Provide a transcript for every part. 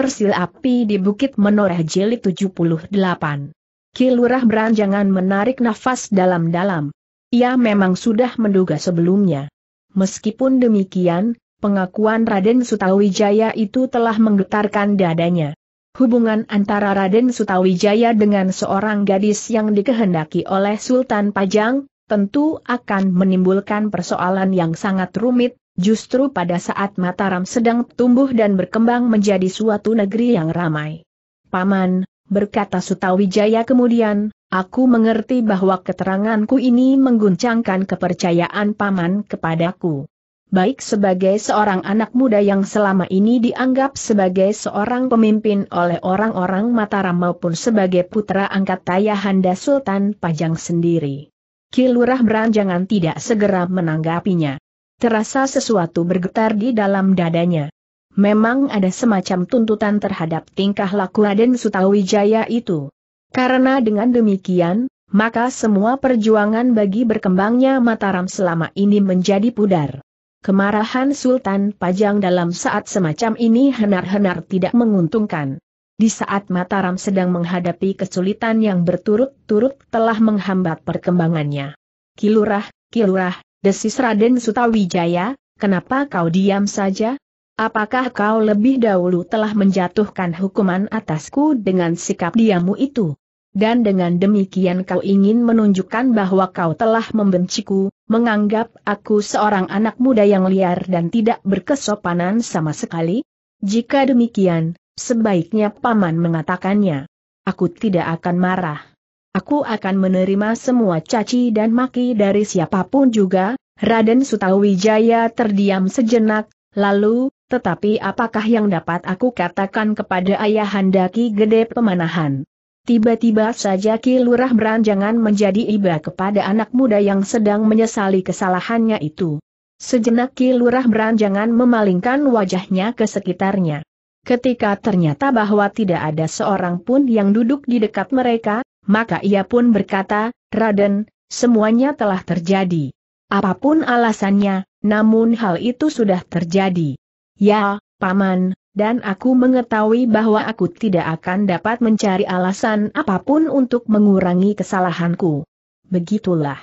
Sil api di Bukit Menoreh Jilid 78. Kilurah beranjangan menarik nafas dalam-dalam. Ia memang sudah menduga sebelumnya. Meskipun demikian, pengakuan Raden Sutawijaya itu telah menggetarkan dadanya. Hubungan antara Raden Sutawijaya dengan seorang gadis yang dikehendaki oleh Sultan Pajang, tentu akan menimbulkan persoalan yang sangat rumit, justru pada saat Mataram sedang tumbuh dan berkembang menjadi suatu negeri yang ramai. Paman, berkata Sutawijaya kemudian, aku mengerti bahwa keteranganku ini mengguncangkan kepercayaan Paman kepadaku. Baik sebagai seorang anak muda yang selama ini dianggap sebagai seorang pemimpin oleh orang-orang Mataram maupun sebagai putra angkat Tayahanda Sultan Pajang sendiri. Kilurah Beranjangan tidak segera menanggapinya terasa sesuatu bergetar di dalam dadanya. Memang ada semacam tuntutan terhadap tingkah laku Raden Sutawijaya itu. Karena dengan demikian, maka semua perjuangan bagi berkembangnya Mataram selama ini menjadi pudar. Kemarahan Sultan Pajang dalam saat semacam ini henar-henar tidak menguntungkan. Di saat Mataram sedang menghadapi kesulitan yang berturut-turut telah menghambat perkembangannya. Kilurah, kilurah, Desis Raden Sutawijaya, kenapa kau diam saja? Apakah kau lebih dahulu telah menjatuhkan hukuman atasku dengan sikap diammu itu? Dan dengan demikian kau ingin menunjukkan bahwa kau telah membenciku, menganggap aku seorang anak muda yang liar dan tidak berkesopanan sama sekali? Jika demikian, sebaiknya paman mengatakannya. Aku tidak akan marah. Aku akan menerima semua caci dan maki dari siapapun juga, Raden Sutawijaya terdiam sejenak, lalu, tetapi apakah yang dapat aku katakan kepada ayahanda Ki Gede Pemanahan? Tiba-tiba saja Ki Lurah beranjangan menjadi iba kepada anak muda yang sedang menyesali kesalahannya itu. Sejenak Ki Lurah beranjangan memalingkan wajahnya ke sekitarnya. Ketika ternyata bahwa tidak ada seorang pun yang duduk di dekat mereka, maka ia pun berkata, Raden, semuanya telah terjadi. Apapun alasannya, namun hal itu sudah terjadi. Ya, Paman, dan aku mengetahui bahwa aku tidak akan dapat mencari alasan apapun untuk mengurangi kesalahanku. Begitulah.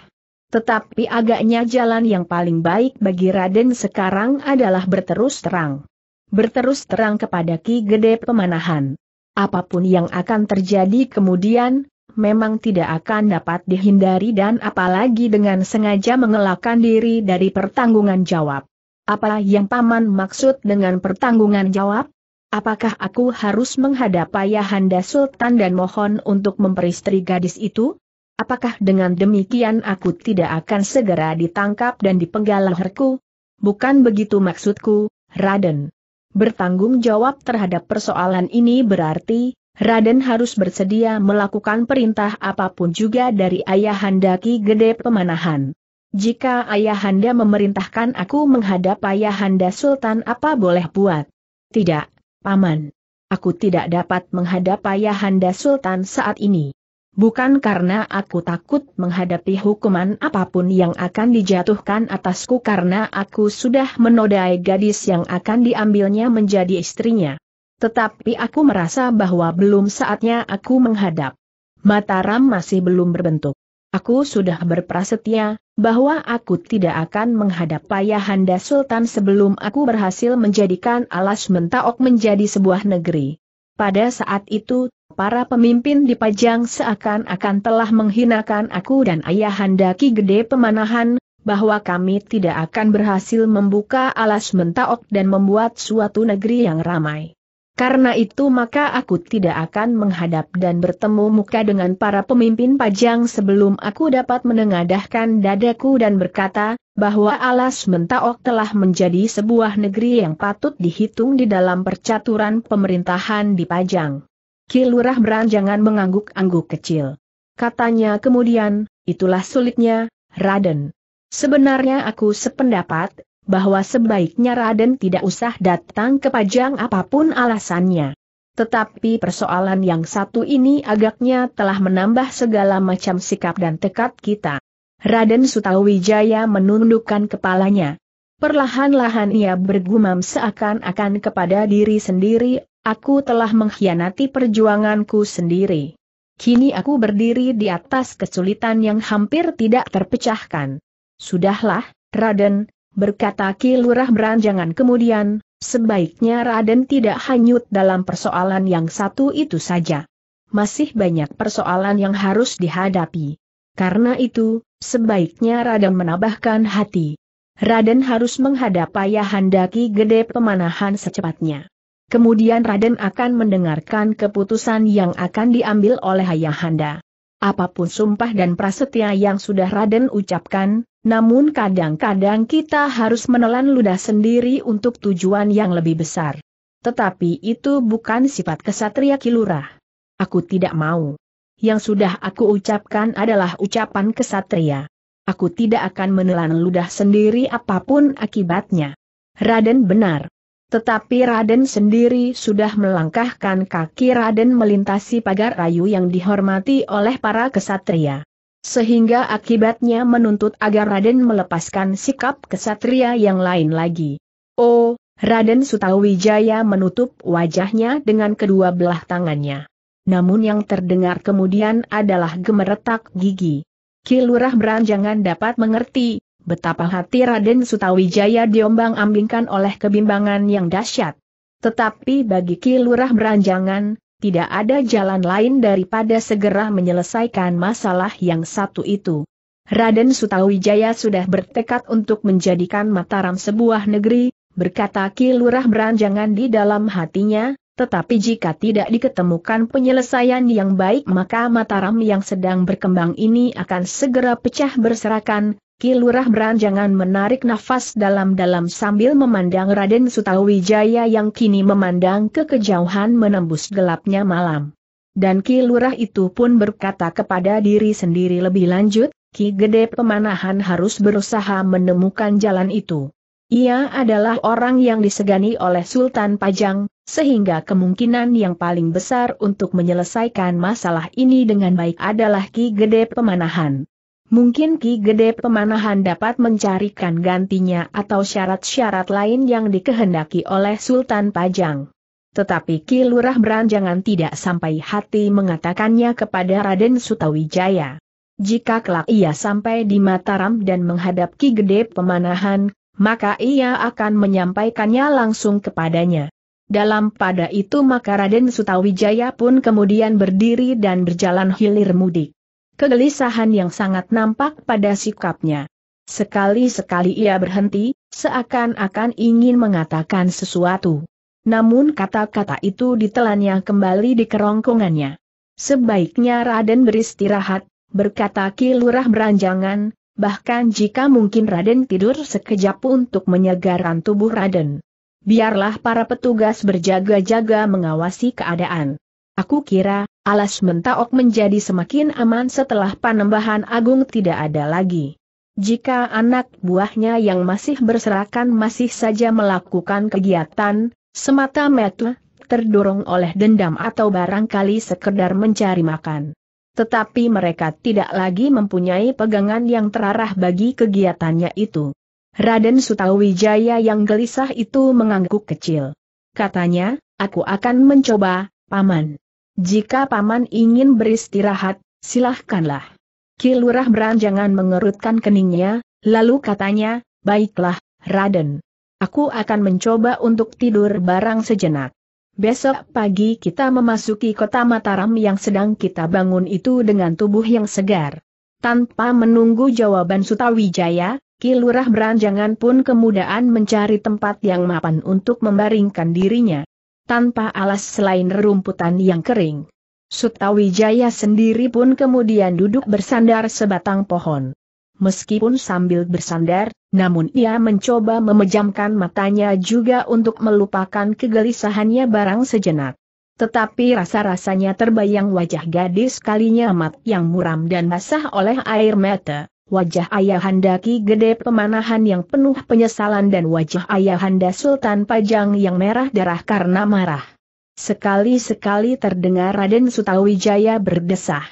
Tetapi agaknya jalan yang paling baik bagi Raden sekarang adalah berterus terang. Berterus terang kepada Ki Gede Pemanahan. Apapun yang akan terjadi kemudian, memang tidak akan dapat dihindari dan apalagi dengan sengaja mengelakkan diri dari pertanggungan jawab. Apa yang paman maksud dengan pertanggungan jawab? Apakah aku harus menghadap Ayahanda Sultan dan mohon untuk memperistri gadis itu? Apakah dengan demikian aku tidak akan segera ditangkap dan dipenggal leherku? Bukan begitu maksudku, Raden. Bertanggung jawab terhadap persoalan ini berarti, Raden harus bersedia melakukan perintah apapun juga dari Ayahanda Ki Gede Pemanahan. Jika Ayahanda memerintahkan aku menghadap Ayahanda Sultan apa boleh buat? Tidak, Paman. Aku tidak dapat menghadap Ayahanda Sultan saat ini. Bukan karena aku takut menghadapi hukuman apapun yang akan dijatuhkan atasku karena aku sudah menodai gadis yang akan diambilnya menjadi istrinya. Tetapi aku merasa bahwa belum saatnya aku menghadap. Mataram masih belum berbentuk. Aku sudah berprasetya, bahwa aku tidak akan menghadap Payahanda Sultan sebelum aku berhasil menjadikan alas mentaok menjadi sebuah negeri. Pada saat itu, para pemimpin di Pajang seakan-akan telah menghinakan aku dan Ayahanda Ki Gede Pemanahan, bahwa kami tidak akan berhasil membuka alas mentaok dan membuat suatu negeri yang ramai. Karena itu maka aku tidak akan menghadap dan bertemu muka dengan para pemimpin pajang sebelum aku dapat menengadahkan dadaku dan berkata, bahwa alas mentaok telah menjadi sebuah negeri yang patut dihitung di dalam percaturan pemerintahan di pajang. Kilurah beranjangan mengangguk-angguk kecil. Katanya kemudian, itulah sulitnya, Raden. Sebenarnya aku sependapat, bahwa sebaiknya Raden tidak usah datang ke Pajang apapun alasannya. Tetapi persoalan yang satu ini agaknya telah menambah segala macam sikap dan tekad kita. Raden Sutawijaya menundukkan kepalanya. Perlahan-lahan ia bergumam seakan-akan kepada diri sendiri, aku telah mengkhianati perjuanganku sendiri. Kini aku berdiri di atas kesulitan yang hampir tidak terpecahkan. Sudahlah, Raden, berkata Ki Lurah Beranjangan kemudian, sebaiknya Raden tidak hanyut dalam persoalan yang satu itu saja. Masih banyak persoalan yang harus dihadapi. Karena itu, sebaiknya Raden menambahkan hati. Raden harus menghadap Ayahanda Ki Gede Pemanahan secepatnya. Kemudian Raden akan mendengarkan keputusan yang akan diambil oleh Ayahanda. Apapun sumpah dan prasetya yang sudah Raden ucapkan, namun kadang-kadang kita harus menelan ludah sendiri untuk tujuan yang lebih besar. Tetapi itu bukan sifat kesatria kilurah. Aku tidak mau. Yang sudah aku ucapkan adalah ucapan kesatria. Aku tidak akan menelan ludah sendiri apapun akibatnya. Raden benar. Tetapi Raden sendiri sudah melangkahkan kaki Raden melintasi pagar rayu yang dihormati oleh para kesatria. Sehingga akibatnya menuntut agar Raden melepaskan sikap kesatria yang lain lagi. Oh, Raden Sutawijaya menutup wajahnya dengan kedua belah tangannya. Namun yang terdengar kemudian adalah gemeretak gigi. Kilurah Beranjangan dapat mengerti, betapa hati Raden Sutawijaya diombang-ambingkan oleh kebimbangan yang dahsyat. Tetapi bagi Ki Lurah Beranjangan, tidak ada jalan lain daripada segera menyelesaikan masalah yang satu itu. Raden Sutawijaya sudah bertekad untuk menjadikan Mataram sebuah negeri, berkata Ki Lurah Beranjangan di dalam hatinya, tetapi jika tidak diketemukan penyelesaian yang baik maka Mataram yang sedang berkembang ini akan segera pecah berserakan, Kilurah beranjangan menarik nafas dalam-dalam sambil memandang Raden Sutawijaya yang kini memandang ke kejauhan menembus gelapnya malam. Dan Kilurah itu pun berkata kepada diri sendiri lebih lanjut, Ki Gede Pemanahan harus berusaha menemukan jalan itu. Ia adalah orang yang disegani oleh Sultan Pajang, sehingga kemungkinan yang paling besar untuk menyelesaikan masalah ini dengan baik adalah Ki Gede Pemanahan. Mungkin Ki Gede Pemanahan dapat mencarikan gantinya atau syarat-syarat lain yang dikehendaki oleh Sultan Pajang. Tetapi Ki Lurah Beranjangan tidak sampai hati mengatakannya kepada Raden Sutawijaya. Jika kelak ia sampai di Mataram dan menghadap Ki Gede Pemanahan, maka ia akan menyampaikannya langsung kepadanya. Dalam pada itu maka Raden Sutawijaya pun kemudian berdiri dan berjalan hilir mudik kegelisahan yang sangat nampak pada sikapnya. Sekali-sekali ia berhenti, seakan-akan ingin mengatakan sesuatu. Namun kata-kata itu ditelannya kembali di kerongkongannya. Sebaiknya Raden beristirahat, berkata Ki Lurah beranjangan, bahkan jika mungkin Raden tidur sekejap untuk menyegarkan tubuh Raden. Biarlah para petugas berjaga-jaga mengawasi keadaan. Aku kira, alas mentaok menjadi semakin aman setelah panembahan agung tidak ada lagi. Jika anak buahnya yang masih berserakan masih saja melakukan kegiatan, semata-mata terdorong oleh dendam atau barangkali sekedar mencari makan. Tetapi mereka tidak lagi mempunyai pegangan yang terarah bagi kegiatannya itu. Raden Sutawijaya yang gelisah itu mengangguk kecil. Katanya, aku akan mencoba, Paman. Jika Paman ingin beristirahat, silahkanlah. Kilurah beranjangan mengerutkan keningnya, lalu katanya, baiklah, Raden. Aku akan mencoba untuk tidur barang sejenak. Besok pagi kita memasuki kota Mataram yang sedang kita bangun itu dengan tubuh yang segar. Tanpa menunggu jawaban Sutawijaya, Kilurah Beranjangan pun kemudian mencari tempat yang mapan untuk membaringkan dirinya tanpa alas selain rerumputan yang kering. Sutawijaya sendiri pun kemudian duduk bersandar sebatang pohon. Meskipun sambil bersandar, namun ia mencoba memejamkan matanya juga untuk melupakan kegelisahannya barang sejenak. Tetapi rasa-rasanya terbayang wajah gadis kalinya amat yang muram dan basah oleh air mata wajah Ayahanda Ki Gede Pemanahan yang penuh penyesalan dan wajah Ayahanda Sultan Pajang yang merah darah karena marah. Sekali-sekali terdengar Raden Sutawijaya berdesah.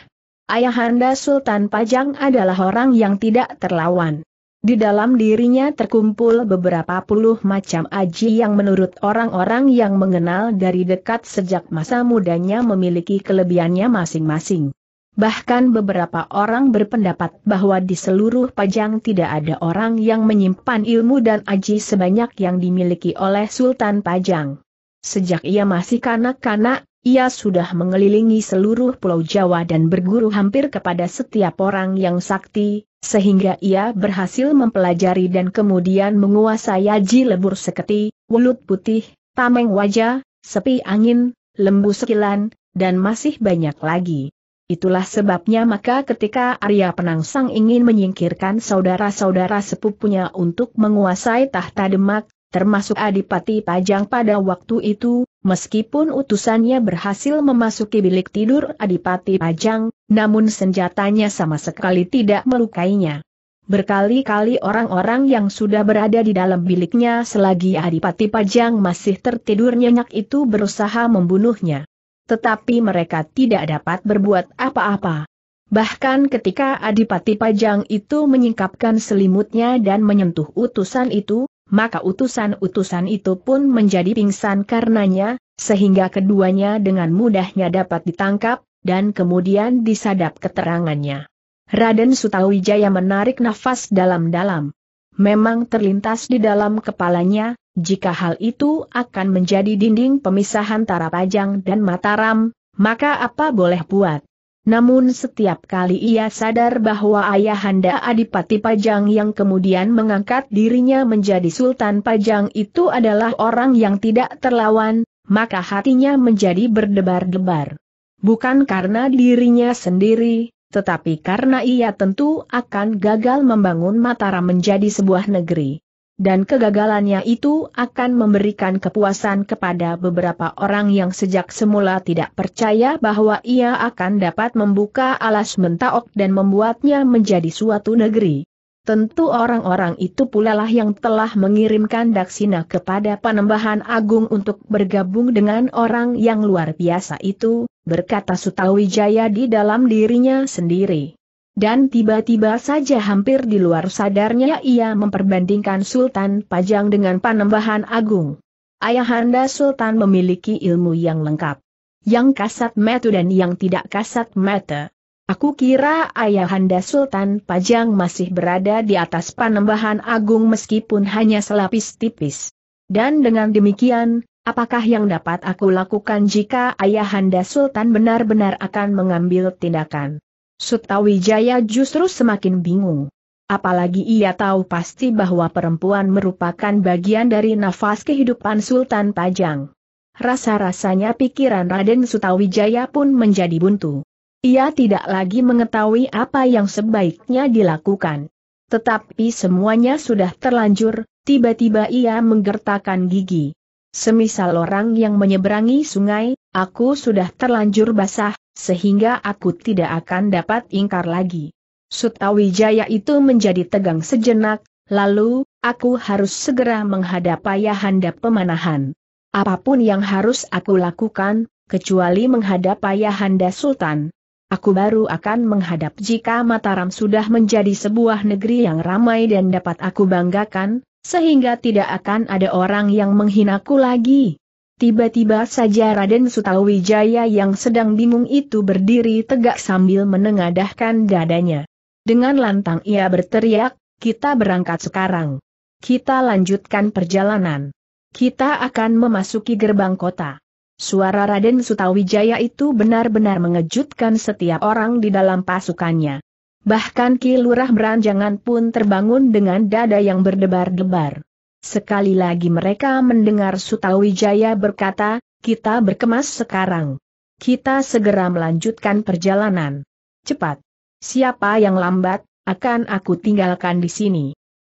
Ayahanda Sultan Pajang adalah orang yang tidak terlawan. Di dalam dirinya terkumpul beberapa puluh macam aji yang menurut orang-orang yang mengenal dari dekat sejak masa mudanya memiliki kelebihannya masing-masing. Bahkan beberapa orang berpendapat bahwa di seluruh Pajang tidak ada orang yang menyimpan ilmu dan aji sebanyak yang dimiliki oleh Sultan Pajang. Sejak ia masih kanak-kanak, ia sudah mengelilingi seluruh Pulau Jawa dan berguru hampir kepada setiap orang yang sakti, sehingga ia berhasil mempelajari dan kemudian menguasai aji lebur seketi, wulut putih, tameng wajah, sepi angin, lembu sekilan, dan masih banyak lagi. Itulah sebabnya maka ketika Arya Penangsang ingin menyingkirkan saudara-saudara sepupunya untuk menguasai tahta Demak, termasuk Adipati Pajang pada waktu itu, meskipun utusannya berhasil memasuki bilik tidur Adipati Pajang, namun senjatanya sama sekali tidak melukainya. Berkali-kali orang-orang yang sudah berada di dalam biliknya selagi Adipati Pajang masih tertidur nyenyak itu berusaha membunuhnya tetapi mereka tidak dapat berbuat apa-apa. Bahkan ketika Adipati Pajang itu menyingkapkan selimutnya dan menyentuh utusan itu, maka utusan-utusan itu pun menjadi pingsan karenanya, sehingga keduanya dengan mudahnya dapat ditangkap, dan kemudian disadap keterangannya. Raden Sutawijaya menarik nafas dalam-dalam. Memang terlintas di dalam kepalanya, jika hal itu akan menjadi dinding pemisahan antara Pajang dan Mataram, maka apa boleh buat? Namun setiap kali ia sadar bahwa ayahanda Adipati Pajang yang kemudian mengangkat dirinya menjadi Sultan Pajang itu adalah orang yang tidak terlawan, maka hatinya menjadi berdebar-debar. Bukan karena dirinya sendiri, tetapi karena ia tentu akan gagal membangun Mataram menjadi sebuah negeri dan kegagalannya itu akan memberikan kepuasan kepada beberapa orang yang sejak semula tidak percaya bahwa ia akan dapat membuka alas mentaok dan membuatnya menjadi suatu negeri. Tentu orang-orang itu pula lah yang telah mengirimkan Daksina kepada Panembahan Agung untuk bergabung dengan orang yang luar biasa itu, berkata Sutawijaya di dalam dirinya sendiri. Dan tiba-tiba saja hampir di luar sadarnya ia memperbandingkan Sultan Pajang dengan Panembahan Agung. Ayahanda Sultan memiliki ilmu yang lengkap. Yang kasat mata dan yang tidak kasat mata. Aku kira ayahanda Sultan Pajang masih berada di atas Panembahan Agung meskipun hanya selapis tipis. Dan dengan demikian, apakah yang dapat aku lakukan jika ayahanda Sultan benar-benar akan mengambil tindakan? Sutawijaya justru semakin bingung. Apalagi ia tahu pasti bahwa perempuan merupakan bagian dari nafas kehidupan Sultan Pajang. Rasa-rasanya pikiran Raden Sutawijaya pun menjadi buntu. Ia tidak lagi mengetahui apa yang sebaiknya dilakukan. Tetapi semuanya sudah terlanjur, tiba-tiba ia menggertakkan gigi. Semisal orang yang menyeberangi sungai, aku sudah terlanjur basah, sehingga aku tidak akan dapat ingkar lagi. Sutawijaya itu menjadi tegang sejenak, lalu, aku harus segera menghadap Ayahanda Pemanahan. Apapun yang harus aku lakukan, kecuali menghadap Ayahanda Sultan. Aku baru akan menghadap jika Mataram sudah menjadi sebuah negeri yang ramai dan dapat aku banggakan, sehingga tidak akan ada orang yang menghinaku lagi. Tiba-tiba saja Raden Sutawijaya yang sedang bingung itu berdiri tegak sambil menengadahkan dadanya. Dengan lantang ia berteriak, kita berangkat sekarang. Kita lanjutkan perjalanan. Kita akan memasuki gerbang kota. Suara Raden Sutawijaya itu benar-benar mengejutkan setiap orang di dalam pasukannya. Bahkan Ki Lurah Beranjangan pun terbangun dengan dada yang berdebar-debar. Sekali lagi mereka mendengar Sutawijaya berkata, kita berkemas sekarang. Kita segera melanjutkan perjalanan. Cepat. Siapa yang lambat, akan aku tinggalkan di sini.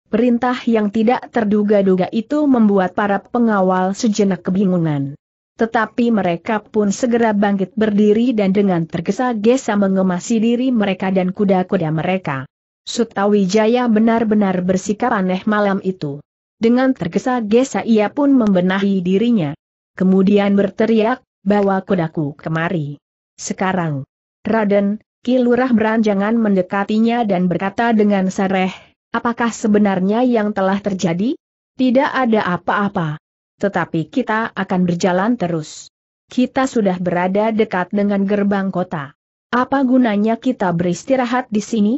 Perintah yang tidak terduga-duga itu membuat para pengawal sejenak kebingungan. Tetapi mereka pun segera bangkit berdiri dan dengan tergesa-gesa mengemasi diri mereka dan kuda-kuda mereka. Sutawijaya benar-benar bersikap aneh malam itu. Dengan tergesa-gesa ia pun membenahi dirinya. Kemudian berteriak, bawa kudaku kemari. Sekarang, Raden, Kilurah beranjangan mendekatinya dan berkata dengan sareh, apakah sebenarnya yang telah terjadi? Tidak ada apa-apa. Tetapi kita akan berjalan terus. Kita sudah berada dekat dengan gerbang kota. Apa gunanya kita beristirahat di sini?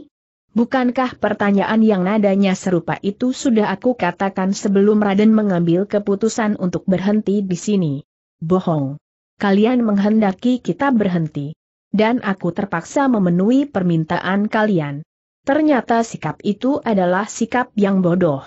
Bukankah pertanyaan yang nadanya serupa itu sudah aku katakan sebelum Raden mengambil keputusan untuk berhenti di sini? Bohong. Kalian menghendaki kita berhenti. Dan aku terpaksa memenuhi permintaan kalian. Ternyata sikap itu adalah sikap yang bodoh.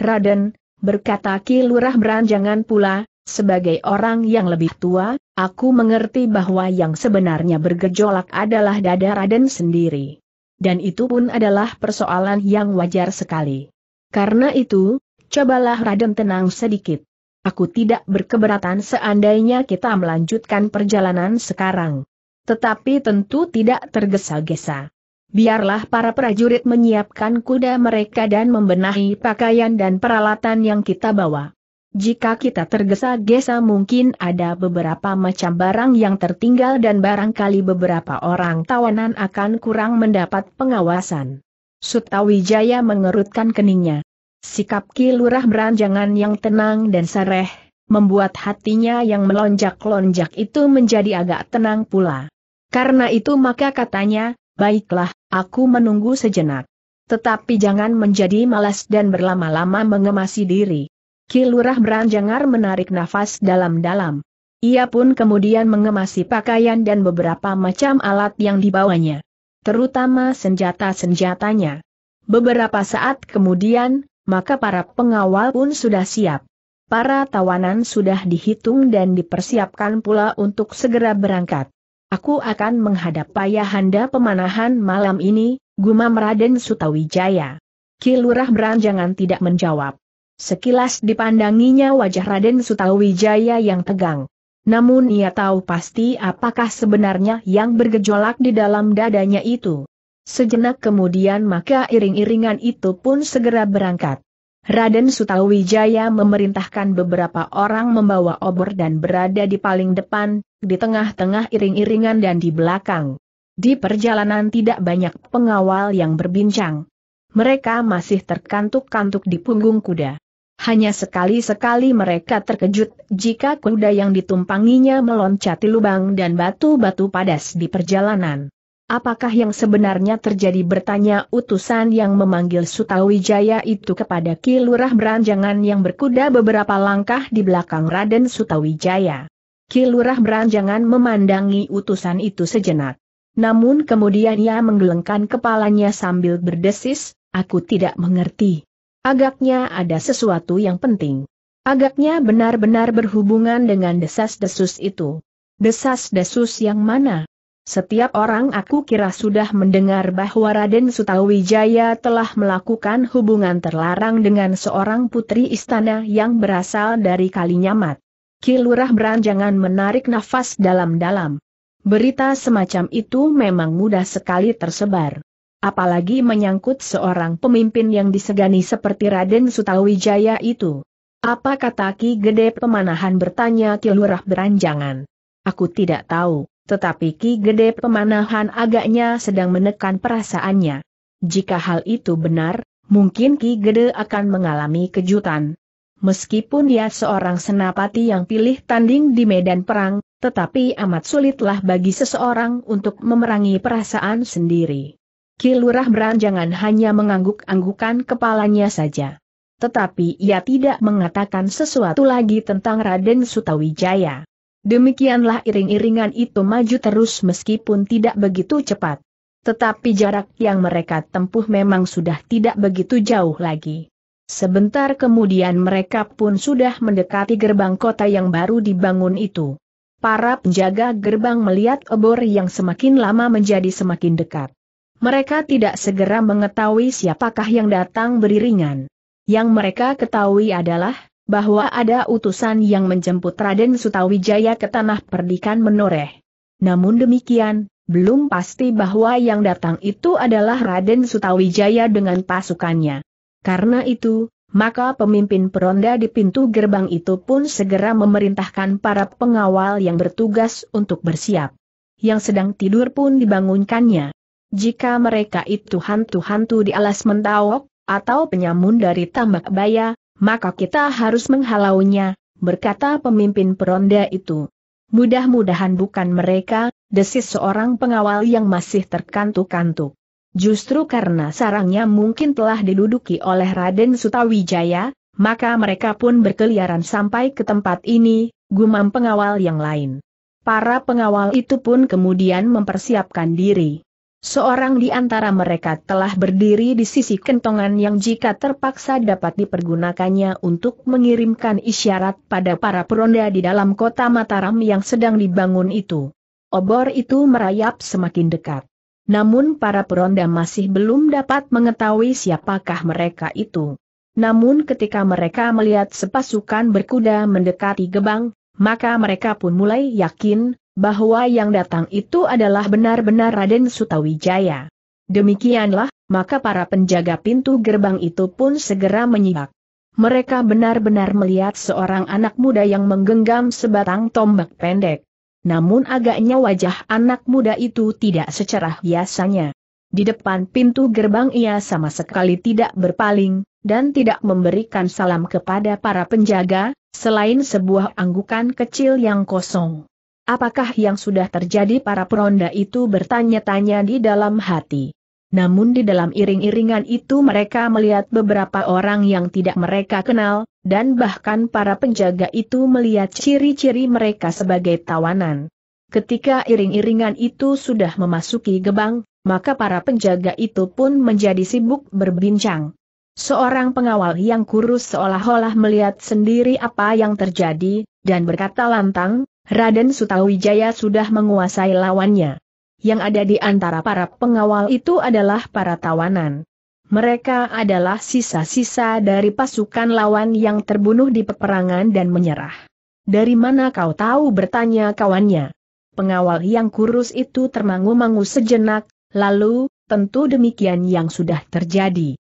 Raden, berkata Ki Lurah beranjangan pula, sebagai orang yang lebih tua, aku mengerti bahwa yang sebenarnya bergejolak adalah dada Raden sendiri dan itu pun adalah persoalan yang wajar sekali. Karena itu, cobalah Raden tenang sedikit. Aku tidak berkeberatan seandainya kita melanjutkan perjalanan sekarang. Tetapi tentu tidak tergesa-gesa. Biarlah para prajurit menyiapkan kuda mereka dan membenahi pakaian dan peralatan yang kita bawa. Jika kita tergesa-gesa mungkin ada beberapa macam barang yang tertinggal dan barangkali beberapa orang tawanan akan kurang mendapat pengawasan. Sutawijaya mengerutkan keningnya. Sikap Ki Lurah beranjangan yang tenang dan sareh, membuat hatinya yang melonjak-lonjak itu menjadi agak tenang pula. Karena itu maka katanya, baiklah, aku menunggu sejenak. Tetapi jangan menjadi malas dan berlama-lama mengemasi diri. Kilurah beranjangar menarik nafas dalam-dalam. Ia pun kemudian mengemasi pakaian dan beberapa macam alat yang dibawanya. Terutama senjata-senjatanya. Beberapa saat kemudian, maka para pengawal pun sudah siap. Para tawanan sudah dihitung dan dipersiapkan pula untuk segera berangkat. Aku akan menghadap Payahanda pemanahan malam ini, gumam Raden Sutawijaya. Kilurah beranjangan tidak menjawab. Sekilas dipandanginya wajah Raden Sutawijaya yang tegang. Namun ia tahu pasti apakah sebenarnya yang bergejolak di dalam dadanya itu. Sejenak kemudian maka iring-iringan itu pun segera berangkat. Raden Sutawijaya memerintahkan beberapa orang membawa obor dan berada di paling depan, di tengah-tengah iring-iringan dan di belakang. Di perjalanan tidak banyak pengawal yang berbincang. Mereka masih terkantuk-kantuk di punggung kuda. Hanya sekali-sekali mereka terkejut jika kuda yang ditumpanginya meloncati lubang dan batu-batu padas di perjalanan. Apakah yang sebenarnya terjadi bertanya utusan yang memanggil Sutawijaya itu kepada Kilurah Beranjangan yang berkuda beberapa langkah di belakang Raden Sutawijaya. Kilurah Beranjangan memandangi utusan itu sejenak. Namun kemudian ia menggelengkan kepalanya sambil berdesis, aku tidak mengerti. Agaknya ada sesuatu yang penting. Agaknya benar-benar berhubungan dengan desas-desus itu. Desas-desus yang mana? Setiap orang aku kira sudah mendengar bahwa Raden Sutawijaya telah melakukan hubungan terlarang dengan seorang putri istana yang berasal dari Kalinyamat. Kilurah beranjangan menarik nafas dalam-dalam. Berita semacam itu memang mudah sekali tersebar apalagi menyangkut seorang pemimpin yang disegani seperti Raden Sutawijaya itu. Apa kata Ki Gede Pemanahan bertanya Ki Lurah beranjangan. Aku tidak tahu, tetapi Ki Gede Pemanahan agaknya sedang menekan perasaannya. Jika hal itu benar, mungkin Ki Gede akan mengalami kejutan. Meskipun dia seorang senapati yang pilih tanding di medan perang, tetapi amat sulitlah bagi seseorang untuk memerangi perasaan sendiri. Kilurah Beranjangan hanya mengangguk-anggukan kepalanya saja. Tetapi ia tidak mengatakan sesuatu lagi tentang Raden Sutawijaya. Demikianlah iring-iringan itu maju terus meskipun tidak begitu cepat. Tetapi jarak yang mereka tempuh memang sudah tidak begitu jauh lagi. Sebentar kemudian mereka pun sudah mendekati gerbang kota yang baru dibangun itu. Para penjaga gerbang melihat obor yang semakin lama menjadi semakin dekat. Mereka tidak segera mengetahui siapakah yang datang beriringan. Yang mereka ketahui adalah, bahwa ada utusan yang menjemput Raden Sutawijaya ke tanah perdikan menoreh. Namun demikian, belum pasti bahwa yang datang itu adalah Raden Sutawijaya dengan pasukannya. Karena itu, maka pemimpin peronda di pintu gerbang itu pun segera memerintahkan para pengawal yang bertugas untuk bersiap. Yang sedang tidur pun dibangunkannya. Jika mereka itu hantu-hantu di alas mentawok, atau penyamun dari tambak baya, maka kita harus menghalaunya, berkata pemimpin peronda itu. Mudah-mudahan bukan mereka, desis seorang pengawal yang masih terkantuk-kantuk. Justru karena sarangnya mungkin telah diduduki oleh Raden Sutawijaya, maka mereka pun berkeliaran sampai ke tempat ini, gumam pengawal yang lain. Para pengawal itu pun kemudian mempersiapkan diri. Seorang di antara mereka telah berdiri di sisi kentongan yang jika terpaksa dapat dipergunakannya untuk mengirimkan isyarat pada para peronda di dalam kota Mataram yang sedang dibangun itu. Obor itu merayap semakin dekat. Namun para peronda masih belum dapat mengetahui siapakah mereka itu. Namun ketika mereka melihat sepasukan berkuda mendekati gebang, maka mereka pun mulai yakin bahwa yang datang itu adalah benar-benar Raden Sutawijaya. Demikianlah, maka para penjaga pintu gerbang itu pun segera menyibak. Mereka benar-benar melihat seorang anak muda yang menggenggam sebatang tombak pendek. Namun agaknya wajah anak muda itu tidak secerah biasanya. Di depan pintu gerbang ia sama sekali tidak berpaling, dan tidak memberikan salam kepada para penjaga, selain sebuah anggukan kecil yang kosong. Apakah yang sudah terjadi para peronda itu bertanya-tanya di dalam hati. Namun di dalam iring-iringan itu mereka melihat beberapa orang yang tidak mereka kenal, dan bahkan para penjaga itu melihat ciri-ciri mereka sebagai tawanan. Ketika iring-iringan itu sudah memasuki gebang, maka para penjaga itu pun menjadi sibuk berbincang. Seorang pengawal yang kurus seolah-olah melihat sendiri apa yang terjadi, dan berkata lantang, Raden Sutawijaya sudah menguasai lawannya. Yang ada di antara para pengawal itu adalah para tawanan. Mereka adalah sisa-sisa dari pasukan lawan yang terbunuh di peperangan dan menyerah. Dari mana kau tahu bertanya kawannya. Pengawal yang kurus itu termangu-mangu sejenak, lalu, tentu demikian yang sudah terjadi.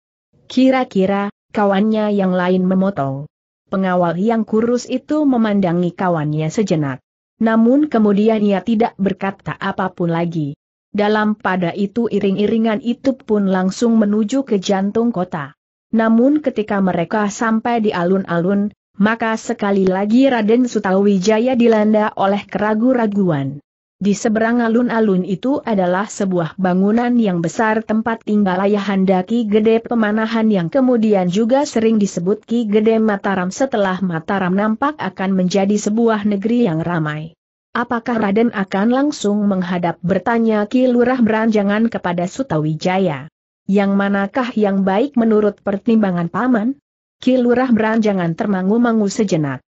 Kira-kira, kawannya yang lain memotong. Pengawal yang kurus itu memandangi kawannya sejenak. Namun kemudian ia tidak berkata apapun lagi. Dalam pada itu iring-iringan itu pun langsung menuju ke jantung kota. Namun ketika mereka sampai di alun-alun, maka sekali lagi Raden Sutawijaya dilanda oleh keraguan. raguan di seberang alun-alun itu adalah sebuah bangunan yang besar tempat tinggal Ayahanda Ki Gede Pemanahan yang kemudian juga sering disebut Ki Gede Mataram setelah Mataram nampak akan menjadi sebuah negeri yang ramai. Apakah Raden akan langsung menghadap bertanya Ki Lurah Beranjangan kepada Sutawijaya? Yang manakah yang baik menurut pertimbangan Paman? Ki Lurah Beranjangan termangu-mangu sejenak.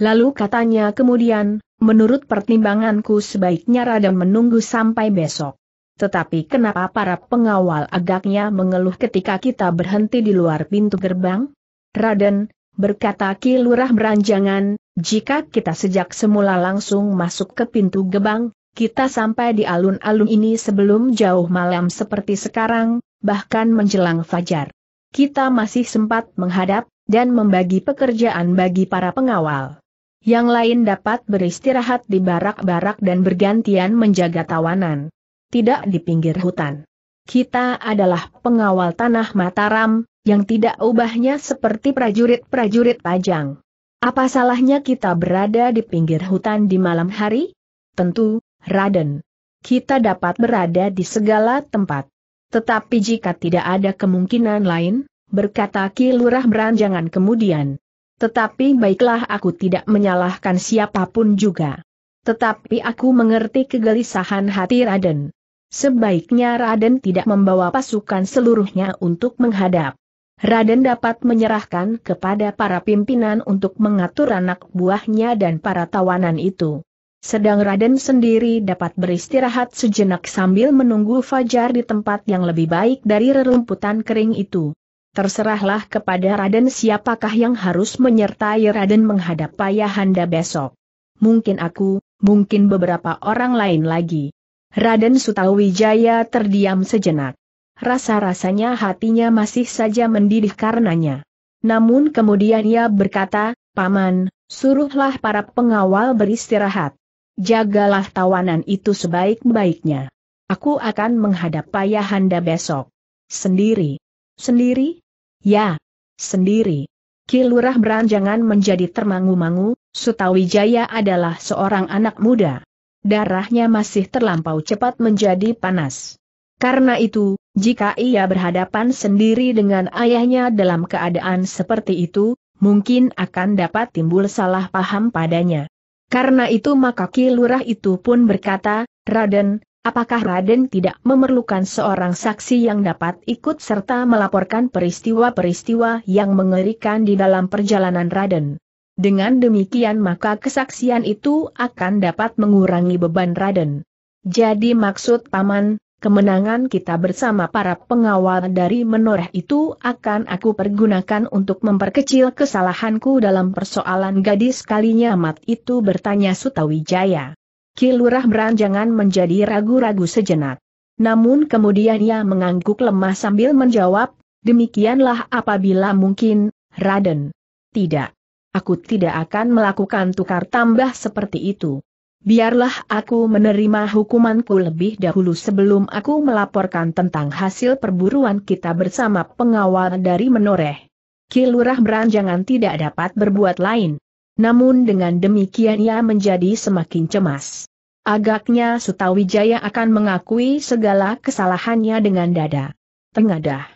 Lalu katanya kemudian, menurut pertimbanganku sebaiknya Raden menunggu sampai besok. Tetapi kenapa para pengawal agaknya mengeluh ketika kita berhenti di luar pintu gerbang? Raden, berkata Kilurah Lurah beranjangan, jika kita sejak semula langsung masuk ke pintu gerbang, kita sampai di alun-alun ini sebelum jauh malam seperti sekarang, bahkan menjelang fajar. Kita masih sempat menghadap, dan membagi pekerjaan bagi para pengawal. Yang lain dapat beristirahat di barak-barak dan bergantian menjaga tawanan. Tidak di pinggir hutan. Kita adalah pengawal tanah Mataram, yang tidak ubahnya seperti prajurit-prajurit pajang. Apa salahnya kita berada di pinggir hutan di malam hari? Tentu, Raden. Kita dapat berada di segala tempat. Tetapi jika tidak ada kemungkinan lain, berkata Ki Lurah Beranjangan kemudian, tetapi baiklah aku tidak menyalahkan siapapun juga. Tetapi aku mengerti kegelisahan hati Raden. Sebaiknya Raden tidak membawa pasukan seluruhnya untuk menghadap. Raden dapat menyerahkan kepada para pimpinan untuk mengatur anak buahnya dan para tawanan itu. Sedang Raden sendiri dapat beristirahat sejenak sambil menunggu fajar di tempat yang lebih baik dari rerumputan kering itu. Terserahlah kepada Raden siapakah yang harus menyertai Raden menghadap Payahanda besok. Mungkin aku, mungkin beberapa orang lain lagi. Raden Sutawijaya terdiam sejenak. Rasa-rasanya hatinya masih saja mendidih karenanya. Namun kemudian ia berkata, Paman, suruhlah para pengawal beristirahat. Jagalah tawanan itu sebaik-baiknya. Aku akan menghadap Payahanda besok. Sendiri. Sendiri? Ya, sendiri. Kilurah beranjangan menjadi termangu-mangu, Sutawijaya adalah seorang anak muda. Darahnya masih terlampau cepat menjadi panas. Karena itu, jika ia berhadapan sendiri dengan ayahnya dalam keadaan seperti itu, mungkin akan dapat timbul salah paham padanya. Karena itu maka Kilurah itu pun berkata, Raden, Apakah Raden tidak memerlukan seorang saksi yang dapat ikut serta melaporkan peristiwa-peristiwa yang mengerikan di dalam perjalanan Raden? Dengan demikian maka kesaksian itu akan dapat mengurangi beban Raden. Jadi maksud Paman, kemenangan kita bersama para pengawal dari menoreh itu akan aku pergunakan untuk memperkecil kesalahanku dalam persoalan gadis kalinya mat itu bertanya Sutawijaya. Kilurah Beranjangan menjadi ragu-ragu sejenak. Namun kemudian ia mengangguk lemah sambil menjawab, demikianlah apabila mungkin, Raden. Tidak. Aku tidak akan melakukan tukar tambah seperti itu. Biarlah aku menerima hukumanku lebih dahulu sebelum aku melaporkan tentang hasil perburuan kita bersama pengawal dari menoreh. Kilurah beranjangan tidak dapat berbuat lain. Namun dengan demikian ia menjadi semakin cemas. Agaknya Sutawijaya akan mengakui segala kesalahannya dengan dada. Tengadah.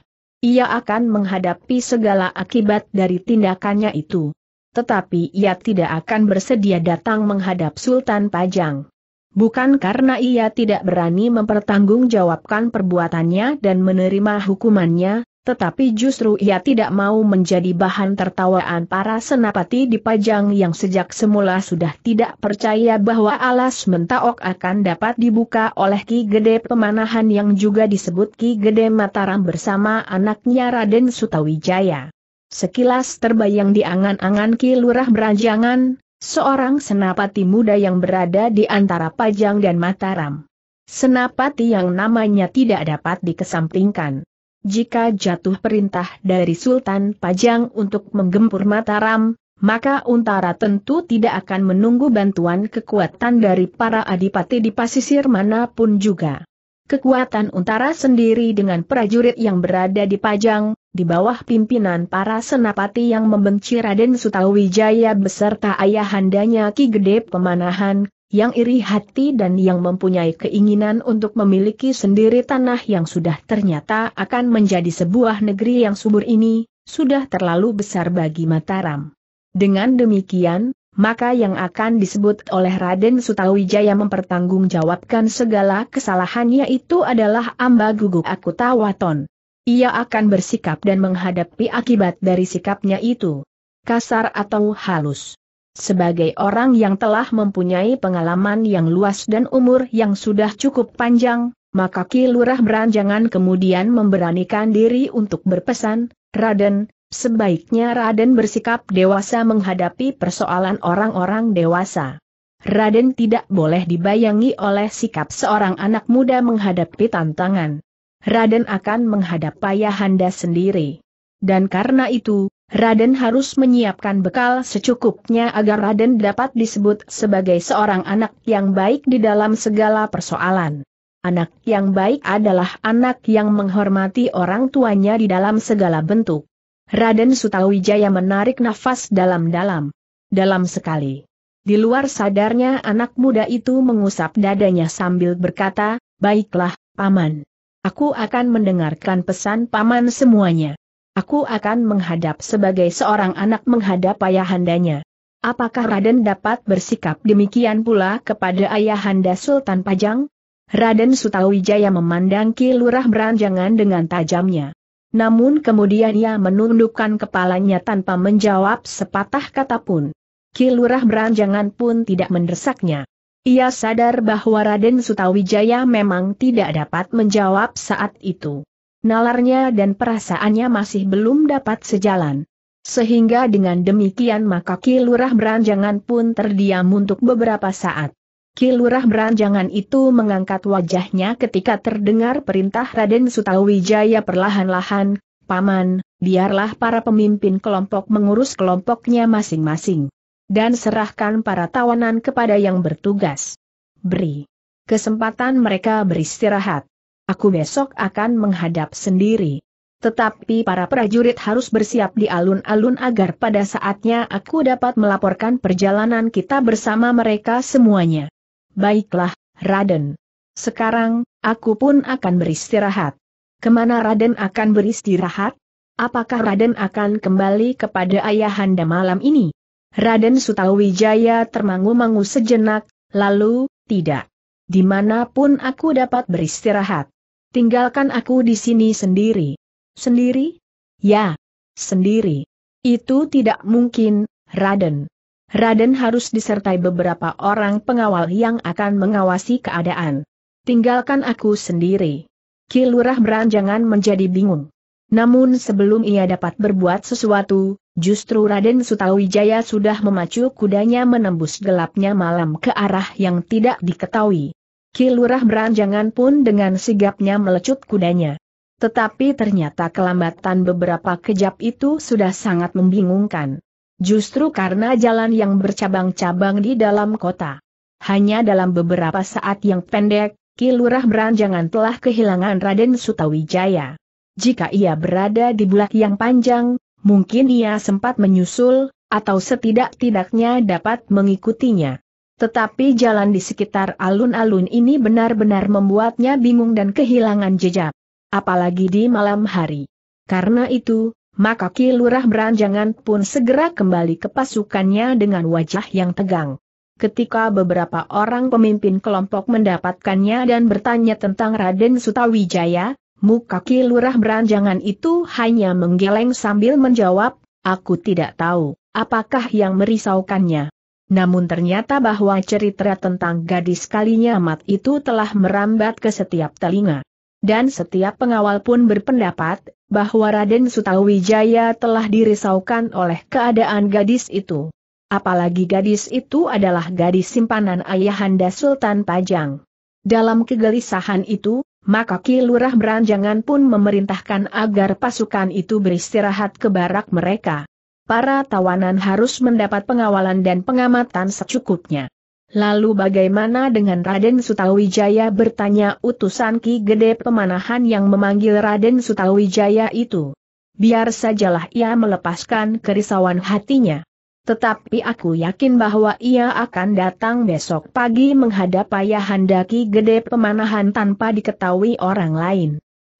Ia akan menghadapi segala akibat dari tindakannya itu. Tetapi ia tidak akan bersedia datang menghadap Sultan Pajang. Bukan karena ia tidak berani mempertanggungjawabkan perbuatannya dan menerima hukumannya, tetapi justru ia tidak mau menjadi bahan tertawaan para senapati di Pajang yang sejak semula sudah tidak percaya bahwa alas mentaok akan dapat dibuka oleh Ki Gede Pemanahan yang juga disebut Ki Gede Mataram bersama anaknya Raden Sutawijaya. Sekilas terbayang di angan-angan Ki Lurah Beranjangan, seorang senapati muda yang berada di antara Pajang dan Mataram. Senapati yang namanya tidak dapat dikesampingkan jika jatuh perintah dari Sultan Pajang untuk menggempur Mataram, maka Untara tentu tidak akan menunggu bantuan kekuatan dari para adipati di pasisir manapun juga. Kekuatan Untara sendiri dengan prajurit yang berada di Pajang, di bawah pimpinan para senapati yang membenci Raden Sutawijaya beserta ayahandanya Ki Gede Pemanahan, yang iri hati dan yang mempunyai keinginan untuk memiliki sendiri tanah yang sudah ternyata akan menjadi sebuah negeri yang subur ini, sudah terlalu besar bagi Mataram. Dengan demikian, maka yang akan disebut oleh Raden Sutawijaya mempertanggungjawabkan segala kesalahannya itu adalah amba Guguk aku tawaton. Ia akan bersikap dan menghadapi akibat dari sikapnya itu. Kasar atau halus. Sebagai orang yang telah mempunyai pengalaman yang luas dan umur yang sudah cukup panjang, maka Ki Lurah Beranjangan kemudian memberanikan diri untuk berpesan, Raden, sebaiknya Raden bersikap dewasa menghadapi persoalan orang-orang dewasa. Raden tidak boleh dibayangi oleh sikap seorang anak muda menghadapi tantangan. Raden akan menghadap ayahanda sendiri dan karena itu, Raden harus menyiapkan bekal secukupnya agar Raden dapat disebut sebagai seorang anak yang baik di dalam segala persoalan. Anak yang baik adalah anak yang menghormati orang tuanya di dalam segala bentuk. Raden Sutawijaya menarik nafas dalam-dalam. Dalam sekali. Di luar sadarnya anak muda itu mengusap dadanya sambil berkata, Baiklah, Paman. Aku akan mendengarkan pesan Paman semuanya. Aku akan menghadap sebagai seorang anak menghadap ayahandanya. Apakah Raden dapat bersikap demikian pula kepada ayahanda Sultan Pajang? Raden Sutawijaya memandang Ki Lurah beranjangan dengan tajamnya. Namun kemudian ia menundukkan kepalanya tanpa menjawab sepatah kata pun. Ki Lurah beranjangan pun tidak mendesaknya. Ia sadar bahwa Raden Sutawijaya memang tidak dapat menjawab saat itu nalarnya dan perasaannya masih belum dapat sejalan. Sehingga dengan demikian maka Kilurah Beranjangan pun terdiam untuk beberapa saat. Kilurah Beranjangan itu mengangkat wajahnya ketika terdengar perintah Raden Sutawijaya perlahan-lahan, Paman, biarlah para pemimpin kelompok mengurus kelompoknya masing-masing. Dan serahkan para tawanan kepada yang bertugas. Beri kesempatan mereka beristirahat. Aku besok akan menghadap sendiri. Tetapi para prajurit harus bersiap di alun-alun agar pada saatnya aku dapat melaporkan perjalanan kita bersama mereka semuanya. Baiklah, Raden. Sekarang, aku pun akan beristirahat. Kemana Raden akan beristirahat? Apakah Raden akan kembali kepada Ayahanda malam ini? Raden Sutawijaya termangu-mangu sejenak, lalu, tidak. Dimanapun aku dapat beristirahat. Tinggalkan aku di sini sendiri. Sendiri? Ya, sendiri. Itu tidak mungkin, Raden. Raden harus disertai beberapa orang pengawal yang akan mengawasi keadaan. Tinggalkan aku sendiri. Kilurah beranjangan menjadi bingung. Namun sebelum ia dapat berbuat sesuatu, justru Raden Sutawijaya sudah memacu kudanya menembus gelapnya malam ke arah yang tidak diketahui. Kilurah beranjangan pun dengan sigapnya melecut kudanya. Tetapi ternyata kelambatan beberapa kejap itu sudah sangat membingungkan. Justru karena jalan yang bercabang-cabang di dalam kota. Hanya dalam beberapa saat yang pendek, Kilurah beranjangan telah kehilangan Raden Sutawijaya. Jika ia berada di bulak yang panjang, mungkin ia sempat menyusul, atau setidak-tidaknya dapat mengikutinya. Tetapi jalan di sekitar alun-alun ini benar-benar membuatnya bingung dan kehilangan jejak. Apalagi di malam hari. Karena itu, maka Ki Lurah Beranjangan pun segera kembali ke pasukannya dengan wajah yang tegang. Ketika beberapa orang pemimpin kelompok mendapatkannya dan bertanya tentang Raden Sutawijaya, muka Ki Lurah Beranjangan itu hanya menggeleng sambil menjawab, Aku tidak tahu, apakah yang merisaukannya. Namun ternyata bahwa cerita tentang gadis kalinya amat itu telah merambat ke setiap telinga. Dan setiap pengawal pun berpendapat, bahwa Raden Sutawijaya telah dirisaukan oleh keadaan gadis itu. Apalagi gadis itu adalah gadis simpanan ayahanda Sultan Pajang. Dalam kegelisahan itu, maka Ki Lurah Beranjangan pun memerintahkan agar pasukan itu beristirahat ke barak mereka para tawanan harus mendapat pengawalan dan pengamatan secukupnya. Lalu bagaimana dengan Raden Sutawijaya bertanya utusan Ki Gede Pemanahan yang memanggil Raden Sutawijaya itu. Biar sajalah ia melepaskan kerisauan hatinya. Tetapi aku yakin bahwa ia akan datang besok pagi menghadap Ayahanda Ki Gede Pemanahan tanpa diketahui orang lain.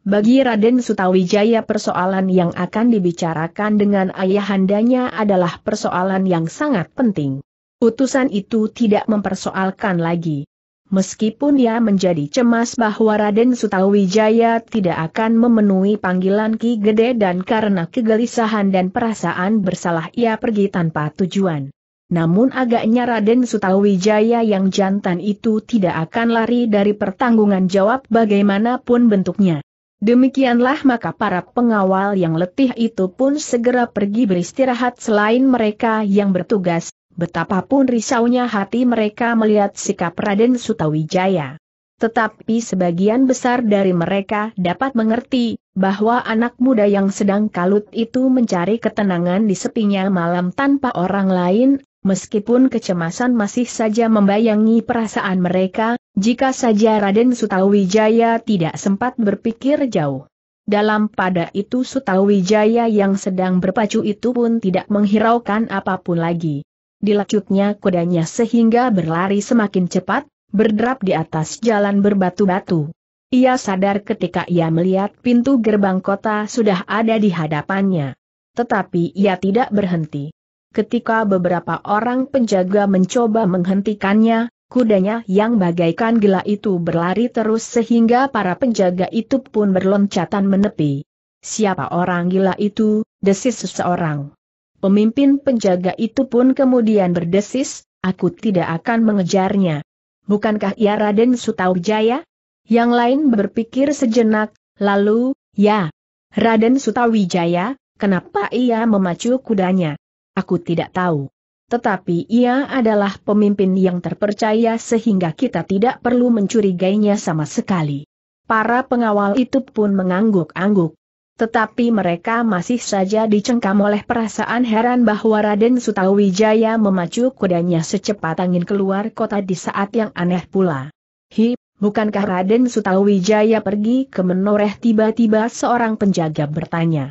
Bagi Raden Sutawijaya persoalan yang akan dibicarakan dengan ayahandanya adalah persoalan yang sangat penting. Utusan itu tidak mempersoalkan lagi. Meskipun ia menjadi cemas bahwa Raden Sutawijaya tidak akan memenuhi panggilan Ki Gede dan karena kegelisahan dan perasaan bersalah ia pergi tanpa tujuan. Namun agaknya Raden Sutawijaya yang jantan itu tidak akan lari dari pertanggungan jawab bagaimanapun bentuknya. Demikianlah maka para pengawal yang letih itu pun segera pergi beristirahat selain mereka yang bertugas, betapapun risaunya hati mereka melihat sikap Raden Sutawijaya. Tetapi sebagian besar dari mereka dapat mengerti, bahwa anak muda yang sedang kalut itu mencari ketenangan di sepinya malam tanpa orang lain, meskipun kecemasan masih saja membayangi perasaan mereka, jika saja Raden Sutawijaya tidak sempat berpikir jauh. Dalam pada itu Sutawijaya yang sedang berpacu itu pun tidak menghiraukan apapun lagi. Dilacutnya kudanya sehingga berlari semakin cepat, berderap di atas jalan berbatu-batu. Ia sadar ketika ia melihat pintu gerbang kota sudah ada di hadapannya. Tetapi ia tidak berhenti. Ketika beberapa orang penjaga mencoba menghentikannya, kudanya yang bagaikan gila itu berlari terus sehingga para penjaga itu pun berloncatan menepi. Siapa orang gila itu? Desis seseorang. Pemimpin penjaga itu pun kemudian berdesis, aku tidak akan mengejarnya. Bukankah ia Raden Sutawijaya? Yang lain berpikir sejenak, lalu, ya, Raden Sutawijaya, kenapa ia memacu kudanya? Aku tidak tahu. Tetapi ia adalah pemimpin yang terpercaya sehingga kita tidak perlu mencurigainya sama sekali. Para pengawal itu pun mengangguk-angguk. Tetapi mereka masih saja dicengkam oleh perasaan heran bahwa Raden Sutawijaya memacu kudanya secepat angin keluar kota di saat yang aneh pula. Hi, bukankah Raden Sutawijaya pergi ke menoreh tiba-tiba seorang penjaga bertanya.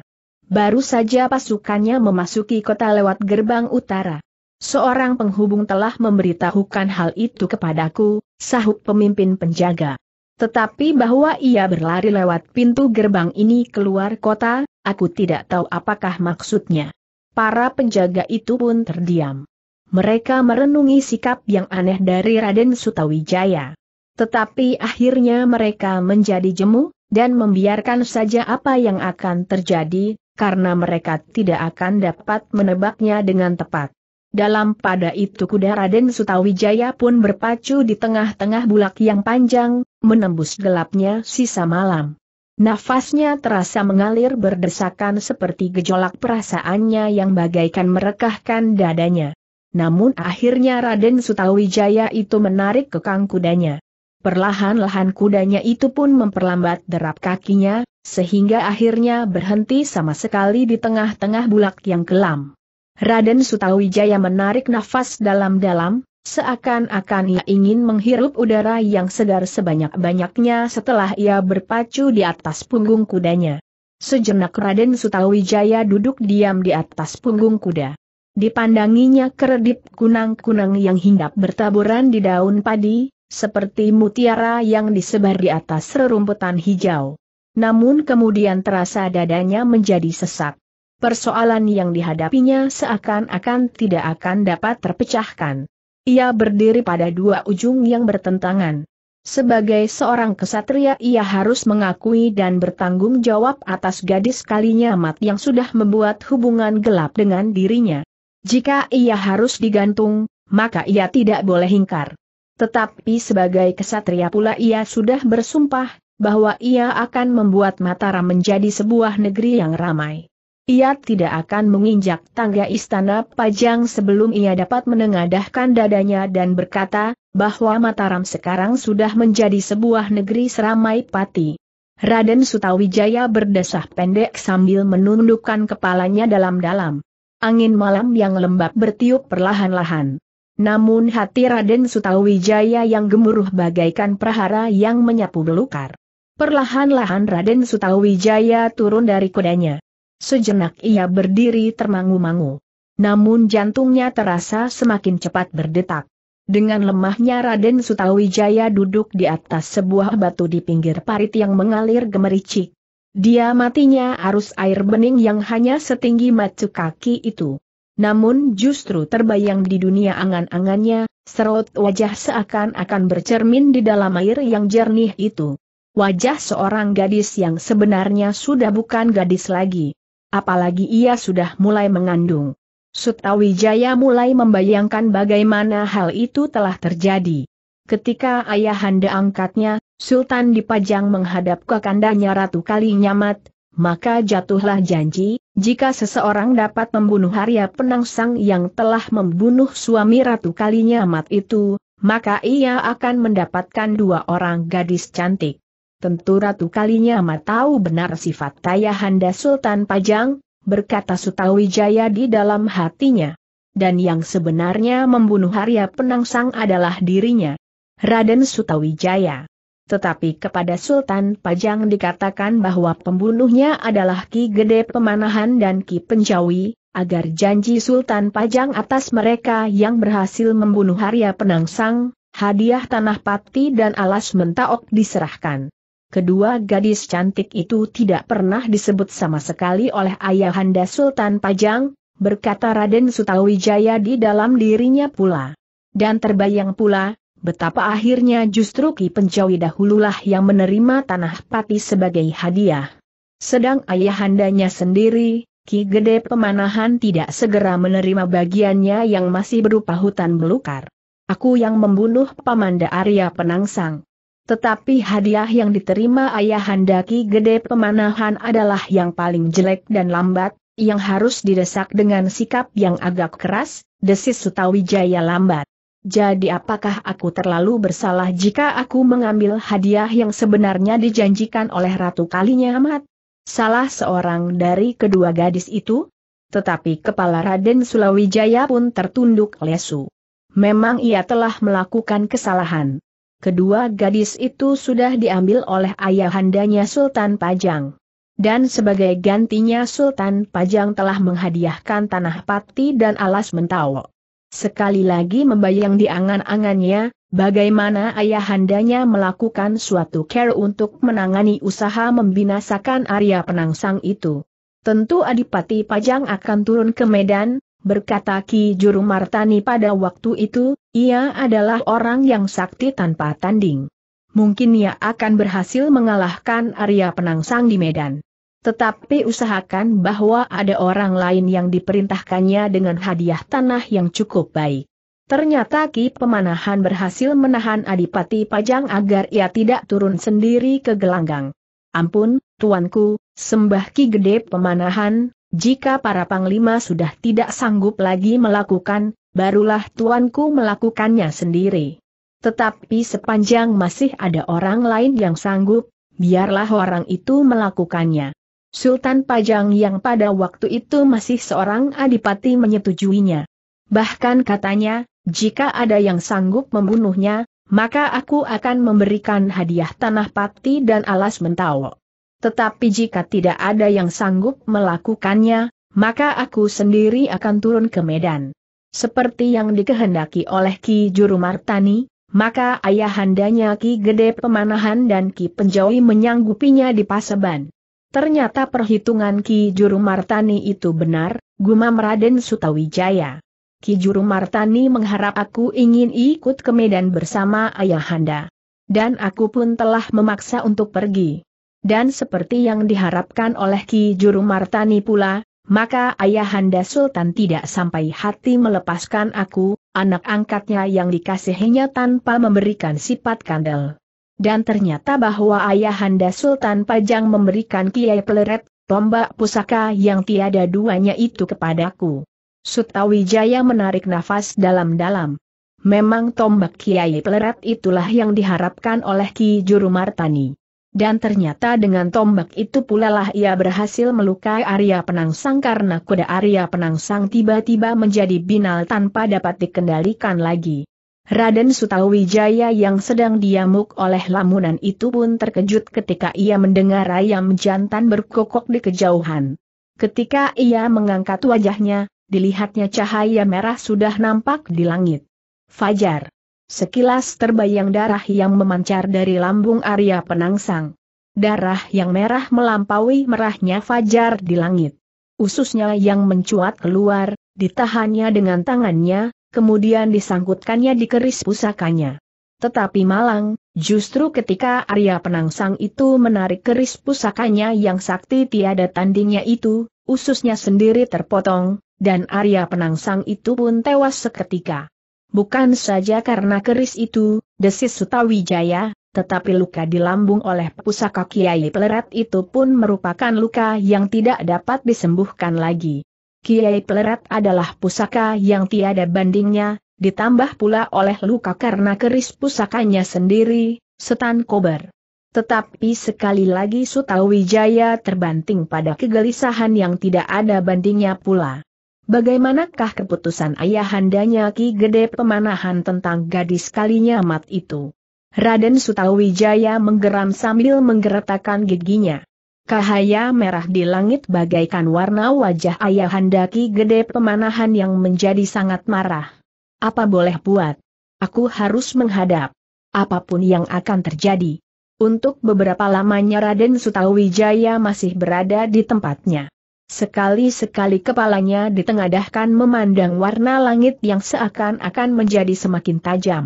Baru saja pasukannya memasuki kota lewat gerbang utara. Seorang penghubung telah memberitahukan hal itu kepadaku, sahut pemimpin penjaga. Tetapi bahwa ia berlari lewat pintu gerbang ini keluar kota, aku tidak tahu apakah maksudnya. Para penjaga itu pun terdiam. Mereka merenungi sikap yang aneh dari Raden Sutawijaya. Tetapi akhirnya mereka menjadi jemu, dan membiarkan saja apa yang akan terjadi, karena mereka tidak akan dapat menebaknya dengan tepat. Dalam pada itu kuda Raden Sutawijaya pun berpacu di tengah-tengah bulak yang panjang, menembus gelapnya sisa malam. Nafasnya terasa mengalir berdesakan seperti gejolak perasaannya yang bagaikan merekahkan dadanya. Namun akhirnya Raden Sutawijaya itu menarik kekang kudanya. Perlahan-lahan kudanya itu pun memperlambat derap kakinya, sehingga akhirnya berhenti sama sekali di tengah-tengah bulak yang kelam. Raden Sutawijaya menarik nafas dalam-dalam, seakan-akan ia ingin menghirup udara yang segar sebanyak-banyaknya setelah ia berpacu di atas punggung kudanya. Sejenak Raden Sutawijaya duduk diam di atas punggung kuda. Dipandanginya keredip kunang-kunang yang hinggap bertaburan di daun padi, seperti mutiara yang disebar di atas rerumputan hijau. Namun kemudian terasa dadanya menjadi sesak. Persoalan yang dihadapinya seakan-akan tidak akan dapat terpecahkan. Ia berdiri pada dua ujung yang bertentangan. Sebagai seorang kesatria ia harus mengakui dan bertanggung jawab atas gadis kalinya mat yang sudah membuat hubungan gelap dengan dirinya. Jika ia harus digantung, maka ia tidak boleh hingkar. Tetapi sebagai kesatria pula ia sudah bersumpah, bahwa ia akan membuat Mataram menjadi sebuah negeri yang ramai. Ia tidak akan menginjak tangga istana pajang sebelum ia dapat menengadahkan dadanya dan berkata, bahwa Mataram sekarang sudah menjadi sebuah negeri seramai pati. Raden Sutawijaya berdesah pendek sambil menundukkan kepalanya dalam-dalam. Angin malam yang lembab bertiup perlahan-lahan. Namun hati Raden Sutawijaya yang gemuruh bagaikan prahara yang menyapu belukar. Perlahan-lahan Raden Sutawijaya turun dari kudanya. Sejenak ia berdiri termangu-mangu. Namun jantungnya terasa semakin cepat berdetak. Dengan lemahnya Raden Sutawijaya duduk di atas sebuah batu di pinggir parit yang mengalir gemericik. Dia matinya arus air bening yang hanya setinggi macu kaki itu. Namun justru terbayang di dunia angan-angannya, serot wajah seakan-akan bercermin di dalam air yang jernih itu. Wajah seorang gadis yang sebenarnya sudah bukan gadis lagi. Apalagi ia sudah mulai mengandung. Sutawijaya mulai membayangkan bagaimana hal itu telah terjadi. Ketika ayahanda angkatnya, Sultan dipajang menghadap ke kakandanya Ratu Kalinyamat, maka jatuhlah janji, jika seseorang dapat membunuh Arya Penangsang yang telah membunuh suami Ratu Kalinyamat itu, maka ia akan mendapatkan dua orang gadis cantik tentu Ratu kalinya tahu benar sifat Handa Sultan Pajang, berkata Sutawijaya di dalam hatinya. Dan yang sebenarnya membunuh Arya Penangsang adalah dirinya, Raden Sutawijaya. Tetapi kepada Sultan Pajang dikatakan bahwa pembunuhnya adalah Ki Gede Pemanahan dan Ki Penjawi, agar janji Sultan Pajang atas mereka yang berhasil membunuh Arya Penangsang, hadiah tanah pati dan alas mentaok diserahkan. Kedua gadis cantik itu tidak pernah disebut sama sekali oleh ayahanda Sultan Pajang, berkata Raden Sutawijaya di dalam dirinya pula. Dan terbayang pula, betapa akhirnya justru Ki Penjawi dahululah yang menerima tanah pati sebagai hadiah. Sedang ayahandanya sendiri, Ki Gede Pemanahan tidak segera menerima bagiannya yang masih berupa hutan belukar. Aku yang membunuh Pamanda Arya Penangsang. Tetapi hadiah yang diterima ayahanda Ki Gede Pemanahan adalah yang paling jelek dan lambat, yang harus didesak dengan sikap yang agak keras, desis Sutawijaya lambat. Jadi apakah aku terlalu bersalah jika aku mengambil hadiah yang sebenarnya dijanjikan oleh Ratu Kalinyamat? Salah seorang dari kedua gadis itu? Tetapi kepala Raden Sulawijaya pun tertunduk lesu. Memang ia telah melakukan kesalahan kedua gadis itu sudah diambil oleh ayahandanya Sultan Pajang. Dan sebagai gantinya Sultan Pajang telah menghadiahkan tanah pati dan alas mentawo. Sekali lagi membayang di angan-angannya, bagaimana ayahandanya melakukan suatu care untuk menangani usaha membinasakan Arya Penangsang itu. Tentu Adipati Pajang akan turun ke Medan, berkata Ki Juru Martani pada waktu itu, ia adalah orang yang sakti tanpa tanding. Mungkin ia akan berhasil mengalahkan Arya Penangsang di Medan. Tetapi usahakan bahwa ada orang lain yang diperintahkannya dengan hadiah tanah yang cukup baik. Ternyata Ki Pemanahan berhasil menahan Adipati Pajang agar ia tidak turun sendiri ke gelanggang. Ampun, tuanku, sembah Ki Gede Pemanahan, jika para panglima sudah tidak sanggup lagi melakukan, barulah tuanku melakukannya sendiri. Tetapi sepanjang masih ada orang lain yang sanggup, biarlah orang itu melakukannya. Sultan Pajang yang pada waktu itu masih seorang adipati menyetujuinya. Bahkan katanya, jika ada yang sanggup membunuhnya, maka aku akan memberikan hadiah tanah pati dan alas mentawo. Tetapi jika tidak ada yang sanggup melakukannya, maka aku sendiri akan turun ke Medan. Seperti yang dikehendaki oleh Ki Juru Martani, maka ayahandanya Ki Gede Pemanahan dan Ki Penjawi menyanggupinya di Paseban. Ternyata perhitungan Ki Juru Martani itu benar, gumam Raden Sutawijaya. Ki Juru Martani mengharap aku ingin ikut ke Medan bersama ayahanda. Dan aku pun telah memaksa untuk pergi dan seperti yang diharapkan oleh Ki Juru Martani pula, maka ayahanda Sultan tidak sampai hati melepaskan aku, anak angkatnya yang dikasihinya tanpa memberikan sifat kandel. Dan ternyata bahwa ayahanda Sultan Pajang memberikan Kiai Peleret, tombak pusaka yang tiada duanya itu kepadaku. Sutawijaya menarik nafas dalam-dalam. Memang tombak Kiai Peleret itulah yang diharapkan oleh Ki Juru Martani. Dan ternyata dengan tombak itu pula lah ia berhasil melukai Arya Penangsang karena kuda Arya Penangsang tiba-tiba menjadi binal tanpa dapat dikendalikan lagi. Raden Sutawijaya yang sedang diamuk oleh lamunan itu pun terkejut ketika ia mendengar ayam jantan berkokok di kejauhan. Ketika ia mengangkat wajahnya, dilihatnya cahaya merah sudah nampak di langit. Fajar. Sekilas terbayang darah yang memancar dari lambung Arya Penangsang. Darah yang merah melampaui merahnya fajar di langit. Ususnya yang mencuat keluar, ditahannya dengan tangannya, kemudian disangkutkannya di keris pusakanya. Tetapi malang, justru ketika Arya Penangsang itu menarik keris pusakanya yang sakti tiada tandingnya itu, ususnya sendiri terpotong, dan Arya Penangsang itu pun tewas seketika. Bukan saja karena keris itu, desis Sutawijaya, tetapi luka di lambung oleh pusaka Kiai Pleret itu pun merupakan luka yang tidak dapat disembuhkan lagi. Kiai Pleret adalah pusaka yang tiada bandingnya, ditambah pula oleh luka karena keris pusakanya sendiri, setan kober. Tetapi sekali lagi Sutawijaya terbanting pada kegelisahan yang tidak ada bandingnya pula. Bagaimanakah keputusan ayahandanya Ki Gede Pemanahan tentang gadis kalinya mat itu? Raden Sutawijaya menggeram sambil menggeretakan giginya. Cahaya merah di langit bagaikan warna wajah ayahanda Ki Gede Pemanahan yang menjadi sangat marah. Apa boleh buat? Aku harus menghadap. Apapun yang akan terjadi. Untuk beberapa lamanya Raden Sutawijaya masih berada di tempatnya. Sekali-sekali kepalanya ditengadahkan memandang warna langit yang seakan-akan menjadi semakin tajam.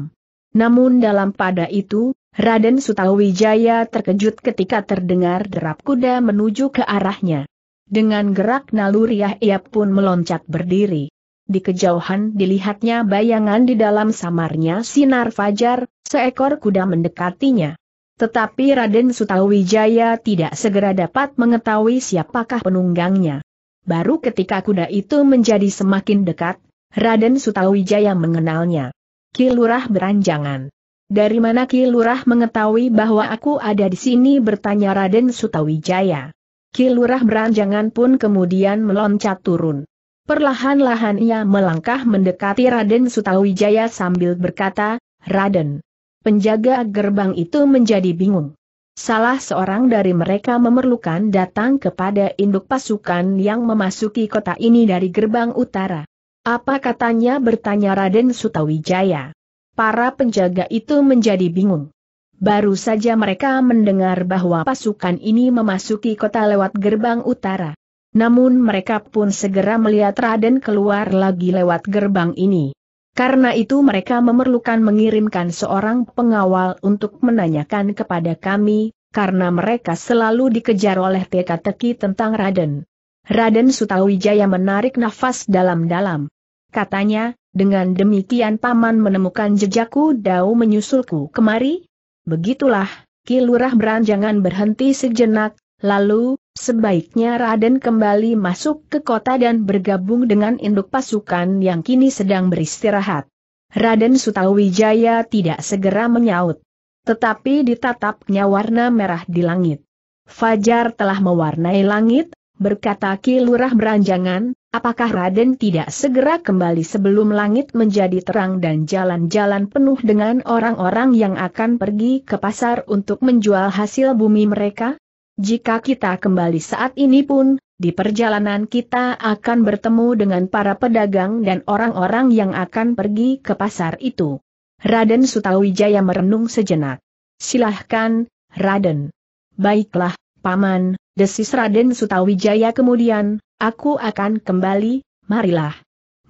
Namun dalam pada itu, Raden Sutawijaya terkejut ketika terdengar derap kuda menuju ke arahnya. Dengan gerak naluriah ia pun meloncat berdiri. Di kejauhan dilihatnya bayangan di dalam samarnya sinar fajar, seekor kuda mendekatinya. Tetapi Raden Sutawijaya tidak segera dapat mengetahui siapakah penunggangnya. Baru ketika kuda itu menjadi semakin dekat, Raden Sutawijaya mengenalnya. Kilurah beranjangan. Dari mana Kilurah mengetahui bahwa aku ada di sini bertanya Raden Sutawijaya. Kilurah beranjangan pun kemudian meloncat turun. Perlahan-lahan ia melangkah mendekati Raden Sutawijaya sambil berkata, Raden, Penjaga gerbang itu menjadi bingung. Salah seorang dari mereka memerlukan datang kepada induk pasukan yang memasuki kota ini dari gerbang utara. Apa katanya bertanya Raden Sutawijaya. Para penjaga itu menjadi bingung. Baru saja mereka mendengar bahwa pasukan ini memasuki kota lewat gerbang utara. Namun mereka pun segera melihat Raden keluar lagi lewat gerbang ini. Karena itu mereka memerlukan mengirimkan seorang pengawal untuk menanyakan kepada kami, karena mereka selalu dikejar oleh teka-teki tentang Raden. Raden Sutawijaya menarik nafas dalam-dalam. Katanya, dengan demikian paman menemukan jejakku dau menyusulku kemari? Begitulah, Kilurah beranjangan berhenti sejenak, lalu, Sebaiknya Raden kembali masuk ke kota dan bergabung dengan induk pasukan yang kini sedang beristirahat. Raden Sutawijaya tidak segera menyaut. Tetapi ditatapnya warna merah di langit. Fajar telah mewarnai langit, berkata Ki Lurah Beranjangan, apakah Raden tidak segera kembali sebelum langit menjadi terang dan jalan-jalan penuh dengan orang-orang yang akan pergi ke pasar untuk menjual hasil bumi mereka? Jika kita kembali saat ini pun, di perjalanan kita akan bertemu dengan para pedagang dan orang-orang yang akan pergi ke pasar itu. Raden Sutawijaya merenung sejenak. Silahkan, Raden. Baiklah, Paman, desis Raden Sutawijaya kemudian, aku akan kembali, marilah.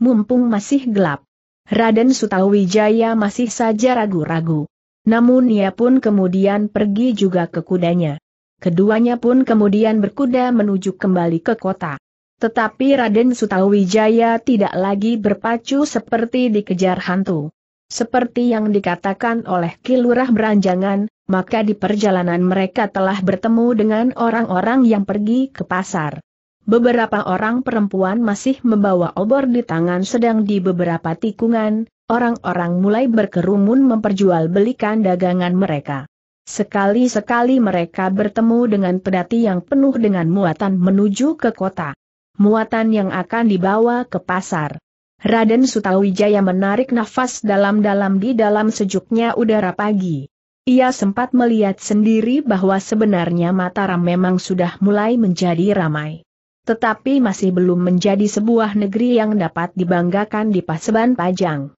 Mumpung masih gelap. Raden Sutawijaya masih saja ragu-ragu. Namun ia pun kemudian pergi juga ke kudanya keduanya pun kemudian berkuda menuju kembali ke kota. Tetapi Raden Sutawijaya tidak lagi berpacu seperti dikejar hantu. Seperti yang dikatakan oleh Kilurah Beranjangan, maka di perjalanan mereka telah bertemu dengan orang-orang yang pergi ke pasar. Beberapa orang perempuan masih membawa obor di tangan sedang di beberapa tikungan, orang-orang mulai berkerumun memperjualbelikan dagangan mereka. Sekali-sekali mereka bertemu dengan pedati yang penuh dengan muatan menuju ke kota. Muatan yang akan dibawa ke pasar. Raden Sutawijaya menarik nafas dalam-dalam di dalam sejuknya udara pagi. Ia sempat melihat sendiri bahwa sebenarnya Mataram memang sudah mulai menjadi ramai. Tetapi masih belum menjadi sebuah negeri yang dapat dibanggakan di Paseban Pajang.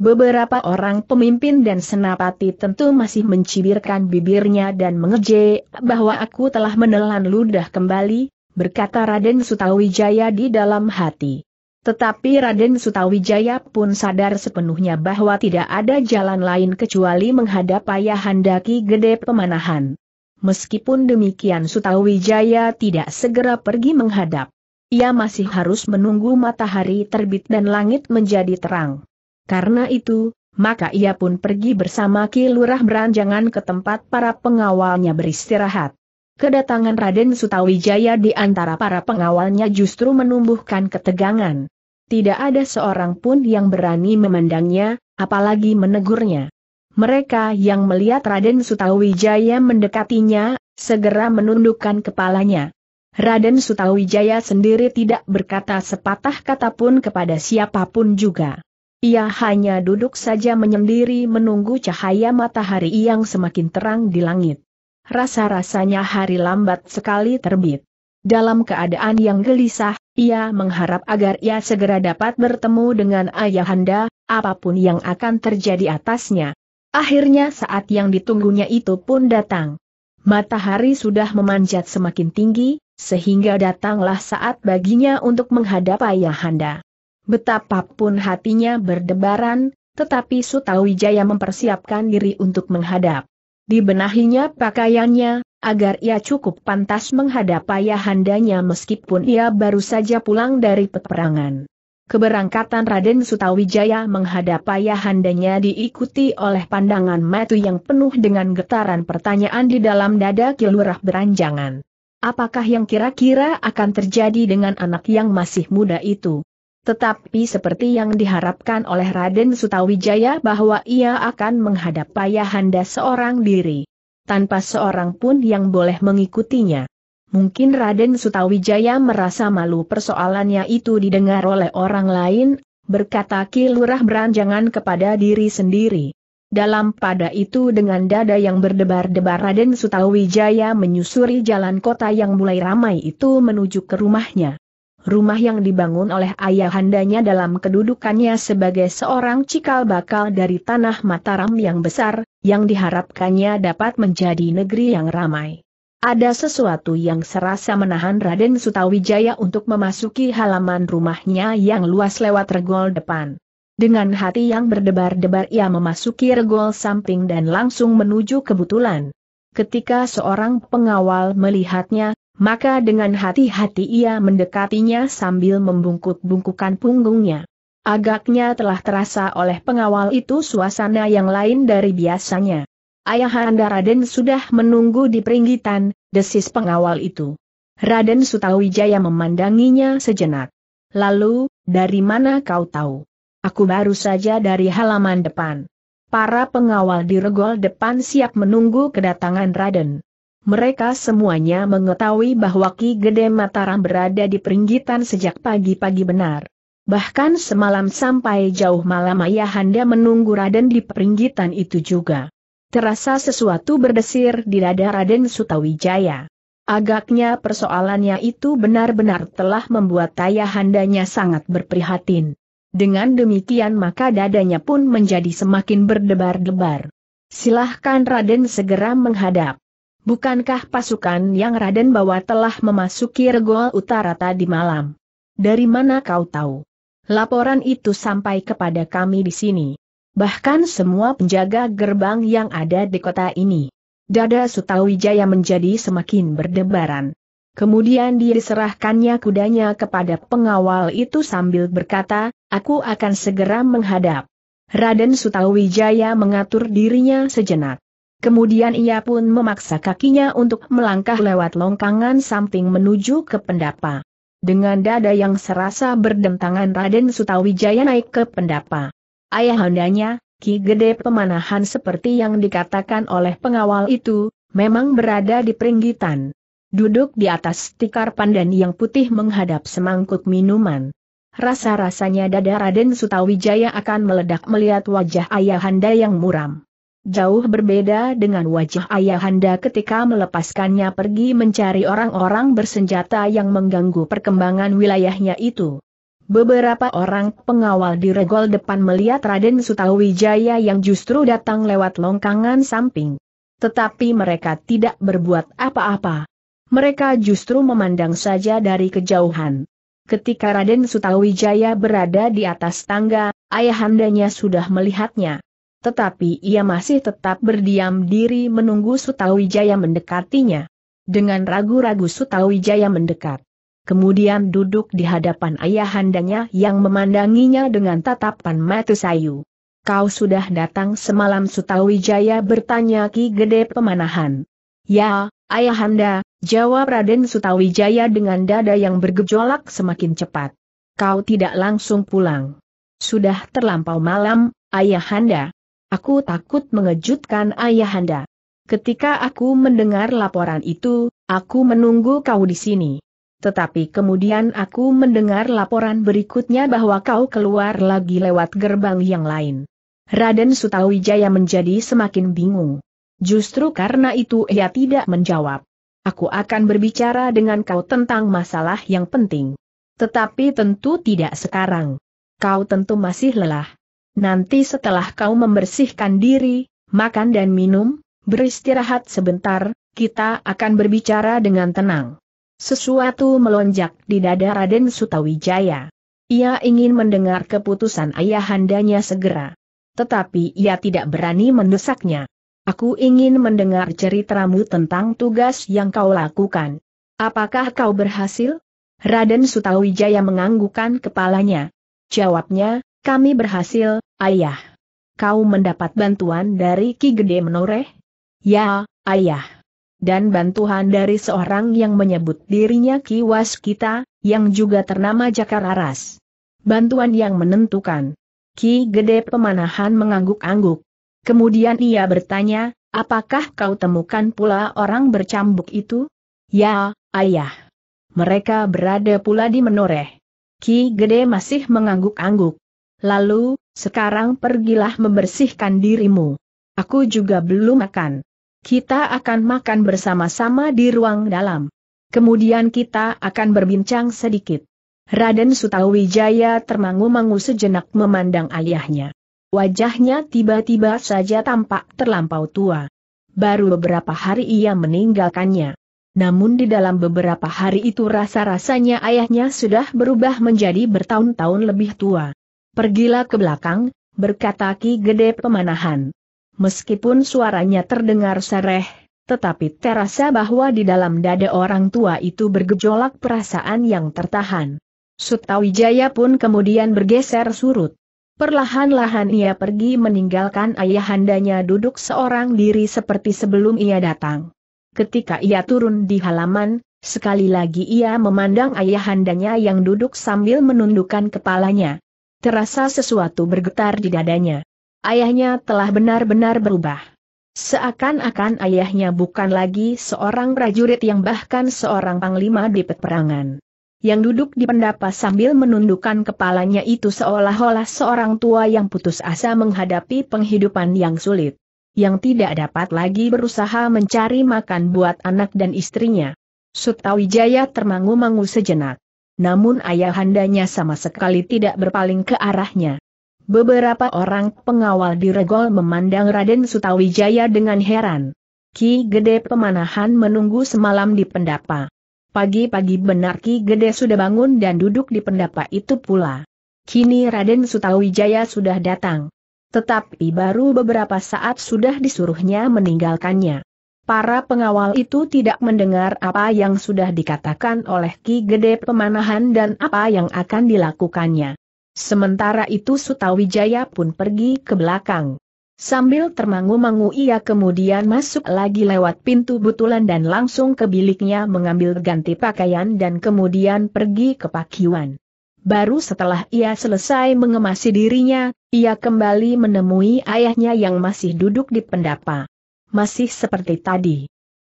Beberapa orang pemimpin dan senapati tentu masih mencibirkan bibirnya dan mengejek bahwa aku telah menelan ludah kembali, berkata Raden Sutawijaya di dalam hati. Tetapi Raden Sutawijaya pun sadar sepenuhnya bahwa tidak ada jalan lain kecuali menghadap Ayahanda Ki Gede Pemanahan. Meskipun demikian Sutawijaya tidak segera pergi menghadap. Ia masih harus menunggu matahari terbit dan langit menjadi terang. Karena itu, maka ia pun pergi bersama Ki Lurah Beranjangan ke tempat para pengawalnya beristirahat. Kedatangan Raden Sutawijaya di antara para pengawalnya justru menumbuhkan ketegangan. Tidak ada seorang pun yang berani memandangnya, apalagi menegurnya. Mereka yang melihat Raden Sutawijaya mendekatinya, segera menundukkan kepalanya. Raden Sutawijaya sendiri tidak berkata sepatah kata pun kepada siapapun juga. Ia hanya duduk saja menyendiri menunggu cahaya matahari yang semakin terang di langit. Rasa-rasanya hari lambat sekali terbit. Dalam keadaan yang gelisah, ia mengharap agar ia segera dapat bertemu dengan ayahanda, apapun yang akan terjadi atasnya. Akhirnya saat yang ditunggunya itu pun datang. Matahari sudah memanjat semakin tinggi, sehingga datanglah saat baginya untuk menghadap ayahanda. Betapapun hatinya berdebaran, tetapi Sutawijaya mempersiapkan diri untuk menghadap. Dibenahinya pakaiannya, agar ia cukup pantas menghadap ayahandanya meskipun ia baru saja pulang dari peperangan. Keberangkatan Raden Sutawijaya menghadap ayahandanya diikuti oleh pandangan matu yang penuh dengan getaran pertanyaan di dalam dada kilurah beranjangan. Apakah yang kira-kira akan terjadi dengan anak yang masih muda itu? Tetapi seperti yang diharapkan oleh Raden Sutawijaya bahwa ia akan menghadap Payahanda seorang diri. Tanpa seorang pun yang boleh mengikutinya. Mungkin Raden Sutawijaya merasa malu persoalannya itu didengar oleh orang lain, berkata Ki Lurah beranjangan kepada diri sendiri. Dalam pada itu dengan dada yang berdebar-debar Raden Sutawijaya menyusuri jalan kota yang mulai ramai itu menuju ke rumahnya rumah yang dibangun oleh ayahandanya dalam kedudukannya sebagai seorang cikal bakal dari tanah Mataram yang besar, yang diharapkannya dapat menjadi negeri yang ramai. Ada sesuatu yang serasa menahan Raden Sutawijaya untuk memasuki halaman rumahnya yang luas lewat regol depan. Dengan hati yang berdebar-debar ia memasuki regol samping dan langsung menuju kebetulan. Ketika seorang pengawal melihatnya, maka dengan hati-hati ia mendekatinya sambil membungkuk-bungkukan punggungnya. Agaknya telah terasa oleh pengawal itu suasana yang lain dari biasanya. Ayahanda Raden sudah menunggu di peringgitan, desis pengawal itu. Raden Sutawijaya memandanginya sejenak. Lalu, dari mana kau tahu? Aku baru saja dari halaman depan. Para pengawal di regol depan siap menunggu kedatangan Raden. Mereka semuanya mengetahui bahwa Ki Gede Mataram berada di peringgitan sejak pagi-pagi benar. Bahkan semalam sampai jauh malam Ayahanda menunggu Raden di peringgitan itu juga. Terasa sesuatu berdesir di dada Raden Sutawijaya. Agaknya persoalannya itu benar-benar telah membuat Ayahandanya sangat berprihatin. Dengan demikian maka dadanya pun menjadi semakin berdebar-debar. Silahkan Raden segera menghadap. Bukankah pasukan yang Raden bawa telah memasuki Regol Utara tadi malam? Dari mana kau tahu? Laporan itu sampai kepada kami di sini. Bahkan semua penjaga gerbang yang ada di kota ini. Dada Sutawijaya menjadi semakin berdebaran. Kemudian diserahkannya kudanya kepada pengawal itu sambil berkata, aku akan segera menghadap. Raden Sutawijaya mengatur dirinya sejenak. Kemudian ia pun memaksa kakinya untuk melangkah lewat longkangan samping menuju ke pendapa. Dengan dada yang serasa berdentangan Raden Sutawijaya naik ke pendapa. Ayahandanya, Ki Gede Pemanahan seperti yang dikatakan oleh pengawal itu, memang berada di peringgitan. Duduk di atas tikar pandan yang putih menghadap semangkuk minuman. Rasa-rasanya dada Raden Sutawijaya akan meledak melihat wajah ayahanda yang muram. Jauh berbeda dengan wajah ayahanda ketika melepaskannya pergi mencari orang-orang bersenjata yang mengganggu perkembangan wilayahnya itu. Beberapa orang pengawal di regol depan melihat Raden Sutawijaya yang justru datang lewat longkangan samping. Tetapi mereka tidak berbuat apa-apa. Mereka justru memandang saja dari kejauhan. Ketika Raden Sutawijaya berada di atas tangga, ayahandanya sudah melihatnya tetapi ia masih tetap berdiam diri menunggu Sutawijaya mendekatinya. Dengan ragu-ragu Sutawijaya mendekat. Kemudian duduk di hadapan ayahandanya yang memandanginya dengan tatapan mata sayu. Kau sudah datang semalam Sutawijaya bertanya Ki Gede Pemanahan. Ya, ayahanda, jawab Raden Sutawijaya dengan dada yang bergejolak semakin cepat. Kau tidak langsung pulang. Sudah terlampau malam, ayahanda. Aku takut mengejutkan ayahanda. Ketika aku mendengar laporan itu, aku menunggu kau di sini. Tetapi kemudian aku mendengar laporan berikutnya bahwa kau keluar lagi lewat gerbang yang lain. Raden Sutawijaya menjadi semakin bingung. Justru karena itu ia tidak menjawab. Aku akan berbicara dengan kau tentang masalah yang penting. Tetapi tentu tidak sekarang. Kau tentu masih lelah. Nanti setelah kau membersihkan diri, makan dan minum, beristirahat sebentar, kita akan berbicara dengan tenang. Sesuatu melonjak di dada Raden Sutawijaya. Ia ingin mendengar keputusan ayahandanya segera. Tetapi ia tidak berani mendesaknya. Aku ingin mendengar ceritamu tentang tugas yang kau lakukan. Apakah kau berhasil? Raden Sutawijaya menganggukkan kepalanya. Jawabnya, kami berhasil, ayah. Kau mendapat bantuan dari Ki Gede Menoreh? Ya, ayah. Dan bantuan dari seorang yang menyebut dirinya Ki Waskita, yang juga ternama Jakarta Bantuan yang menentukan. Ki Gede Pemanahan mengangguk-angguk. Kemudian ia bertanya, apakah kau temukan pula orang bercambuk itu? Ya, ayah. Mereka berada pula di menoreh. Ki Gede masih mengangguk-angguk. Lalu, sekarang pergilah membersihkan dirimu. Aku juga belum makan. Kita akan makan bersama-sama di ruang dalam. Kemudian kita akan berbincang sedikit. Raden Sutawijaya termangu-mangu sejenak memandang ayahnya. Wajahnya tiba-tiba saja tampak terlampau tua. Baru beberapa hari ia meninggalkannya. Namun di dalam beberapa hari itu rasa-rasanya ayahnya sudah berubah menjadi bertahun-tahun lebih tua. Pergilah ke belakang, berkata Ki Gede Pemanahan. Meskipun suaranya terdengar sereh, tetapi terasa bahwa di dalam dada orang tua itu bergejolak perasaan yang tertahan. Sutawijaya pun kemudian bergeser surut. Perlahan-lahan ia pergi meninggalkan ayahandanya duduk seorang diri seperti sebelum ia datang. Ketika ia turun di halaman, sekali lagi ia memandang ayahandanya yang duduk sambil menundukkan kepalanya terasa sesuatu bergetar di dadanya. Ayahnya telah benar-benar berubah. Seakan-akan ayahnya bukan lagi seorang prajurit yang bahkan seorang panglima di peperangan. Yang duduk di pendapa sambil menundukkan kepalanya itu seolah-olah seorang tua yang putus asa menghadapi penghidupan yang sulit. Yang tidak dapat lagi berusaha mencari makan buat anak dan istrinya. Sutawijaya termangu-mangu sejenak namun ayahandanya sama sekali tidak berpaling ke arahnya. Beberapa orang pengawal di regol memandang Raden Sutawijaya dengan heran. Ki Gede Pemanahan menunggu semalam di pendapa. Pagi-pagi benar Ki Gede sudah bangun dan duduk di pendapa itu pula. Kini Raden Sutawijaya sudah datang. Tetapi baru beberapa saat sudah disuruhnya meninggalkannya. Para pengawal itu tidak mendengar apa yang sudah dikatakan oleh Ki Gede Pemanahan dan apa yang akan dilakukannya. Sementara itu Sutawijaya pun pergi ke belakang. Sambil termangu-mangu ia kemudian masuk lagi lewat pintu butulan dan langsung ke biliknya mengambil ganti pakaian dan kemudian pergi ke pakiwan. Baru setelah ia selesai mengemasi dirinya, ia kembali menemui ayahnya yang masih duduk di pendapa masih seperti tadi.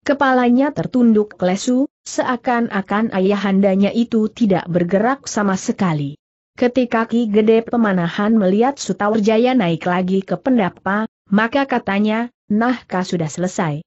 Kepalanya tertunduk lesu, seakan-akan ayahandanya itu tidak bergerak sama sekali. Ketika Ki Gede Pemanahan melihat Sutawijaya naik lagi ke pendapa, maka katanya, "Nah, kah sudah selesai.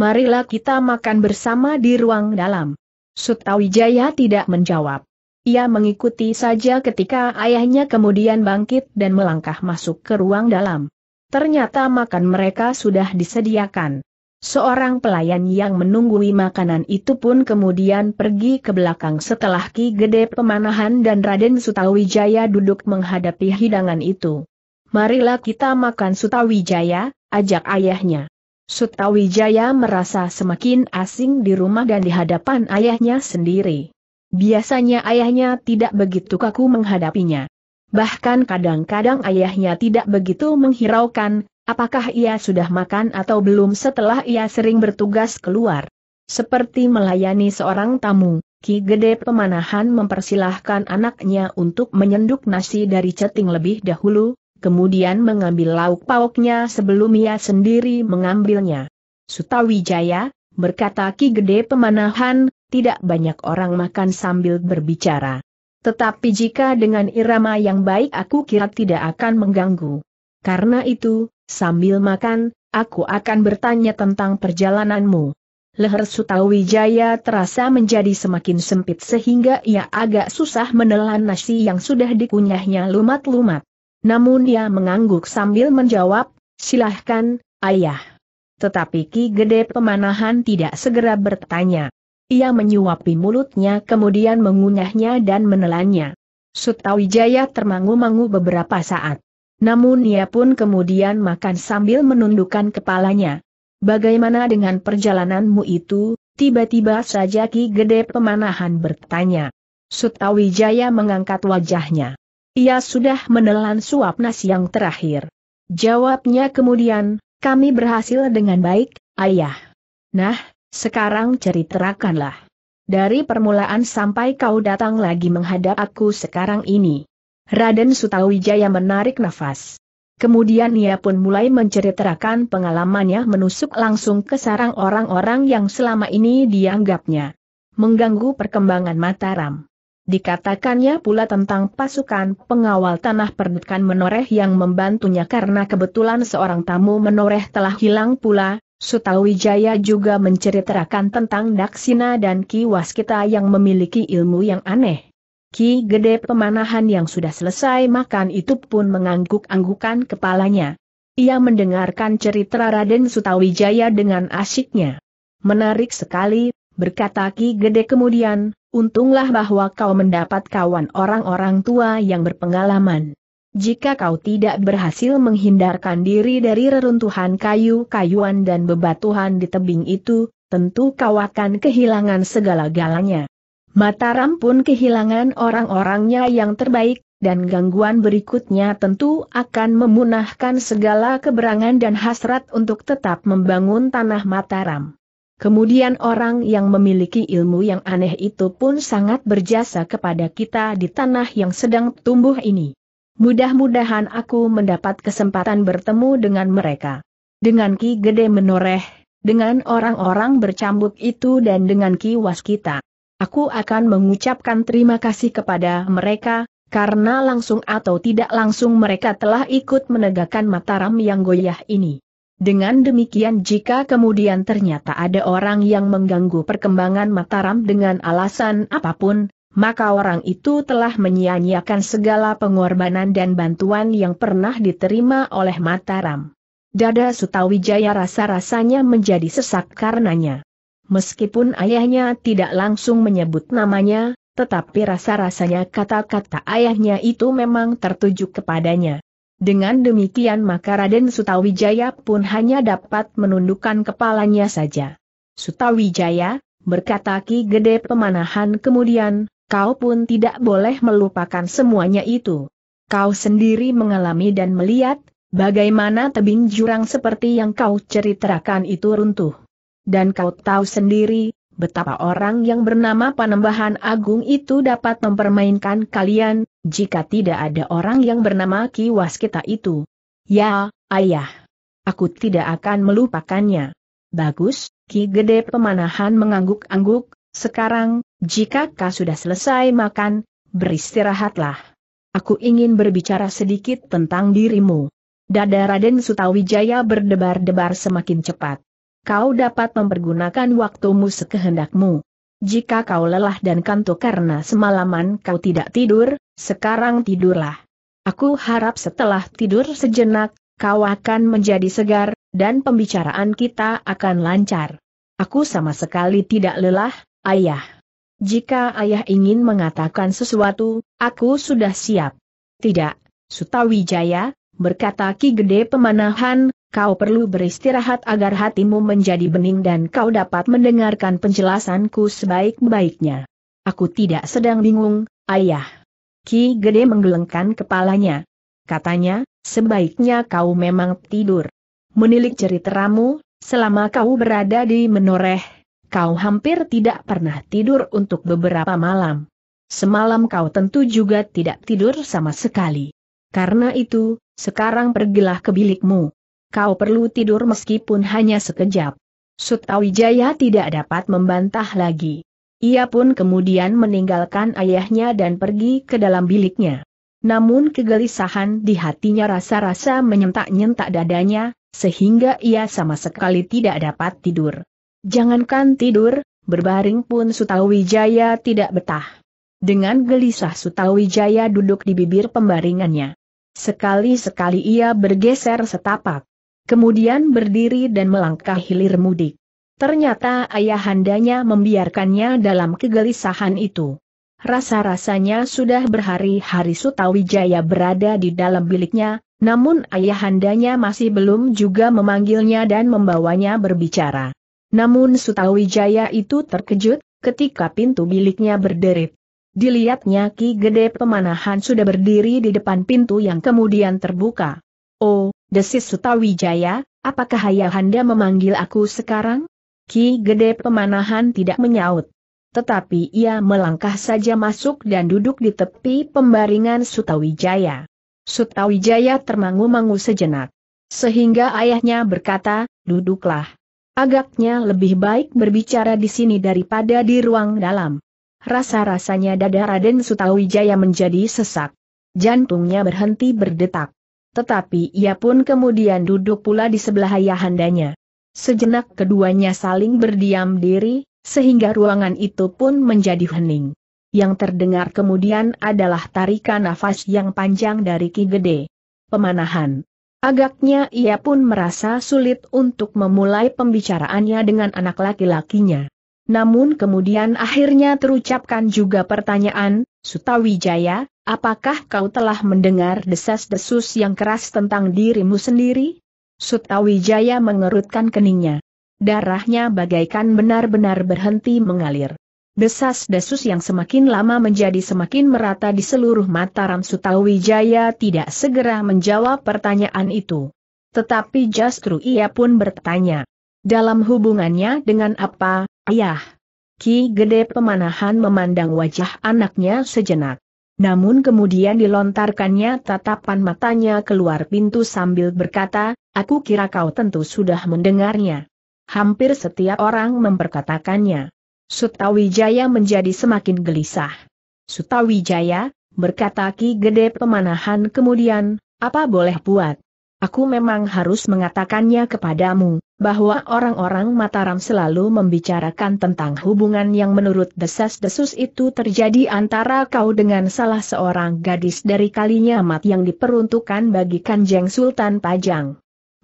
Marilah kita makan bersama di ruang dalam. Sutawijaya tidak menjawab. Ia mengikuti saja ketika ayahnya kemudian bangkit dan melangkah masuk ke ruang dalam. Ternyata makan mereka sudah disediakan. Seorang pelayan yang menunggui makanan itu pun kemudian pergi ke belakang setelah Ki Gede Pemanahan dan Raden Sutawijaya duduk menghadapi hidangan itu. Marilah kita makan Sutawijaya, ajak ayahnya. Sutawijaya merasa semakin asing di rumah dan di hadapan ayahnya sendiri. Biasanya ayahnya tidak begitu kaku menghadapinya bahkan kadang-kadang ayahnya tidak begitu menghiraukan, apakah ia sudah makan atau belum setelah ia sering bertugas keluar. Seperti melayani seorang tamu, Ki Gede Pemanahan mempersilahkan anaknya untuk menyenduk nasi dari ceting lebih dahulu, kemudian mengambil lauk pauknya sebelum ia sendiri mengambilnya. Sutawijaya, berkata Ki Gede Pemanahan, tidak banyak orang makan sambil berbicara. Tetapi jika dengan irama yang baik aku kira tidak akan mengganggu. Karena itu, sambil makan, aku akan bertanya tentang perjalananmu. Leher Sutawijaya terasa menjadi semakin sempit sehingga ia agak susah menelan nasi yang sudah dikunyahnya lumat-lumat. Namun ia mengangguk sambil menjawab, silahkan, ayah. Tetapi Ki Gede Pemanahan tidak segera bertanya. Ia menyuapi mulutnya kemudian mengunyahnya dan menelannya. Sutawijaya termangu-mangu beberapa saat. Namun ia pun kemudian makan sambil menundukkan kepalanya. Bagaimana dengan perjalananmu itu? Tiba-tiba saja Ki Gede Pemanahan bertanya. Sutawijaya mengangkat wajahnya. Ia sudah menelan suap nasi yang terakhir. Jawabnya kemudian, kami berhasil dengan baik, ayah. Nah, sekarang ceritakanlah. Dari permulaan sampai kau datang lagi menghadap aku sekarang ini. Raden Sutawijaya menarik nafas. Kemudian ia pun mulai menceritakan pengalamannya menusuk langsung ke sarang orang-orang yang selama ini dianggapnya mengganggu perkembangan Mataram. Dikatakannya pula tentang pasukan pengawal tanah perdekan menoreh yang membantunya karena kebetulan seorang tamu menoreh telah hilang pula, Sutawijaya juga menceritakan tentang Daksina dan Ki Waskita yang memiliki ilmu yang aneh. Ki Gede Pemanahan yang sudah selesai makan itu pun mengangguk-anggukan kepalanya. Ia mendengarkan cerita Raden Sutawijaya dengan asyiknya. Menarik sekali, berkata Ki Gede kemudian, untunglah bahwa kau mendapat kawan orang-orang tua yang berpengalaman. Jika kau tidak berhasil menghindarkan diri dari reruntuhan kayu-kayuan dan bebatuhan di tebing itu, tentu kau akan kehilangan segala-galanya. Mataram pun kehilangan orang-orangnya yang terbaik, dan gangguan berikutnya tentu akan memunahkan segala keberangan dan hasrat untuk tetap membangun tanah Mataram. Kemudian orang yang memiliki ilmu yang aneh itu pun sangat berjasa kepada kita di tanah yang sedang tumbuh ini. Mudah-mudahan aku mendapat kesempatan bertemu dengan mereka. Dengan Ki Gede menoreh, dengan orang-orang bercambuk itu dan dengan Ki Waskita. Aku akan mengucapkan terima kasih kepada mereka, karena langsung atau tidak langsung mereka telah ikut menegakkan Mataram yang goyah ini. Dengan demikian jika kemudian ternyata ada orang yang mengganggu perkembangan Mataram dengan alasan apapun, maka orang itu telah menyia-nyiakan segala pengorbanan dan bantuan yang pernah diterima oleh Mataram. Dada Sutawijaya rasa-rasanya menjadi sesak karenanya. Meskipun ayahnya tidak langsung menyebut namanya, tetapi rasa-rasanya kata-kata ayahnya itu memang tertuju kepadanya. Dengan demikian maka Raden Sutawijaya pun hanya dapat menundukkan kepalanya saja. Sutawijaya, berkata Ki Gede Pemanahan kemudian, kau pun tidak boleh melupakan semuanya itu. Kau sendiri mengalami dan melihat, bagaimana tebing jurang seperti yang kau ceritakan itu runtuh. Dan kau tahu sendiri, betapa orang yang bernama Panembahan Agung itu dapat mempermainkan kalian, jika tidak ada orang yang bernama Ki Waskita itu. Ya, ayah. Aku tidak akan melupakannya. Bagus, Ki Gede Pemanahan mengangguk-angguk, sekarang, jika kau sudah selesai makan, beristirahatlah. Aku ingin berbicara sedikit tentang dirimu. Dada Raden Sutawijaya berdebar-debar semakin cepat. Kau dapat mempergunakan waktumu sekehendakmu. Jika kau lelah dan kantuk karena semalaman kau tidak tidur, sekarang tidurlah. Aku harap setelah tidur sejenak, kau akan menjadi segar, dan pembicaraan kita akan lancar. Aku sama sekali tidak lelah, Ayah. Jika ayah ingin mengatakan sesuatu, aku sudah siap. Tidak, Sutawijaya, berkata Ki Gede Pemanahan, kau perlu beristirahat agar hatimu menjadi bening dan kau dapat mendengarkan penjelasanku sebaik-baiknya. Aku tidak sedang bingung, ayah. Ki Gede menggelengkan kepalanya. Katanya, sebaiknya kau memang tidur. Menilik ceritamu, selama kau berada di menoreh, kau hampir tidak pernah tidur untuk beberapa malam. Semalam kau tentu juga tidak tidur sama sekali. Karena itu, sekarang pergilah ke bilikmu. Kau perlu tidur meskipun hanya sekejap. Sutawijaya tidak dapat membantah lagi. Ia pun kemudian meninggalkan ayahnya dan pergi ke dalam biliknya. Namun kegelisahan di hatinya rasa-rasa menyentak-nyentak dadanya, sehingga ia sama sekali tidak dapat tidur. Jangankan tidur, berbaring pun Sutawijaya tidak betah. Dengan gelisah Sutawijaya duduk di bibir pembaringannya. Sekali-sekali ia bergeser setapak. Kemudian berdiri dan melangkah hilir mudik. Ternyata ayahandanya membiarkannya dalam kegelisahan itu. Rasa-rasanya sudah berhari-hari Sutawijaya berada di dalam biliknya, namun ayahandanya masih belum juga memanggilnya dan membawanya berbicara. Namun Sutawijaya itu terkejut, ketika pintu biliknya berderit. Dilihatnya Ki Gede Pemanahan sudah berdiri di depan pintu yang kemudian terbuka. Oh, desis Sutawijaya, apakah ayahanda memanggil aku sekarang? Ki Gede Pemanahan tidak menyaut. Tetapi ia melangkah saja masuk dan duduk di tepi pembaringan Sutawijaya. Sutawijaya termangu-mangu sejenak. Sehingga ayahnya berkata, duduklah. Agaknya lebih baik berbicara di sini daripada di ruang dalam. Rasa-rasanya dada Raden Sutawijaya menjadi sesak. Jantungnya berhenti berdetak. Tetapi ia pun kemudian duduk pula di sebelah ayahandanya. Sejenak keduanya saling berdiam diri, sehingga ruangan itu pun menjadi hening. Yang terdengar kemudian adalah tarikan nafas yang panjang dari Ki Gede. Pemanahan. Agaknya ia pun merasa sulit untuk memulai pembicaraannya dengan anak laki-lakinya. Namun kemudian akhirnya terucapkan juga pertanyaan, Sutawijaya, apakah kau telah mendengar desas-desus yang keras tentang dirimu sendiri? Sutawijaya mengerutkan keningnya. Darahnya bagaikan benar-benar berhenti mengalir. Desas-desus yang semakin lama menjadi semakin merata di seluruh Mataram Sutawijaya tidak segera menjawab pertanyaan itu. Tetapi justru ia pun bertanya. Dalam hubungannya dengan apa, ayah? Ki Gede Pemanahan memandang wajah anaknya sejenak. Namun kemudian dilontarkannya tatapan matanya keluar pintu sambil berkata, aku kira kau tentu sudah mendengarnya. Hampir setiap orang memperkatakannya. Sutawijaya menjadi semakin gelisah. Sutawijaya, berkata Ki Gede Pemanahan kemudian, apa boleh buat? Aku memang harus mengatakannya kepadamu, bahwa orang-orang Mataram selalu membicarakan tentang hubungan yang menurut desas-desus itu terjadi antara kau dengan salah seorang gadis dari kalinya mat yang diperuntukkan bagi Kanjeng Sultan Pajang.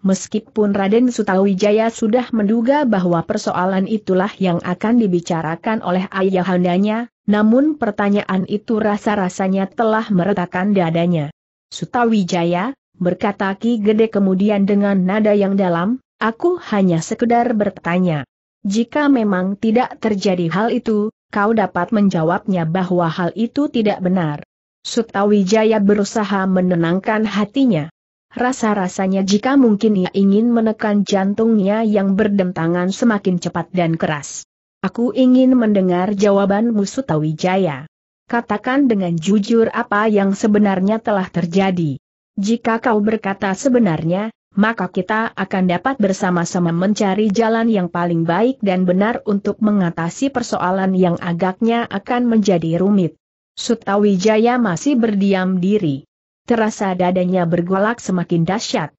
Meskipun Raden Sutawijaya sudah menduga bahwa persoalan itulah yang akan dibicarakan oleh ayahandanya, namun pertanyaan itu rasa-rasanya telah meretakkan dadanya. Sutawijaya, berkata Ki Gede kemudian dengan nada yang dalam, aku hanya sekedar bertanya. Jika memang tidak terjadi hal itu, kau dapat menjawabnya bahwa hal itu tidak benar. Sutawijaya berusaha menenangkan hatinya. Rasa-rasanya jika mungkin ia ingin menekan jantungnya yang berdentangan semakin cepat dan keras. Aku ingin mendengar jawabanmu Sutawijaya. Katakan dengan jujur apa yang sebenarnya telah terjadi. Jika kau berkata sebenarnya, maka kita akan dapat bersama-sama mencari jalan yang paling baik dan benar untuk mengatasi persoalan yang agaknya akan menjadi rumit. Sutawijaya masih berdiam diri terasa dadanya bergolak semakin dahsyat.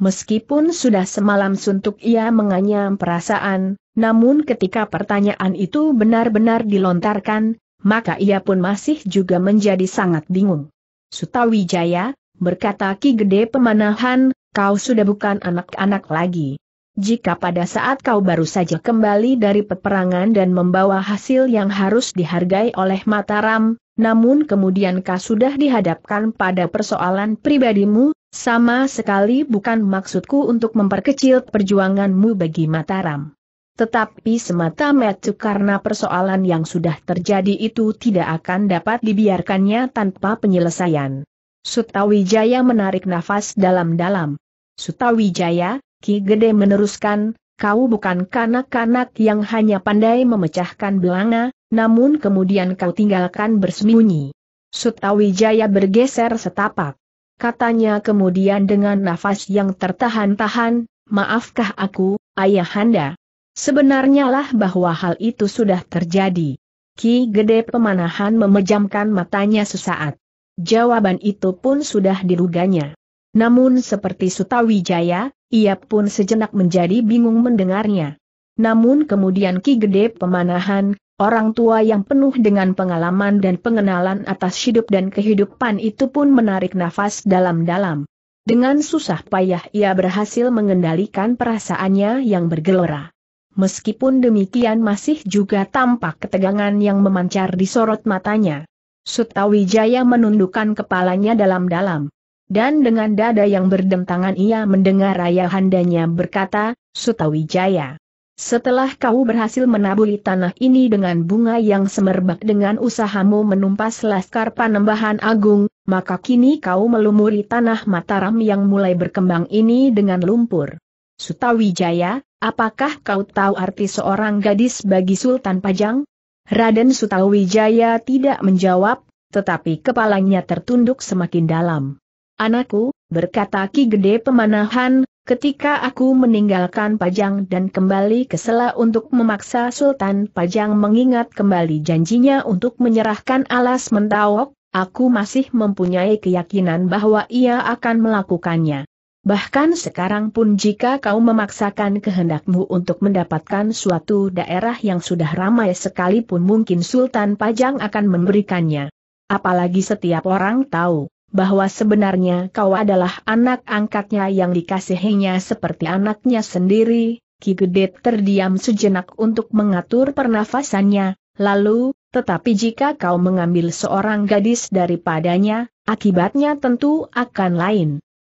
Meskipun sudah semalam suntuk ia menganyam perasaan, namun ketika pertanyaan itu benar-benar dilontarkan, maka ia pun masih juga menjadi sangat bingung. Sutawijaya, berkata Ki Gede Pemanahan, kau sudah bukan anak-anak lagi. Jika pada saat kau baru saja kembali dari peperangan dan membawa hasil yang harus dihargai oleh Mataram, namun kemudian kau sudah dihadapkan pada persoalan pribadimu, sama sekali bukan maksudku untuk memperkecil perjuanganmu bagi Mataram. Tetapi semata-mata karena persoalan yang sudah terjadi itu tidak akan dapat dibiarkannya tanpa penyelesaian. Sutawijaya menarik nafas dalam-dalam. Sutawijaya, Ki Gede meneruskan, kau bukan kanak-kanak yang hanya pandai memecahkan belanga, namun kemudian kau tinggalkan bersembunyi. Sutawijaya bergeser setapak. Katanya kemudian dengan nafas yang tertahan-tahan, maafkah aku, ayahanda? Sebenarnya lah bahwa hal itu sudah terjadi. Ki Gede Pemanahan memejamkan matanya sesaat. Jawaban itu pun sudah diruganya. Namun seperti Sutawijaya, ia pun sejenak menjadi bingung mendengarnya. Namun kemudian Ki Gede Pemanahan, orang tua yang penuh dengan pengalaman dan pengenalan atas hidup dan kehidupan itu pun menarik nafas dalam-dalam. Dengan susah payah ia berhasil mengendalikan perasaannya yang bergelora. Meskipun demikian masih juga tampak ketegangan yang memancar di sorot matanya. Sutawijaya menundukkan kepalanya dalam-dalam dan dengan dada yang berdentangan ia mendengar Handanya berkata, Sutawijaya. Setelah kau berhasil menaburi tanah ini dengan bunga yang semerbak dengan usahamu menumpas laskar panembahan agung, maka kini kau melumuri tanah Mataram yang mulai berkembang ini dengan lumpur. Sutawijaya, apakah kau tahu arti seorang gadis bagi Sultan Pajang? Raden Sutawijaya tidak menjawab, tetapi kepalanya tertunduk semakin dalam. Anakku, berkata Ki Gede Pemanahan, ketika aku meninggalkan Pajang dan kembali ke Sela untuk memaksa Sultan Pajang mengingat kembali janjinya untuk menyerahkan alas mentawok, aku masih mempunyai keyakinan bahwa ia akan melakukannya. Bahkan sekarang pun jika kau memaksakan kehendakmu untuk mendapatkan suatu daerah yang sudah ramai sekalipun mungkin Sultan Pajang akan memberikannya. Apalagi setiap orang tahu, bahwa sebenarnya kau adalah anak angkatnya yang dikasihinya seperti anaknya sendiri, Ki Gede terdiam sejenak untuk mengatur pernafasannya, lalu, tetapi jika kau mengambil seorang gadis daripadanya, akibatnya tentu akan lain.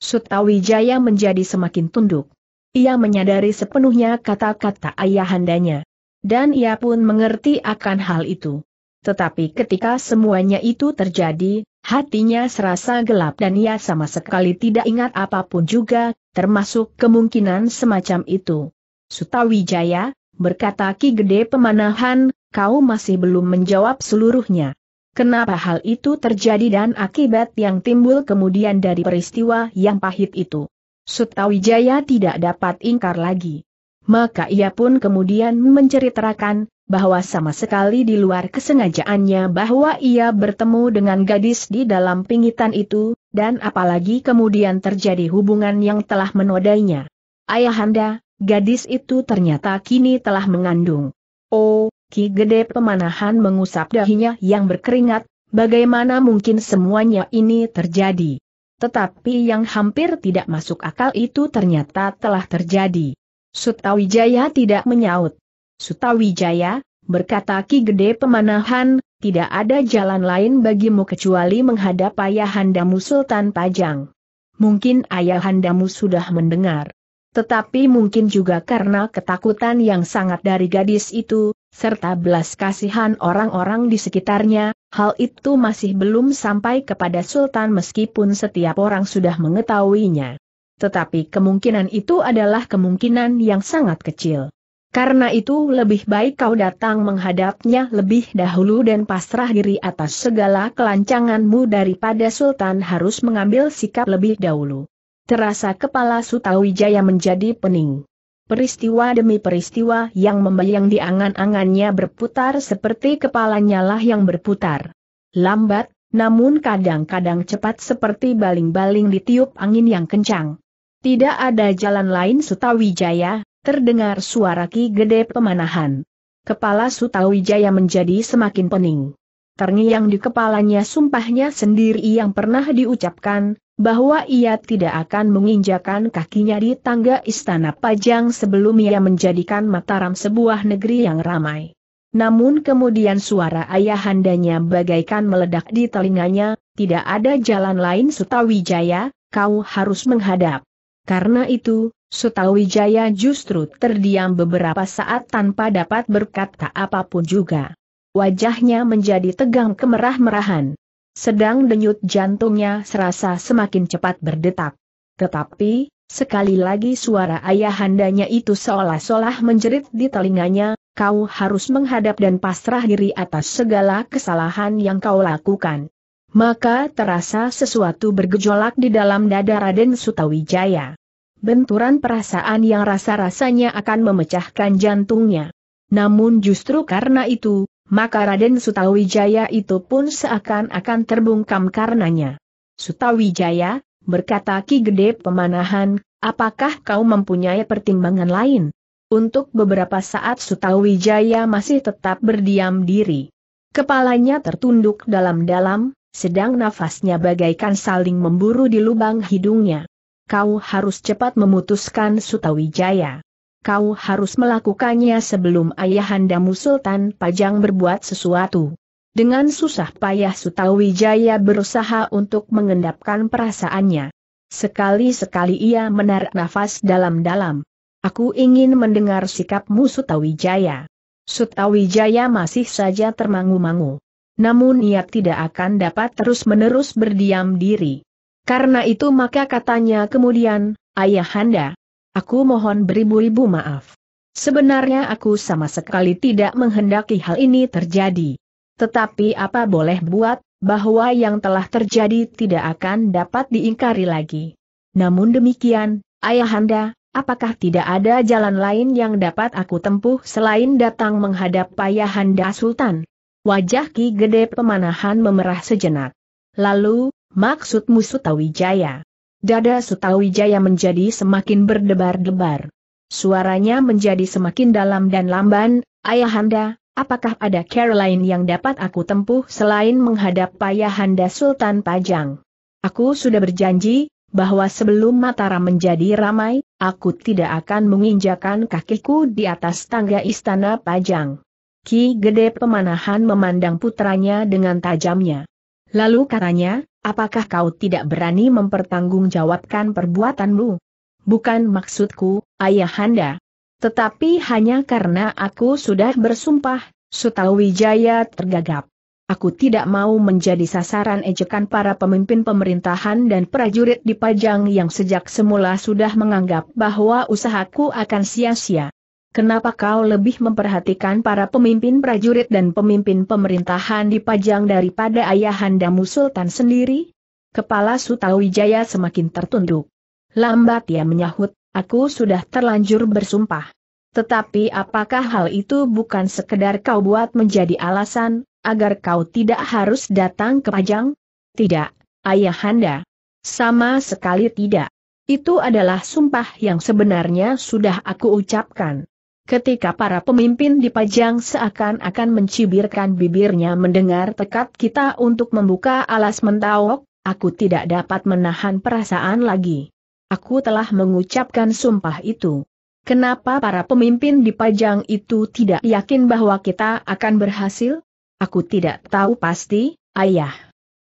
Sutawijaya menjadi semakin tunduk. Ia menyadari sepenuhnya kata-kata ayahandanya. Dan ia pun mengerti akan hal itu. Tetapi ketika semuanya itu terjadi, Hatinya serasa gelap dan ia sama sekali tidak ingat apapun juga, termasuk kemungkinan semacam itu. Sutawijaya, berkata Ki Gede Pemanahan, kau masih belum menjawab seluruhnya. Kenapa hal itu terjadi dan akibat yang timbul kemudian dari peristiwa yang pahit itu. Sutawijaya tidak dapat ingkar lagi. Maka ia pun kemudian menceritakan, bahwa sama sekali di luar kesengajaannya bahwa ia bertemu dengan gadis di dalam pingitan itu, dan apalagi kemudian terjadi hubungan yang telah menodainya. Ayahanda, gadis itu ternyata kini telah mengandung. Oh, Ki Gede Pemanahan mengusap dahinya yang berkeringat, bagaimana mungkin semuanya ini terjadi. Tetapi yang hampir tidak masuk akal itu ternyata telah terjadi. Sutawijaya tidak menyaut. Sutawijaya, berkata Ki Gede Pemanahan, tidak ada jalan lain bagimu kecuali menghadap ayahandamu Sultan Pajang. Mungkin ayahandamu sudah mendengar. Tetapi mungkin juga karena ketakutan yang sangat dari gadis itu, serta belas kasihan orang-orang di sekitarnya, hal itu masih belum sampai kepada Sultan meskipun setiap orang sudah mengetahuinya. Tetapi kemungkinan itu adalah kemungkinan yang sangat kecil. Karena itu lebih baik kau datang menghadapnya lebih dahulu dan pasrah diri atas segala kelancanganmu daripada Sultan harus mengambil sikap lebih dahulu. Terasa kepala Sutawijaya menjadi pening. Peristiwa demi peristiwa yang membayang di angan-angannya berputar seperti kepalanya lah yang berputar. Lambat, namun kadang-kadang cepat seperti baling-baling ditiup angin yang kencang. Tidak ada jalan lain Sutawijaya, terdengar suara Ki Gede pemanahan. Kepala Sutawijaya menjadi semakin pening. Terngiang di kepalanya sumpahnya sendiri yang pernah diucapkan, bahwa ia tidak akan menginjakan kakinya di tangga istana Pajang sebelum ia menjadikan Mataram sebuah negeri yang ramai. Namun kemudian suara ayahandanya bagaikan meledak di telinganya, tidak ada jalan lain Sutawijaya, kau harus menghadap. Karena itu, Sutawijaya justru terdiam beberapa saat tanpa dapat berkata apapun juga. Wajahnya menjadi tegang kemerah-merahan. Sedang denyut jantungnya serasa semakin cepat berdetak. Tetapi, sekali lagi suara ayahandanya itu seolah-olah menjerit di telinganya, kau harus menghadap dan pasrah diri atas segala kesalahan yang kau lakukan. Maka terasa sesuatu bergejolak di dalam dada Raden Sutawijaya benturan perasaan yang rasa-rasanya akan memecahkan jantungnya. Namun justru karena itu, maka Raden Sutawijaya itu pun seakan-akan terbungkam karenanya. Sutawijaya, berkata Ki Gede Pemanahan, apakah kau mempunyai pertimbangan lain? Untuk beberapa saat Sutawijaya masih tetap berdiam diri. Kepalanya tertunduk dalam-dalam, sedang nafasnya bagaikan saling memburu di lubang hidungnya kau harus cepat memutuskan Sutawijaya. Kau harus melakukannya sebelum ayahandamu Sultan Pajang berbuat sesuatu. Dengan susah payah Sutawijaya berusaha untuk mengendapkan perasaannya. Sekali-sekali ia menarik nafas dalam-dalam. Aku ingin mendengar sikapmu Sutawijaya. Sutawijaya masih saja termangu-mangu. Namun ia tidak akan dapat terus-menerus berdiam diri. Karena itu maka katanya kemudian, Ayahanda, aku mohon beribu-ribu maaf. Sebenarnya aku sama sekali tidak menghendaki hal ini terjadi. Tetapi apa boleh buat, bahwa yang telah terjadi tidak akan dapat diingkari lagi. Namun demikian, Ayahanda, apakah tidak ada jalan lain yang dapat aku tempuh selain datang menghadap Ayahanda Sultan? Wajah Ki Gede Pemanahan memerah sejenak. Lalu, Maksudmu Sutawijaya? Dada Sutawijaya menjadi semakin berdebar-debar. Suaranya menjadi semakin dalam dan lamban, Ayahanda, apakah ada cara lain yang dapat aku tempuh selain menghadap Ayahanda Sultan Pajang? Aku sudah berjanji, bahwa sebelum Mataram menjadi ramai, aku tidak akan menginjakan kakiku di atas tangga istana Pajang. Ki Gede Pemanahan memandang putranya dengan tajamnya. Lalu katanya, Apakah kau tidak berani mempertanggungjawabkan perbuatanmu? Bukan maksudku, ayahanda. Tetapi hanya karena aku sudah bersumpah, Sutawijaya tergagap. Aku tidak mau menjadi sasaran ejekan para pemimpin pemerintahan dan prajurit di Pajang yang sejak semula sudah menganggap bahwa usahaku akan sia-sia. Kenapa kau lebih memperhatikan para pemimpin prajurit dan pemimpin pemerintahan di Pajang daripada ayahandamu Sultan sendiri? Kepala Sutawijaya semakin tertunduk. Lambat ia menyahut, aku sudah terlanjur bersumpah. Tetapi apakah hal itu bukan sekedar kau buat menjadi alasan, agar kau tidak harus datang ke Pajang? Tidak, Ayahanda. Sama sekali tidak. Itu adalah sumpah yang sebenarnya sudah aku ucapkan. Ketika para pemimpin dipajang seakan-akan mencibirkan bibirnya mendengar tekad kita untuk membuka alas mentawok, aku tidak dapat menahan perasaan lagi. Aku telah mengucapkan sumpah itu. Kenapa para pemimpin dipajang itu tidak yakin bahwa kita akan berhasil? Aku tidak tahu pasti, ayah.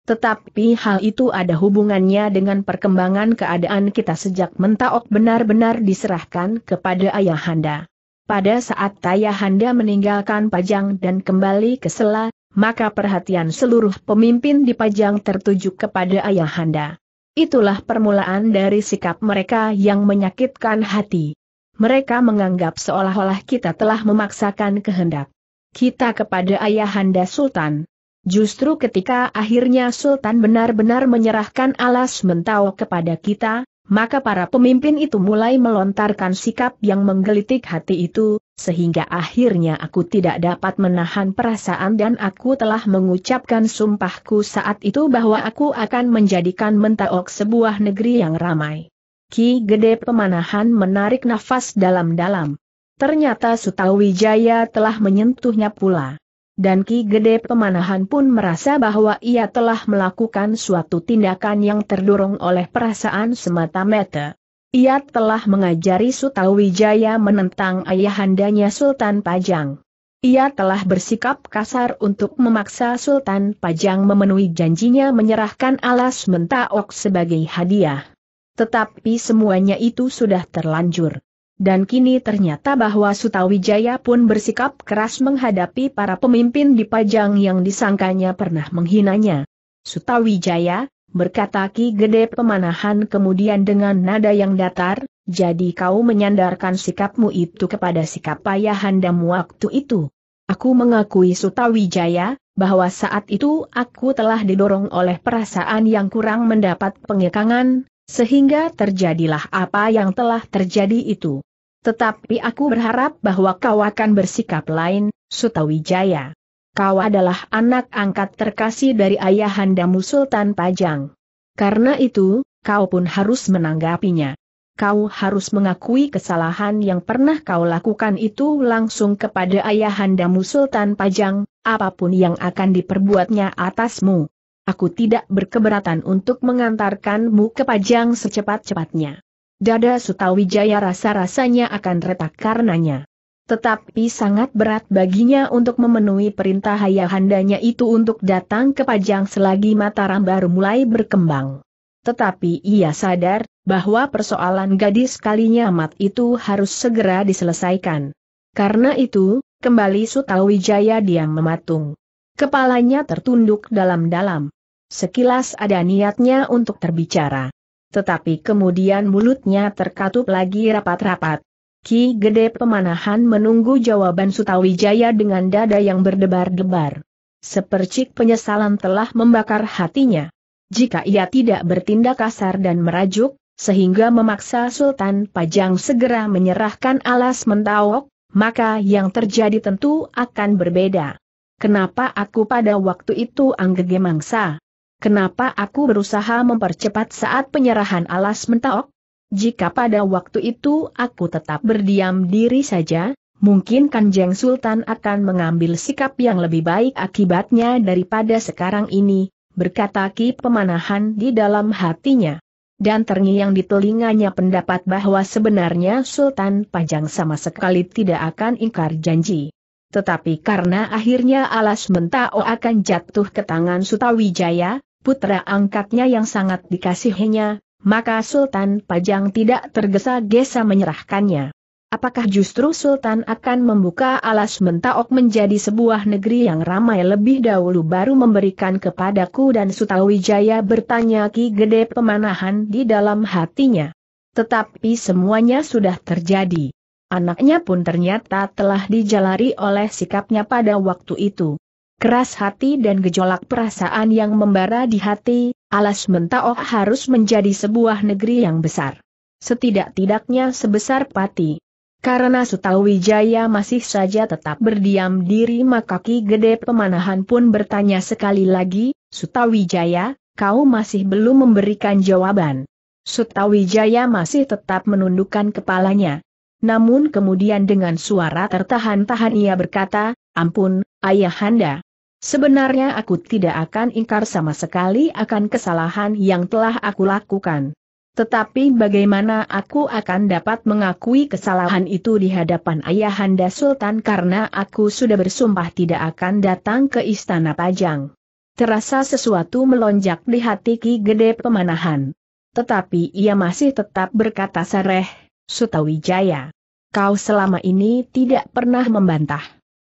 Tetapi hal itu ada hubungannya dengan perkembangan keadaan kita sejak mentaok benar-benar diserahkan kepada ayahanda. Pada saat Tayahanda meninggalkan Pajang dan kembali ke Sela, maka perhatian seluruh pemimpin di Pajang tertuju kepada Ayahanda. Itulah permulaan dari sikap mereka yang menyakitkan hati. Mereka menganggap seolah-olah kita telah memaksakan kehendak kita kepada Ayahanda Sultan. Justru ketika akhirnya Sultan benar-benar menyerahkan alas mentau kepada kita, maka para pemimpin itu mulai melontarkan sikap yang menggelitik hati itu, sehingga akhirnya aku tidak dapat menahan perasaan dan aku telah mengucapkan sumpahku saat itu bahwa aku akan menjadikan Mentaok sebuah negeri yang ramai. Ki Gede Pemanahan menarik nafas dalam-dalam. Ternyata Sutawijaya telah menyentuhnya pula. Dan Ki Gede Pemanahan pun merasa bahwa ia telah melakukan suatu tindakan yang terdorong oleh perasaan semata-mata. Ia telah mengajari Sutawijaya menentang ayahandanya Sultan Pajang. Ia telah bersikap kasar untuk memaksa Sultan Pajang memenuhi janjinya menyerahkan alas mentaok sebagai hadiah. Tetapi semuanya itu sudah terlanjur dan kini ternyata bahwa Sutawijaya pun bersikap keras menghadapi para pemimpin di Pajang yang disangkanya pernah menghinanya. Sutawijaya, berkata Ki Gede Pemanahan kemudian dengan nada yang datar, jadi kau menyandarkan sikapmu itu kepada sikap ayahandamu waktu itu. Aku mengakui Sutawijaya, bahwa saat itu aku telah didorong oleh perasaan yang kurang mendapat pengekangan, sehingga terjadilah apa yang telah terjadi itu. Tetapi aku berharap bahwa kau akan bersikap lain, Sutawijaya. Kau adalah anak angkat terkasih dari ayahandamu Sultan Pajang. Karena itu, kau pun harus menanggapinya. Kau harus mengakui kesalahan yang pernah kau lakukan itu langsung kepada ayahandamu Sultan Pajang, apapun yang akan diperbuatnya atasmu. Aku tidak berkeberatan untuk mengantarkanmu ke Pajang secepat-cepatnya. Dada Sutawijaya rasa-rasanya akan retak karenanya. Tetapi sangat berat baginya untuk memenuhi perintah ayahandanya itu untuk datang ke Pajang selagi Mataram baru mulai berkembang. Tetapi ia sadar, bahwa persoalan gadis kalinya amat itu harus segera diselesaikan. Karena itu, kembali Sutawijaya diam mematung. Kepalanya tertunduk dalam-dalam. Sekilas ada niatnya untuk terbicara. Tetapi kemudian mulutnya terkatup lagi rapat-rapat. Ki Gede Pemanahan menunggu jawaban Sutawijaya dengan dada yang berdebar-debar. Sepercik penyesalan telah membakar hatinya. Jika ia tidak bertindak kasar dan merajuk, sehingga memaksa Sultan Pajang segera menyerahkan alas mentawok, maka yang terjadi tentu akan berbeda. Kenapa aku pada waktu itu anggege mangsa? Kenapa aku berusaha mempercepat saat penyerahan alas mentok? Jika pada waktu itu aku tetap berdiam diri saja, mungkin Kanjeng Sultan akan mengambil sikap yang lebih baik akibatnya daripada sekarang ini, berkata Ki Pemanahan di dalam hatinya. Dan terngiang di telinganya pendapat bahwa sebenarnya Sultan Pajang sama sekali tidak akan ingkar janji. Tetapi karena akhirnya alas mentao akan jatuh ke tangan Sutawijaya, putra angkatnya yang sangat dikasihinya, maka Sultan Pajang tidak tergesa-gesa menyerahkannya. Apakah justru Sultan akan membuka alas mentaok menjadi sebuah negeri yang ramai lebih dahulu baru memberikan kepadaku dan Sutawijaya bertanya Ki Gede Pemanahan di dalam hatinya. Tetapi semuanya sudah terjadi. Anaknya pun ternyata telah dijalari oleh sikapnya pada waktu itu. Keras hati dan gejolak perasaan yang membara di hati, alas mentaok oh harus menjadi sebuah negeri yang besar. Setidak-tidaknya sebesar pati. Karena Sutawijaya masih saja tetap berdiam diri maka Ki Gede Pemanahan pun bertanya sekali lagi, Sutawijaya, kau masih belum memberikan jawaban. Sutawijaya masih tetap menundukkan kepalanya namun kemudian dengan suara tertahan-tahan ia berkata, ampun, ayahanda. Sebenarnya aku tidak akan ingkar sama sekali akan kesalahan yang telah aku lakukan. Tetapi bagaimana aku akan dapat mengakui kesalahan itu di hadapan ayahanda sultan karena aku sudah bersumpah tidak akan datang ke istana Pajang. Terasa sesuatu melonjak di hati Ki Gede Pemanahan. Tetapi ia masih tetap berkata sareh, Sutawijaya. Kau selama ini tidak pernah membantah.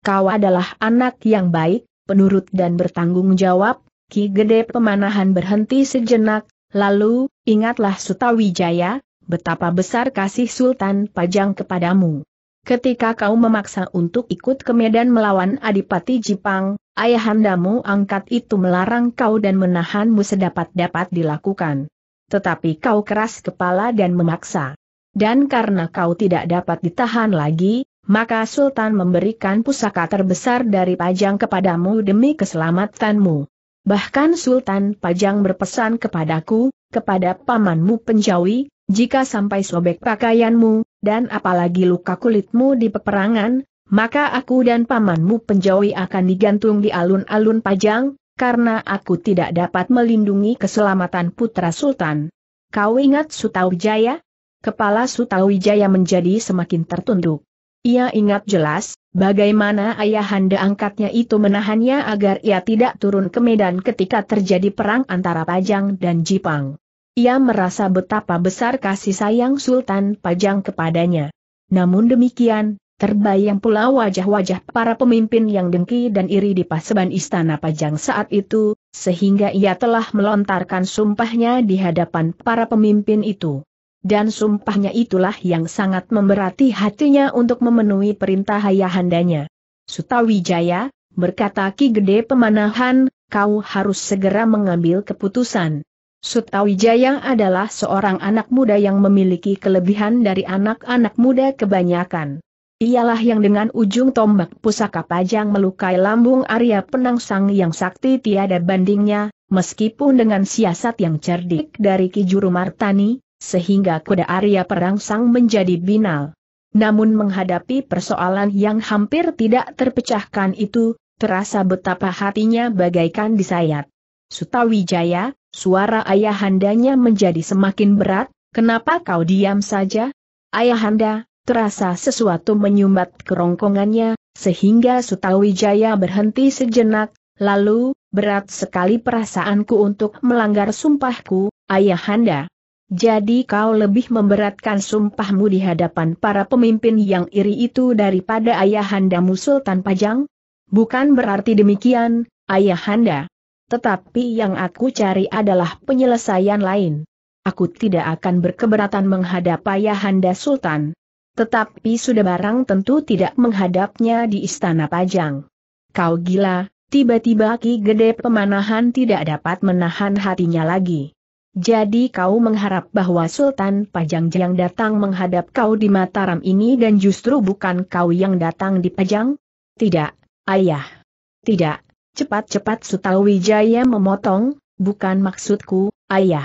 Kau adalah anak yang baik, penurut dan bertanggung jawab, Ki Gede Pemanahan berhenti sejenak, lalu, ingatlah Sutawijaya, betapa besar kasih Sultan Pajang kepadamu. Ketika kau memaksa untuk ikut ke Medan melawan Adipati Jipang, ayahandamu angkat itu melarang kau dan menahanmu sedapat-dapat dilakukan. Tetapi kau keras kepala dan memaksa. Dan karena kau tidak dapat ditahan lagi, maka Sultan memberikan pusaka terbesar dari Pajang kepadamu demi keselamatanmu. Bahkan Sultan Pajang berpesan kepadaku, kepada pamanmu penjawi, jika sampai sobek pakaianmu, dan apalagi luka kulitmu di peperangan, maka aku dan pamanmu penjawi akan digantung di alun-alun Pajang, karena aku tidak dapat melindungi keselamatan putra Sultan. Kau ingat Sutawijaya? Kepala Sutawijaya menjadi semakin tertunduk. Ia ingat jelas, bagaimana ayahanda angkatnya itu menahannya agar ia tidak turun ke Medan ketika terjadi perang antara Pajang dan Jipang. Ia merasa betapa besar kasih sayang Sultan Pajang kepadanya. Namun demikian, terbayang pula wajah-wajah para pemimpin yang dengki dan iri di paseban istana Pajang saat itu, sehingga ia telah melontarkan sumpahnya di hadapan para pemimpin itu dan sumpahnya itulah yang sangat memberati hatinya untuk memenuhi perintah ayahandanya. Sutawijaya, berkata Ki Gede Pemanahan, kau harus segera mengambil keputusan. Sutawijaya adalah seorang anak muda yang memiliki kelebihan dari anak-anak muda kebanyakan. Ialah yang dengan ujung tombak pusaka pajang melukai lambung Arya Penangsang yang sakti tiada bandingnya, meskipun dengan siasat yang cerdik dari Ki Juru Martani, sehingga kuda Arya perangsang menjadi binal. Namun menghadapi persoalan yang hampir tidak terpecahkan itu, terasa betapa hatinya bagaikan disayat. Sutawijaya, suara ayahandanya menjadi semakin berat, kenapa kau diam saja? Ayahanda, terasa sesuatu menyumbat kerongkongannya, sehingga Sutawijaya berhenti sejenak, lalu, berat sekali perasaanku untuk melanggar sumpahku, Ayahanda. Jadi kau lebih memberatkan sumpahmu di hadapan para pemimpin yang iri itu daripada ayahandamu Sultan Pajang? Bukan berarti demikian, ayahanda. Tetapi yang aku cari adalah penyelesaian lain. Aku tidak akan berkeberatan menghadap ayahanda Sultan. Tetapi sudah barang tentu tidak menghadapnya di istana Pajang. Kau gila, tiba-tiba Ki Gede Pemanahan tidak dapat menahan hatinya lagi. Jadi kau mengharap bahwa Sultan Pajang yang datang menghadap kau di Mataram ini dan justru bukan kau yang datang di Pajang? Tidak, ayah. Tidak, cepat-cepat Sutawijaya memotong, bukan maksudku, ayah.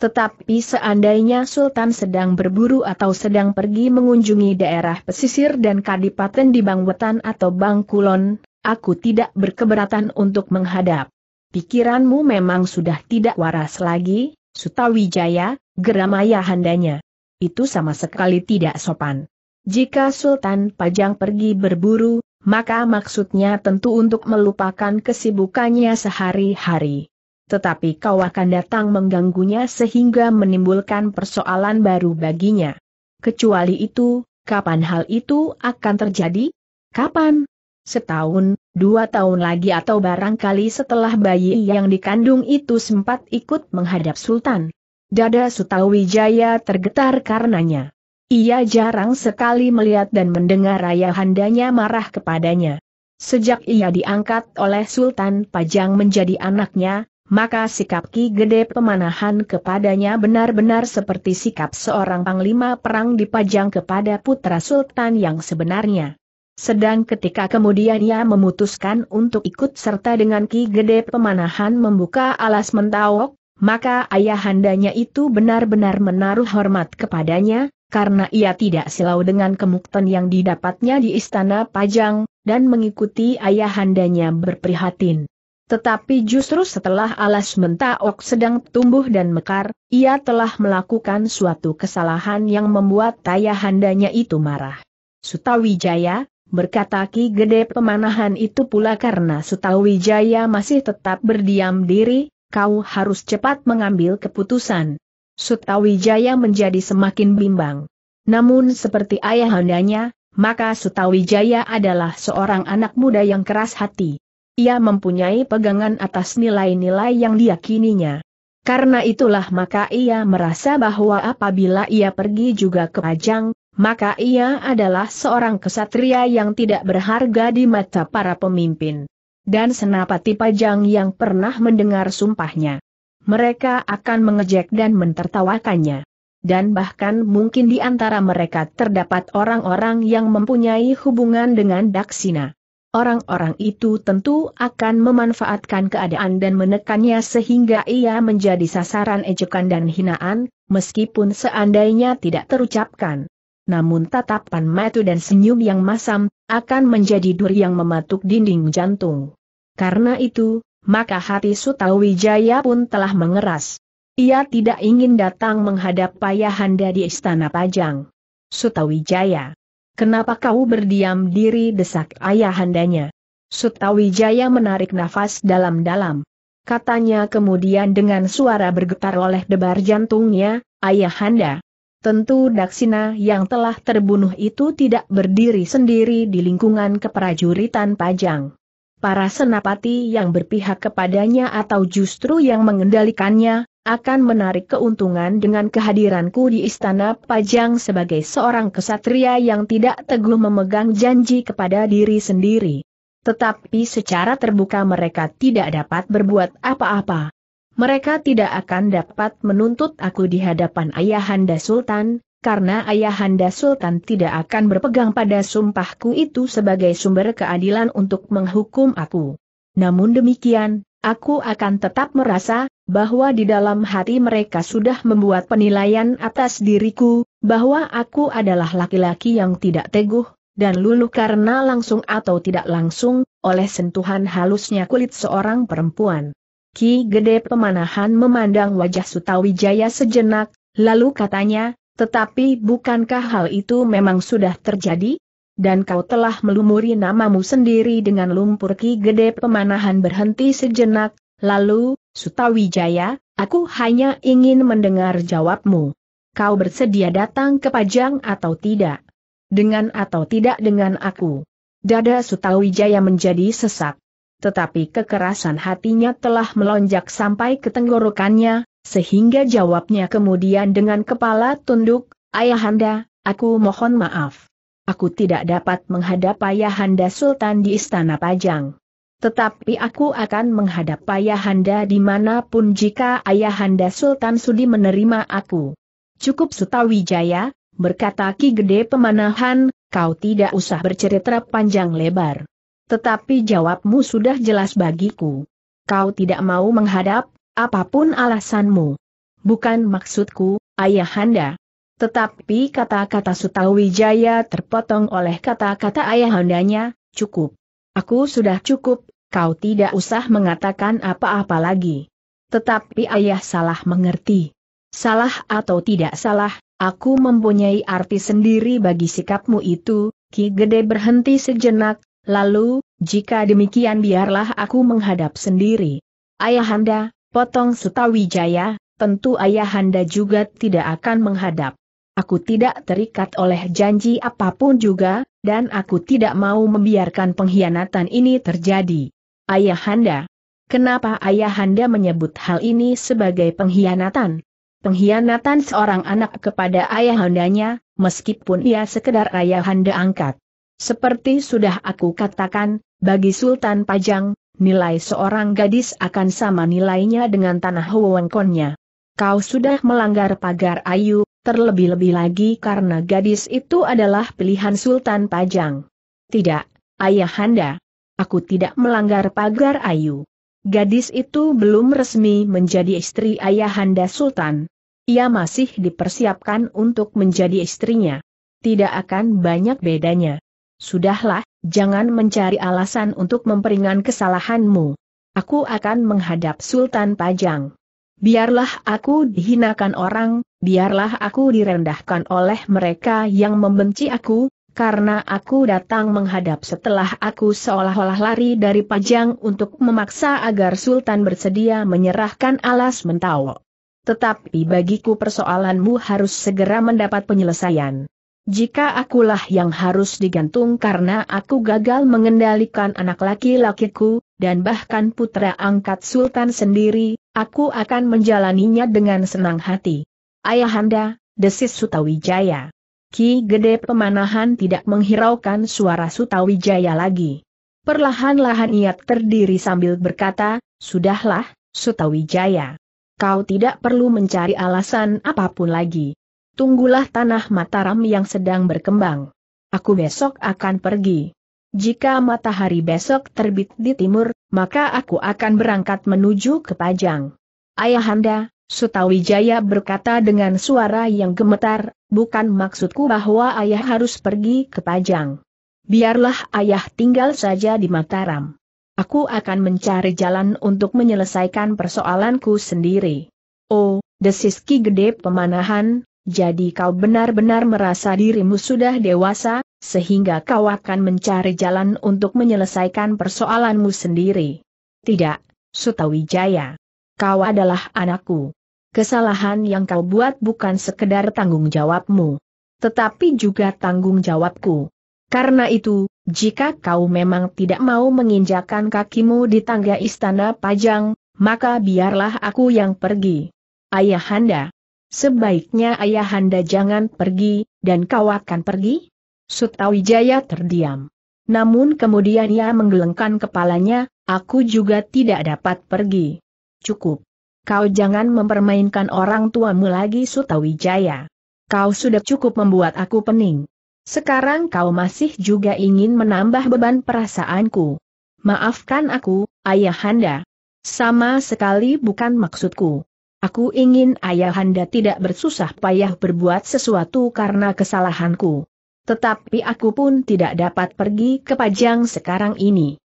Tetapi seandainya Sultan sedang berburu atau sedang pergi mengunjungi daerah pesisir dan kadipaten di Bangwetan atau Bangkulon, aku tidak berkeberatan untuk menghadap. Pikiranmu memang sudah tidak waras lagi, Sutawijaya, geram ayahandanya. Itu sama sekali tidak sopan. Jika Sultan Pajang pergi berburu, maka maksudnya tentu untuk melupakan kesibukannya sehari-hari. Tetapi kau akan datang mengganggunya sehingga menimbulkan persoalan baru baginya. Kecuali itu, kapan hal itu akan terjadi? Kapan? Setahun, dua tahun lagi atau barangkali setelah bayi yang dikandung itu sempat ikut menghadap Sultan. Dada Sutawijaya tergetar karenanya. Ia jarang sekali melihat dan mendengar ayahandanya marah kepadanya. Sejak ia diangkat oleh Sultan Pajang menjadi anaknya, maka sikap Ki Gede pemanahan kepadanya benar-benar seperti sikap seorang panglima perang di Pajang kepada putra Sultan yang sebenarnya. Sedang ketika kemudian ia memutuskan untuk ikut serta dengan Ki Gede Pemanahan membuka alas mentawok, maka ayahandanya itu benar-benar menaruh hormat kepadanya, karena ia tidak silau dengan kemukten yang didapatnya di istana Pajang, dan mengikuti ayahandanya berprihatin. Tetapi justru setelah alas mentaok sedang tumbuh dan mekar, ia telah melakukan suatu kesalahan yang membuat ayahandanya itu marah. Sutawijaya, berkata Ki Gede pemanahan itu pula karena sutawijaya Wijaya masih tetap berdiam diri, kau harus cepat mengambil keputusan. Sutawijaya menjadi semakin bimbang. Namun seperti ayahandanya, maka Sutawijaya adalah seorang anak muda yang keras hati. Ia mempunyai pegangan atas nilai-nilai yang diyakininya. Karena itulah maka ia merasa bahwa apabila ia pergi juga ke Pajang, maka ia adalah seorang kesatria yang tidak berharga di mata para pemimpin. Dan senapati Pajang yang pernah mendengar sumpahnya. Mereka akan mengejek dan mentertawakannya dan bahkan mungkin di antara mereka terdapat orang-orang yang mempunyai hubungan dengan Daksina orang-orang itu tentu akan memanfaatkan keadaan dan menekannya sehingga ia menjadi sasaran ejekan dan hinaan, meskipun seandainya tidak terucapkan. Namun tatapan matu dan senyum yang masam, akan menjadi duri yang mematuk dinding jantung. Karena itu, maka hati Sutawijaya pun telah mengeras. Ia tidak ingin datang menghadap Payahanda di Istana Pajang. Sutawijaya Kenapa kau berdiam diri desak ayahandanya? Sutawijaya menarik nafas dalam-dalam. Katanya kemudian dengan suara bergetar oleh debar jantungnya, Ayahanda. Tentu Daksina yang telah terbunuh itu tidak berdiri sendiri di lingkungan keprajuritan Pajang para senapati yang berpihak kepadanya atau justru yang mengendalikannya, akan menarik keuntungan dengan kehadiranku di istana Pajang sebagai seorang kesatria yang tidak teguh memegang janji kepada diri sendiri. Tetapi secara terbuka mereka tidak dapat berbuat apa-apa. Mereka tidak akan dapat menuntut aku di hadapan Ayahanda Sultan, karena Ayahanda Sultan tidak akan berpegang pada sumpahku itu sebagai sumber keadilan untuk menghukum aku. Namun demikian, aku akan tetap merasa, bahwa di dalam hati mereka sudah membuat penilaian atas diriku, bahwa aku adalah laki-laki yang tidak teguh, dan luluh karena langsung atau tidak langsung, oleh sentuhan halusnya kulit seorang perempuan. Ki Gede Pemanahan memandang wajah Sutawijaya sejenak, lalu katanya, tetapi bukankah hal itu memang sudah terjadi? Dan kau telah melumuri namamu sendiri dengan lumpur Ki Gede Pemanahan berhenti sejenak, lalu, Sutawijaya, aku hanya ingin mendengar jawabmu. Kau bersedia datang ke Pajang atau tidak? Dengan atau tidak dengan aku? Dada Sutawijaya menjadi sesak. Tetapi kekerasan hatinya telah melonjak sampai ke tenggorokannya, sehingga jawabnya kemudian dengan kepala tunduk, Ayahanda, aku mohon maaf. Aku tidak dapat menghadap Ayahanda Sultan di Istana Pajang. Tetapi aku akan menghadap Ayahanda dimanapun jika Ayahanda Sultan Sudi menerima aku. Cukup Sutawijaya, berkata Ki Gede Pemanahan, kau tidak usah bercerita panjang lebar. Tetapi jawabmu sudah jelas bagiku. Kau tidak mau menghadap, apapun alasanmu. Bukan maksudku, Ayahanda. Tetapi kata-kata Sutawijaya terpotong oleh kata-kata ayahandanya, cukup. Aku sudah cukup, kau tidak usah mengatakan apa-apa lagi. Tetapi ayah salah mengerti. Salah atau tidak salah, aku mempunyai arti sendiri bagi sikapmu itu, Ki Gede berhenti sejenak, lalu, jika demikian biarlah aku menghadap sendiri. Ayahanda, potong Sutawijaya, tentu ayahanda juga tidak akan menghadap. Aku tidak terikat oleh janji apapun juga, dan aku tidak mau membiarkan pengkhianatan ini terjadi. Ayahanda. Kenapa ayahanda menyebut hal ini sebagai pengkhianatan? Pengkhianatan seorang anak kepada ayahandanya, meskipun ia sekedar ayahanda angkat. Seperti sudah aku katakan, bagi Sultan Pajang, nilai seorang gadis akan sama nilainya dengan tanah wewengkonnya. Kau sudah melanggar pagar ayu, terlebih-lebih lagi karena gadis itu adalah pilihan Sultan Pajang. Tidak, Ayahanda. Aku tidak melanggar pagar ayu. Gadis itu belum resmi menjadi istri Ayahanda Sultan. Ia masih dipersiapkan untuk menjadi istrinya. Tidak akan banyak bedanya. Sudahlah, jangan mencari alasan untuk memperingan kesalahanmu. Aku akan menghadap Sultan Pajang. Biarlah aku dihinakan orang, biarlah aku direndahkan oleh mereka yang membenci aku, karena aku datang menghadap setelah aku seolah-olah lari dari pajang untuk memaksa agar Sultan bersedia menyerahkan alas mentawa. Tetapi bagiku persoalanmu harus segera mendapat penyelesaian. Jika akulah yang harus digantung karena aku gagal mengendalikan anak laki-lakiku, dan bahkan putra angkat sultan sendiri, aku akan menjalaninya dengan senang hati. Ayahanda, desis Sutawijaya. Ki Gede Pemanahan tidak menghiraukan suara Sutawijaya lagi. Perlahan-lahan ia terdiri sambil berkata, Sudahlah, Sutawijaya. Kau tidak perlu mencari alasan apapun lagi. Tunggulah tanah Mataram yang sedang berkembang. Aku besok akan pergi. Jika matahari besok terbit di timur, maka aku akan berangkat menuju ke Pajang. Ayahanda, Sutawijaya berkata dengan suara yang gemetar, bukan maksudku bahwa ayah harus pergi ke Pajang. Biarlah ayah tinggal saja di Mataram. Aku akan mencari jalan untuk menyelesaikan persoalanku sendiri. Oh, desiski Gede Pemanahan, jadi kau benar-benar merasa dirimu sudah dewasa, sehingga kau akan mencari jalan untuk menyelesaikan persoalanmu sendiri. Tidak, Sutawijaya. Kau adalah anakku kesalahan yang kau buat bukan sekedar tanggung jawabmu. Tetapi juga tanggung jawabku. Karena itu, jika kau memang tidak mau menginjakan kakimu di tangga istana pajang, maka biarlah aku yang pergi. Ayahanda. Sebaiknya ayahanda jangan pergi, dan kau akan pergi? Sutawijaya terdiam. Namun kemudian ia menggelengkan kepalanya, aku juga tidak dapat pergi. Cukup. Kau jangan mempermainkan orang tuamu lagi Sutawijaya. Kau sudah cukup membuat aku pening. Sekarang kau masih juga ingin menambah beban perasaanku. Maafkan aku, Ayahanda. Sama sekali bukan maksudku. Aku ingin Ayahanda tidak bersusah payah berbuat sesuatu karena kesalahanku. Tetapi aku pun tidak dapat pergi ke Pajang sekarang ini.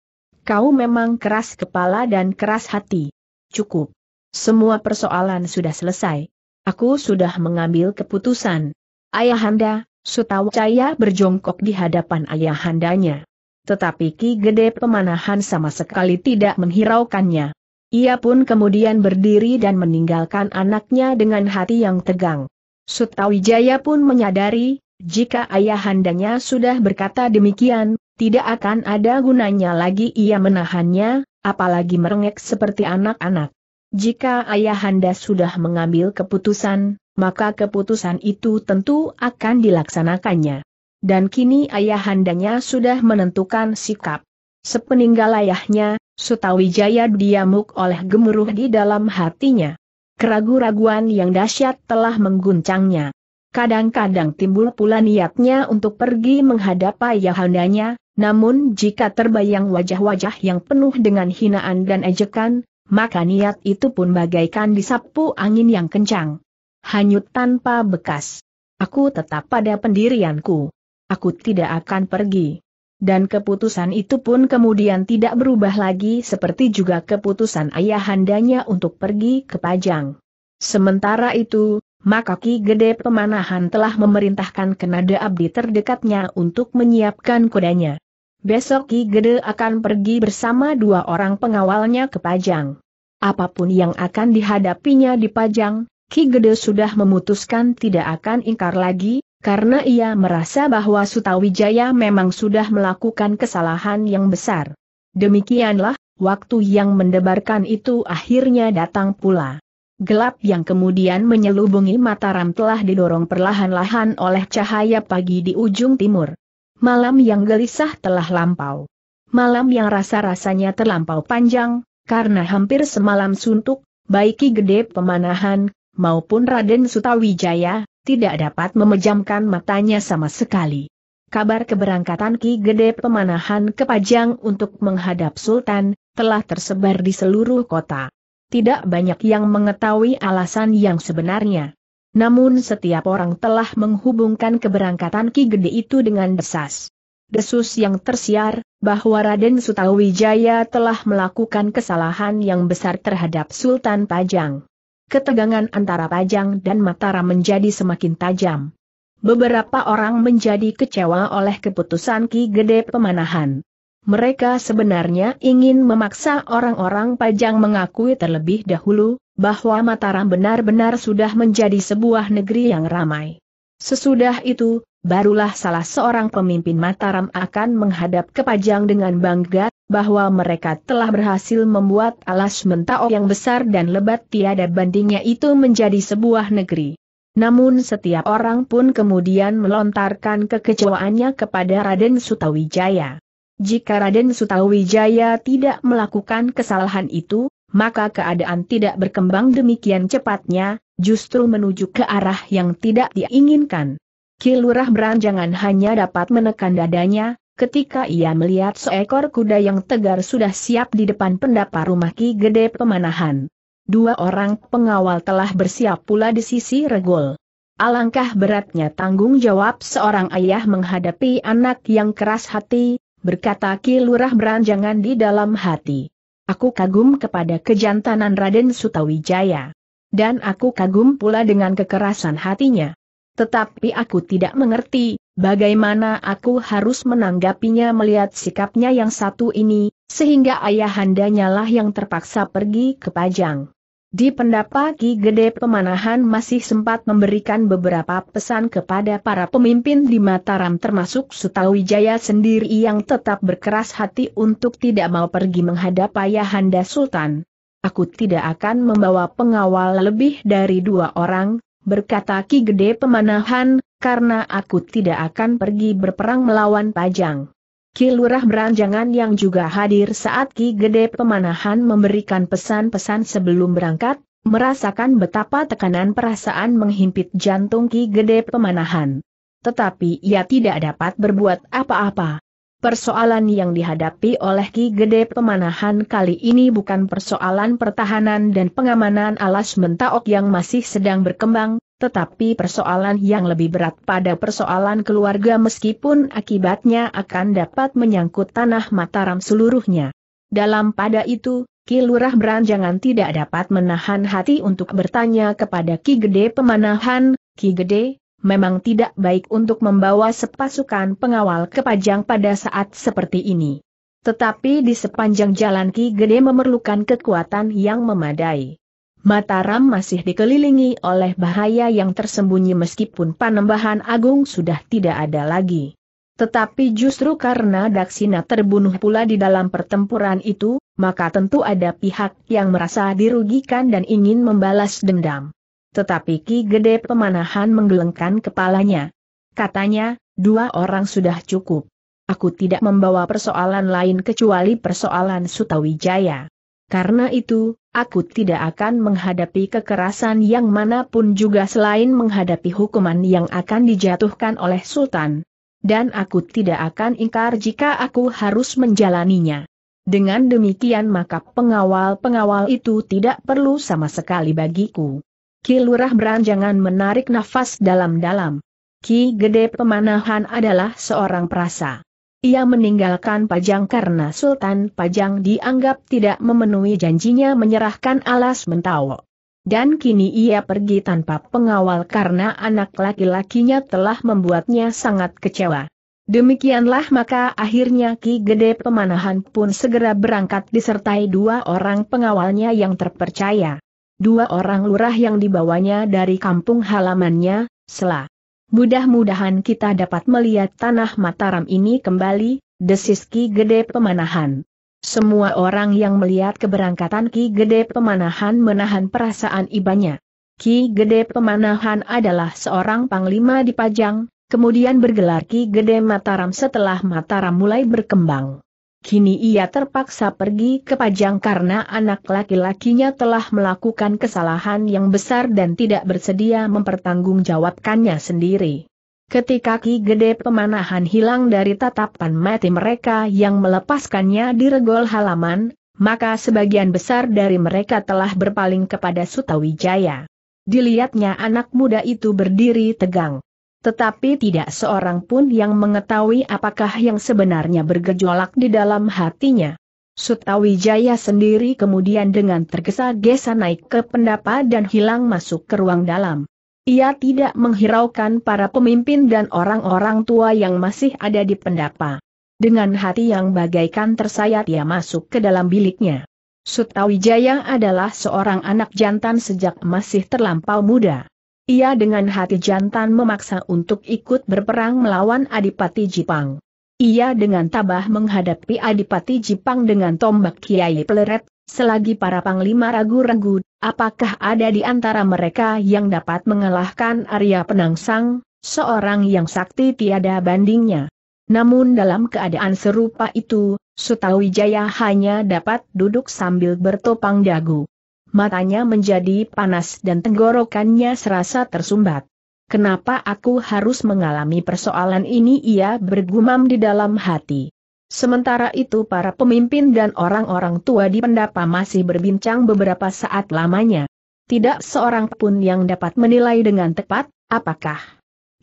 Kau memang keras kepala dan keras hati. Cukup. Semua persoalan sudah selesai. Aku sudah mengambil keputusan. Ayahanda, Sutawacaya berjongkok di hadapan ayahandanya. Tetapi Ki Gede Pemanahan sama sekali tidak menghiraukannya. Ia pun kemudian berdiri dan meninggalkan anaknya dengan hati yang tegang. Sutawijaya pun menyadari, jika ayahandanya sudah berkata demikian, tidak akan ada gunanya lagi ia menahannya, apalagi merengek seperti anak-anak. Jika ayahanda sudah mengambil keputusan, maka keputusan itu tentu akan dilaksanakannya. Dan kini ayahandanya sudah menentukan sikap. Sepeninggal ayahnya, Sutawijaya diamuk oleh gemuruh di dalam hatinya. Keragu-raguan yang dahsyat telah mengguncangnya. Kadang-kadang timbul pula niatnya untuk pergi menghadap ayahandanya, namun jika terbayang wajah-wajah yang penuh dengan hinaan dan ejekan, maka niat itu pun bagaikan disapu angin yang kencang. Hanyut tanpa bekas. Aku tetap pada pendirianku. Aku tidak akan pergi. Dan keputusan itu pun kemudian tidak berubah lagi seperti juga keputusan ayahandanya untuk pergi ke Pajang. Sementara itu, maka Ki Gede Pemanahan telah memerintahkan Kenada Abdi terdekatnya untuk menyiapkan kudanya. Besok Ki Gede akan pergi bersama dua orang pengawalnya ke Pajang. Apapun yang akan dihadapinya di Pajang, Ki Gede sudah memutuskan tidak akan ingkar lagi, karena ia merasa bahwa Sutawijaya memang sudah melakukan kesalahan yang besar. Demikianlah, waktu yang mendebarkan itu akhirnya datang pula. Gelap yang kemudian menyelubungi Mataram telah didorong perlahan-lahan oleh cahaya pagi di ujung timur malam yang gelisah telah lampau. Malam yang rasa-rasanya terlampau panjang, karena hampir semalam suntuk, baik Ki Gede Pemanahan, maupun Raden Sutawijaya, tidak dapat memejamkan matanya sama sekali. Kabar keberangkatan Ki Gede Pemanahan ke Pajang untuk menghadap Sultan, telah tersebar di seluruh kota. Tidak banyak yang mengetahui alasan yang sebenarnya. Namun setiap orang telah menghubungkan keberangkatan Ki Gede itu dengan desas. Desus yang tersiar, bahwa Raden Sutawijaya telah melakukan kesalahan yang besar terhadap Sultan Pajang. Ketegangan antara Pajang dan Mataram menjadi semakin tajam. Beberapa orang menjadi kecewa oleh keputusan Ki Gede Pemanahan. Mereka sebenarnya ingin memaksa orang-orang Pajang mengakui terlebih dahulu, bahwa Mataram benar-benar sudah menjadi sebuah negeri yang ramai. Sesudah itu, barulah salah seorang pemimpin Mataram akan menghadap ke Pajang dengan bangga, bahwa mereka telah berhasil membuat alas mentao yang besar dan lebat tiada bandingnya itu menjadi sebuah negeri. Namun setiap orang pun kemudian melontarkan kekecewaannya kepada Raden Sutawijaya. Jika Raden Sutawijaya tidak melakukan kesalahan itu, maka keadaan tidak berkembang demikian cepatnya, justru menuju ke arah yang tidak diinginkan. Kilurah beranjangan hanya dapat menekan dadanya, ketika ia melihat seekor kuda yang tegar sudah siap di depan pendapa rumah Ki Gede Pemanahan. Dua orang pengawal telah bersiap pula di sisi regol. Alangkah beratnya tanggung jawab seorang ayah menghadapi anak yang keras hati, berkata Ki beranjangan di dalam hati. Aku kagum kepada kejantanan Raden Sutawijaya. Dan aku kagum pula dengan kekerasan hatinya. Tetapi aku tidak mengerti, bagaimana aku harus menanggapinya melihat sikapnya yang satu ini, sehingga ayahandanya lah yang terpaksa pergi ke Pajang. Di pendapa Ki Gede Pemanahan masih sempat memberikan beberapa pesan kepada para pemimpin di Mataram termasuk Sutawijaya sendiri yang tetap berkeras hati untuk tidak mau pergi menghadap Ayahanda Sultan. Aku tidak akan membawa pengawal lebih dari dua orang, berkata Ki Gede Pemanahan, karena aku tidak akan pergi berperang melawan Pajang. Ki Lurah Beranjangan yang juga hadir saat Ki Gede Pemanahan memberikan pesan-pesan sebelum berangkat, merasakan betapa tekanan perasaan menghimpit jantung Ki Gede Pemanahan. Tetapi ia tidak dapat berbuat apa-apa. Persoalan yang dihadapi oleh Ki Gede Pemanahan kali ini bukan persoalan pertahanan dan pengamanan alas mentaok yang masih sedang berkembang, tetapi persoalan yang lebih berat pada persoalan keluarga meskipun akibatnya akan dapat menyangkut tanah Mataram seluruhnya. Dalam pada itu, Kilurah Lurah Beranjangan tidak dapat menahan hati untuk bertanya kepada Ki Gede Pemanahan, Ki Gede, memang tidak baik untuk membawa sepasukan pengawal ke Pajang pada saat seperti ini. Tetapi di sepanjang jalan Ki Gede memerlukan kekuatan yang memadai. Mataram masih dikelilingi oleh bahaya yang tersembunyi meskipun panembahan agung sudah tidak ada lagi. Tetapi justru karena Daksina terbunuh pula di dalam pertempuran itu, maka tentu ada pihak yang merasa dirugikan dan ingin membalas dendam. Tetapi Ki Gede Pemanahan menggelengkan kepalanya. Katanya, dua orang sudah cukup. Aku tidak membawa persoalan lain kecuali persoalan Sutawijaya. Karena itu, aku tidak akan menghadapi kekerasan yang manapun juga selain menghadapi hukuman yang akan dijatuhkan oleh Sultan. Dan aku tidak akan ingkar jika aku harus menjalaninya. Dengan demikian maka pengawal-pengawal itu tidak perlu sama sekali bagiku. Ki Lurah Beranjangan menarik nafas dalam-dalam. Ki Gede Pemanahan adalah seorang perasa. Ia meninggalkan Pajang karena Sultan Pajang dianggap tidak memenuhi janjinya menyerahkan alas mentawo. Dan kini ia pergi tanpa pengawal karena anak laki-lakinya telah membuatnya sangat kecewa. Demikianlah maka akhirnya Ki Gede Pemanahan pun segera berangkat disertai dua orang pengawalnya yang terpercaya. Dua orang lurah yang dibawanya dari kampung halamannya, Selah. Mudah-mudahan kita dapat melihat tanah Mataram ini kembali, desis Ki Gede Pemanahan. Semua orang yang melihat keberangkatan Ki Gede Pemanahan menahan perasaan ibanya. Ki Gede Pemanahan adalah seorang panglima di Pajang, kemudian bergelar Ki Gede Mataram setelah Mataram mulai berkembang. Kini ia terpaksa pergi ke Pajang karena anak laki-lakinya telah melakukan kesalahan yang besar dan tidak bersedia mempertanggungjawabkannya sendiri. Ketika Ki Gede Pemanahan hilang dari tatapan mati mereka yang melepaskannya di regol halaman, maka sebagian besar dari mereka telah berpaling kepada Sutawijaya. Dilihatnya anak muda itu berdiri tegang. Tetapi tidak seorang pun yang mengetahui apakah yang sebenarnya bergejolak di dalam hatinya. Sutawijaya sendiri kemudian dengan tergesa-gesa naik ke pendapa dan hilang masuk ke ruang dalam. Ia tidak menghiraukan para pemimpin dan orang-orang tua yang masih ada di pendapa. Dengan hati yang bagaikan tersayat ia masuk ke dalam biliknya. Sutawijaya adalah seorang anak jantan sejak masih terlampau muda. Ia dengan hati jantan memaksa untuk ikut berperang melawan Adipati Jipang. Ia dengan tabah menghadapi Adipati Jipang dengan tombak Kiai Pleret, selagi para panglima ragu-ragu, apakah ada di antara mereka yang dapat mengalahkan Arya Penangsang, seorang yang sakti tiada bandingnya. Namun dalam keadaan serupa itu, Sutawijaya hanya dapat duduk sambil bertopang dagu matanya menjadi panas dan tenggorokannya serasa tersumbat. Kenapa aku harus mengalami persoalan ini ia bergumam di dalam hati. Sementara itu para pemimpin dan orang-orang tua di pendapa masih berbincang beberapa saat lamanya. Tidak seorang pun yang dapat menilai dengan tepat, apakah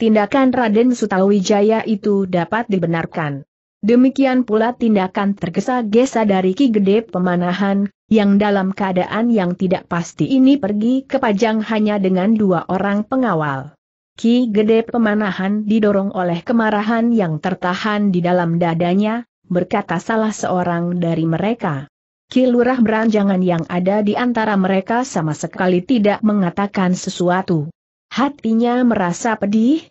tindakan Raden Sutawijaya itu dapat dibenarkan. Demikian pula tindakan tergesa-gesa dari Ki Gede Pemanahan, yang dalam keadaan yang tidak pasti ini pergi ke Pajang hanya dengan dua orang pengawal. Ki Gede Pemanahan didorong oleh kemarahan yang tertahan di dalam dadanya, berkata salah seorang dari mereka. Ki Lurah Beranjangan yang ada di antara mereka sama sekali tidak mengatakan sesuatu. Hatinya merasa pedih,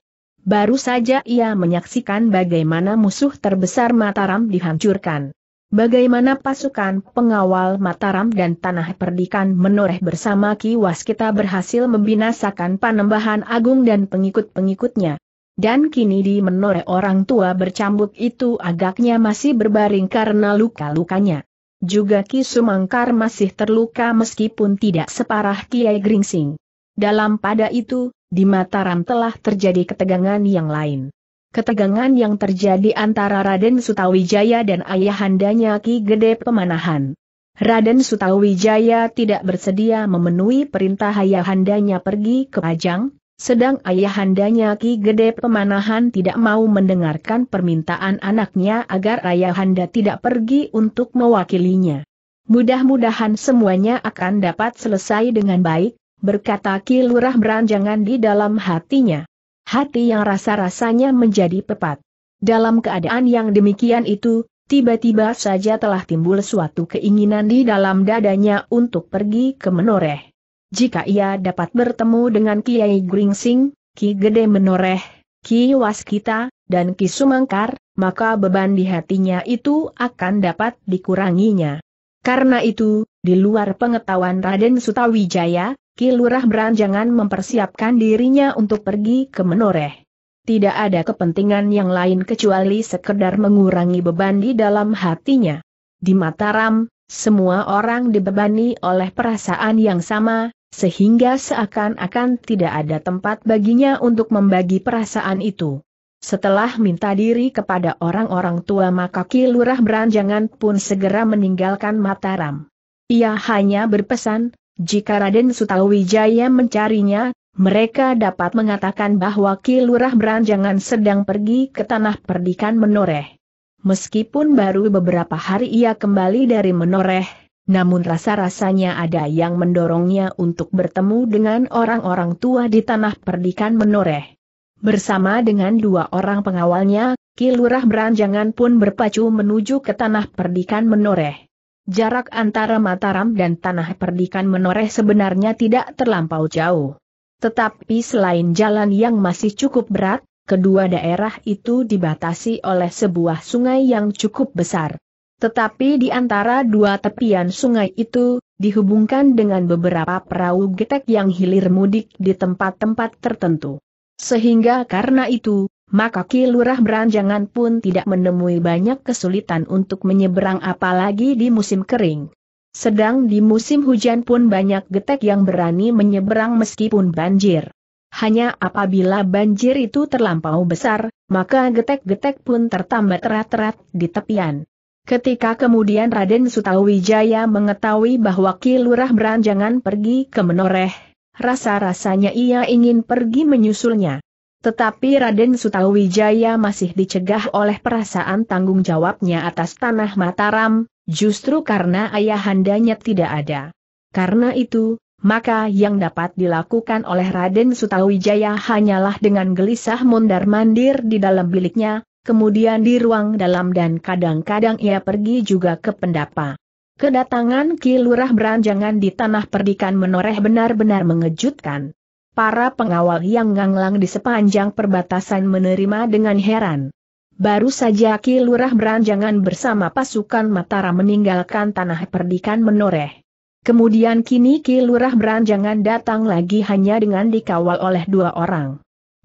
Baru saja ia menyaksikan bagaimana musuh terbesar Mataram dihancurkan. Bagaimana pasukan pengawal Mataram dan Tanah Perdikan menoreh bersama Ki Waskita berhasil membinasakan Panembahan Agung dan pengikut-pengikutnya. Dan kini di menoreh orang tua bercambuk itu agaknya masih berbaring karena luka-lukanya. Juga Ki Sumangkar masih terluka meskipun tidak separah Kiai Gringsing. Dalam pada itu, di Mataram telah terjadi ketegangan yang lain. Ketegangan yang terjadi antara Raden Sutawijaya dan ayahandanya Ki Gede Pemanahan. Raden Sutawijaya tidak bersedia memenuhi perintah ayahandanya pergi ke Pajang, sedang ayahandanya Ki Gede Pemanahan tidak mau mendengarkan permintaan anaknya agar ayahanda tidak pergi untuk mewakilinya. Mudah-mudahan semuanya akan dapat selesai dengan baik, berkata Kilurah beranjangan di dalam hatinya. Hati yang rasa-rasanya menjadi pepat. Dalam keadaan yang demikian itu, tiba-tiba saja telah timbul suatu keinginan di dalam dadanya untuk pergi ke menoreh. Jika ia dapat bertemu dengan Kiai Gringsing, Ki Gede Menoreh, Ki Waskita, dan Ki Sumangkar, maka beban di hatinya itu akan dapat dikuranginya. Karena itu, di luar pengetahuan Raden Sutawijaya, Kilurah beranjangan mempersiapkan dirinya untuk pergi ke menoreh. Tidak ada kepentingan yang lain kecuali sekedar mengurangi beban di dalam hatinya. Di Mataram, semua orang dibebani oleh perasaan yang sama, sehingga seakan-akan tidak ada tempat baginya untuk membagi perasaan itu. Setelah minta diri kepada orang-orang tua maka Kilurah beranjangan pun segera meninggalkan Mataram. Ia hanya berpesan, jika Raden Sutawijaya mencarinya, mereka dapat mengatakan bahwa Ki Lurah Beranjangan sedang pergi ke tanah perdikan menoreh. Meskipun baru beberapa hari ia kembali dari menoreh, namun rasa-rasanya ada yang mendorongnya untuk bertemu dengan orang-orang tua di tanah perdikan menoreh. Bersama dengan dua orang pengawalnya, Ki Lurah Beranjangan pun berpacu menuju ke tanah perdikan menoreh. Jarak antara Mataram dan tanah perdikan menoreh sebenarnya tidak terlampau jauh. Tetapi selain jalan yang masih cukup berat, kedua daerah itu dibatasi oleh sebuah sungai yang cukup besar. Tetapi di antara dua tepian sungai itu, dihubungkan dengan beberapa perahu getek yang hilir mudik di tempat-tempat tertentu. Sehingga karena itu, maka Ki Beranjangan pun tidak menemui banyak kesulitan untuk menyeberang apalagi di musim kering. Sedang di musim hujan pun banyak getek yang berani menyeberang meskipun banjir. Hanya apabila banjir itu terlampau besar, maka getek-getek pun tertambat terat-terat di tepian. Ketika kemudian Raden Sutawijaya mengetahui bahwa Ki Beranjangan pergi ke Menoreh, rasa-rasanya ia ingin pergi menyusulnya. Tetapi Raden Sutawijaya masih dicegah oleh perasaan tanggung jawabnya atas tanah Mataram, justru karena ayahandanya tidak ada. Karena itu, maka yang dapat dilakukan oleh Raden Sutawijaya hanyalah dengan gelisah mondar-mandir di dalam biliknya, kemudian di ruang dalam dan kadang-kadang ia pergi juga ke pendapa. Kedatangan Ki Lurah Beranjangan di tanah perdikan menoreh benar-benar mengejutkan para pengawal yang nganglang di sepanjang perbatasan menerima dengan heran. Baru saja Ki Lurah beranjangan bersama pasukan Matara meninggalkan tanah perdikan menoreh. Kemudian kini Ki Lurah beranjangan datang lagi hanya dengan dikawal oleh dua orang.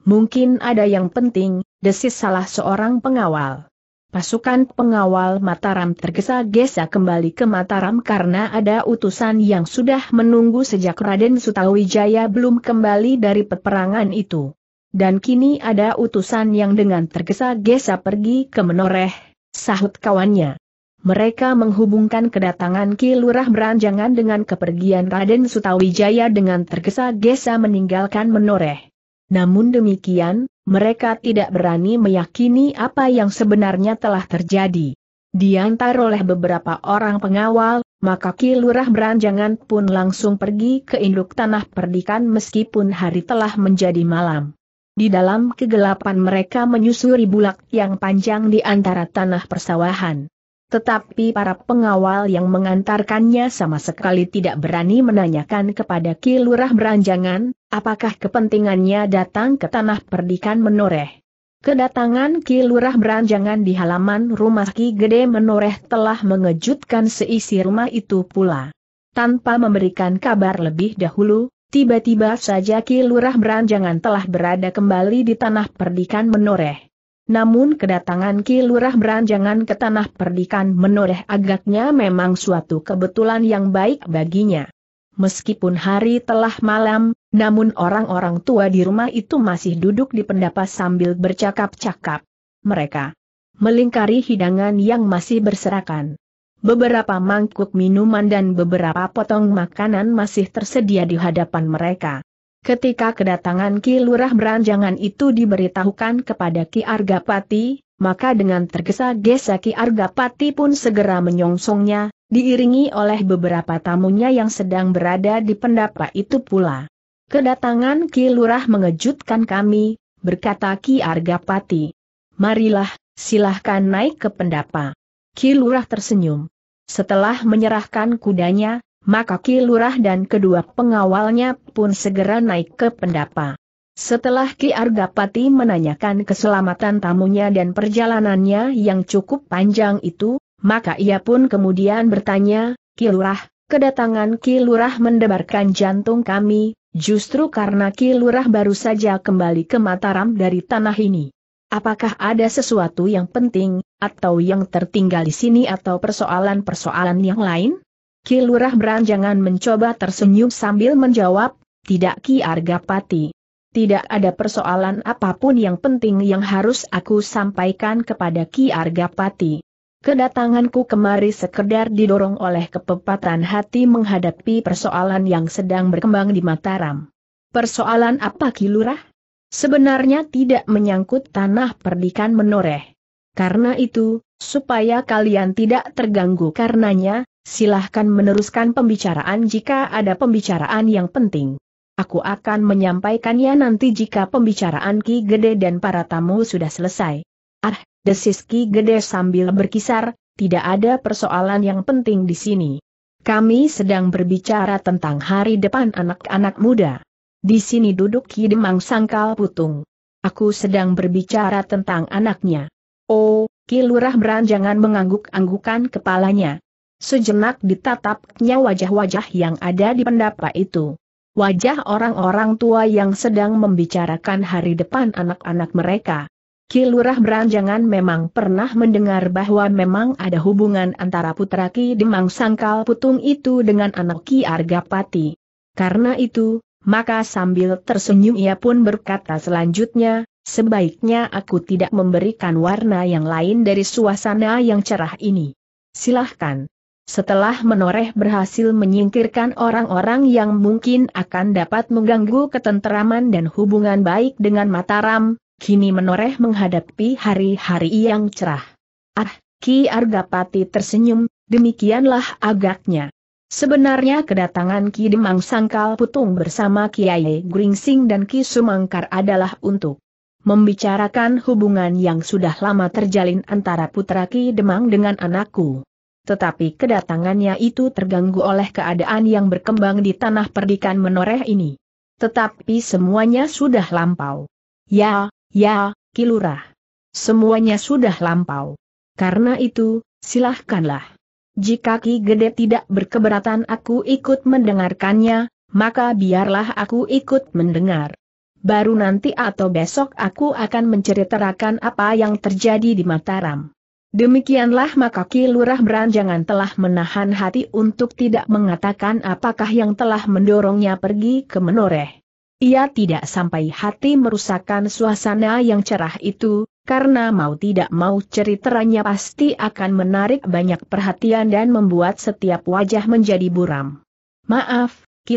Mungkin ada yang penting, desis salah seorang pengawal. Pasukan pengawal Mataram tergesa-gesa kembali ke Mataram karena ada utusan yang sudah menunggu sejak Raden Sutawijaya belum kembali dari peperangan itu. Dan kini ada utusan yang dengan tergesa-gesa pergi ke Menoreh, sahut kawannya. Mereka menghubungkan kedatangan Ki Lurah Beranjangan dengan kepergian Raden Sutawijaya dengan tergesa-gesa meninggalkan Menoreh. Namun demikian, mereka tidak berani meyakini apa yang sebenarnya telah terjadi. Diantar oleh beberapa orang pengawal, maka Ki Beranjangan pun langsung pergi ke induk tanah perdikan meskipun hari telah menjadi malam. Di dalam kegelapan mereka menyusuri bulak yang panjang di antara tanah persawahan. Tetapi para pengawal yang mengantarkannya sama sekali tidak berani menanyakan kepada Ki Lurah Beranjangan, apakah kepentingannya datang ke tanah perdikan menoreh. Kedatangan Ki Lurah Beranjangan di halaman rumah Ki Gede Menoreh telah mengejutkan seisi rumah itu pula. Tanpa memberikan kabar lebih dahulu, tiba-tiba saja Ki Lurah Beranjangan telah berada kembali di tanah perdikan Menoreh namun kedatangan Ki Lurah beranjangan ke tanah perdikan menoreh agaknya memang suatu kebetulan yang baik baginya. Meskipun hari telah malam, namun orang-orang tua di rumah itu masih duduk di pendapa sambil bercakap-cakap. Mereka melingkari hidangan yang masih berserakan. Beberapa mangkuk minuman dan beberapa potong makanan masih tersedia di hadapan mereka. Ketika kedatangan Ki Lurah beranjangan itu diberitahukan kepada Ki Argapati, maka dengan tergesa-gesa Ki Argapati pun segera menyongsongnya, diiringi oleh beberapa tamunya yang sedang berada di pendapa itu pula. Kedatangan Ki Lurah mengejutkan kami, berkata Ki Argapati. Marilah, silahkan naik ke pendapa. Ki Lurah tersenyum. Setelah menyerahkan kudanya, maka Ki Lurah dan kedua pengawalnya pun segera naik ke pendapa. Setelah Ki Argapati menanyakan keselamatan tamunya dan perjalanannya yang cukup panjang itu, maka ia pun kemudian bertanya, Ki Lurah, kedatangan Ki Lurah mendebarkan jantung kami, justru karena Ki Lurah baru saja kembali ke Mataram dari tanah ini. Apakah ada sesuatu yang penting, atau yang tertinggal di sini atau persoalan-persoalan yang lain? Kilurah Beranjangan mencoba tersenyum sambil menjawab, tidak Ki Argapati. Tidak ada persoalan apapun yang penting yang harus aku sampaikan kepada Ki Argapati. Kedatanganku kemari sekedar didorong oleh kepepatan hati menghadapi persoalan yang sedang berkembang di Mataram. Persoalan apa Ki Lurah? Sebenarnya tidak menyangkut tanah perdikan menoreh. Karena itu, supaya kalian tidak terganggu karenanya, silahkan meneruskan pembicaraan jika ada pembicaraan yang penting. Aku akan menyampaikannya nanti jika pembicaraan Ki Gede dan para tamu sudah selesai. Ah, desis Ki Gede sambil berkisar, tidak ada persoalan yang penting di sini. Kami sedang berbicara tentang hari depan anak-anak muda. Di sini duduk Ki Demang Sangkal Putung. Aku sedang berbicara tentang anaknya. Oh, Kilurah beranjangan mengangguk-anggukan kepalanya. Sejenak ditatapnya wajah-wajah yang ada di pendapa itu. Wajah orang-orang tua yang sedang membicarakan hari depan anak-anak mereka. Kilurah Beranjangan memang pernah mendengar bahwa memang ada hubungan antara putra Ki Demang Sangkal Putung itu dengan anak Ki Argapati. Karena itu, maka sambil tersenyum ia pun berkata selanjutnya, Sebaiknya aku tidak memberikan warna yang lain dari suasana yang cerah ini. Silahkan. Setelah menoreh berhasil menyingkirkan orang-orang yang mungkin akan dapat mengganggu ketenteraman dan hubungan baik dengan Mataram, kini menoreh menghadapi hari-hari yang cerah. Ah, Ki Argapati tersenyum, demikianlah agaknya. Sebenarnya kedatangan Ki Demang Sangkal Putung bersama Kiai Gringsing dan Ki Sumangkar adalah untuk membicarakan hubungan yang sudah lama terjalin antara putra Ki Demang dengan anakku. Tetapi kedatangannya itu terganggu oleh keadaan yang berkembang di tanah perdikan menoreh ini. Tetapi semuanya sudah lampau. Ya, ya, Kilurah. Semuanya sudah lampau. Karena itu, silahkanlah. Jika Ki Gede tidak berkeberatan aku ikut mendengarkannya, maka biarlah aku ikut mendengar baru nanti atau besok aku akan menceritakan apa yang terjadi di Mataram. Demikianlah maka Ki Lurah Beranjangan telah menahan hati untuk tidak mengatakan apakah yang telah mendorongnya pergi ke menoreh. Ia tidak sampai hati merusakkan suasana yang cerah itu, karena mau tidak mau ceritanya pasti akan menarik banyak perhatian dan membuat setiap wajah menjadi buram. Maaf, Ki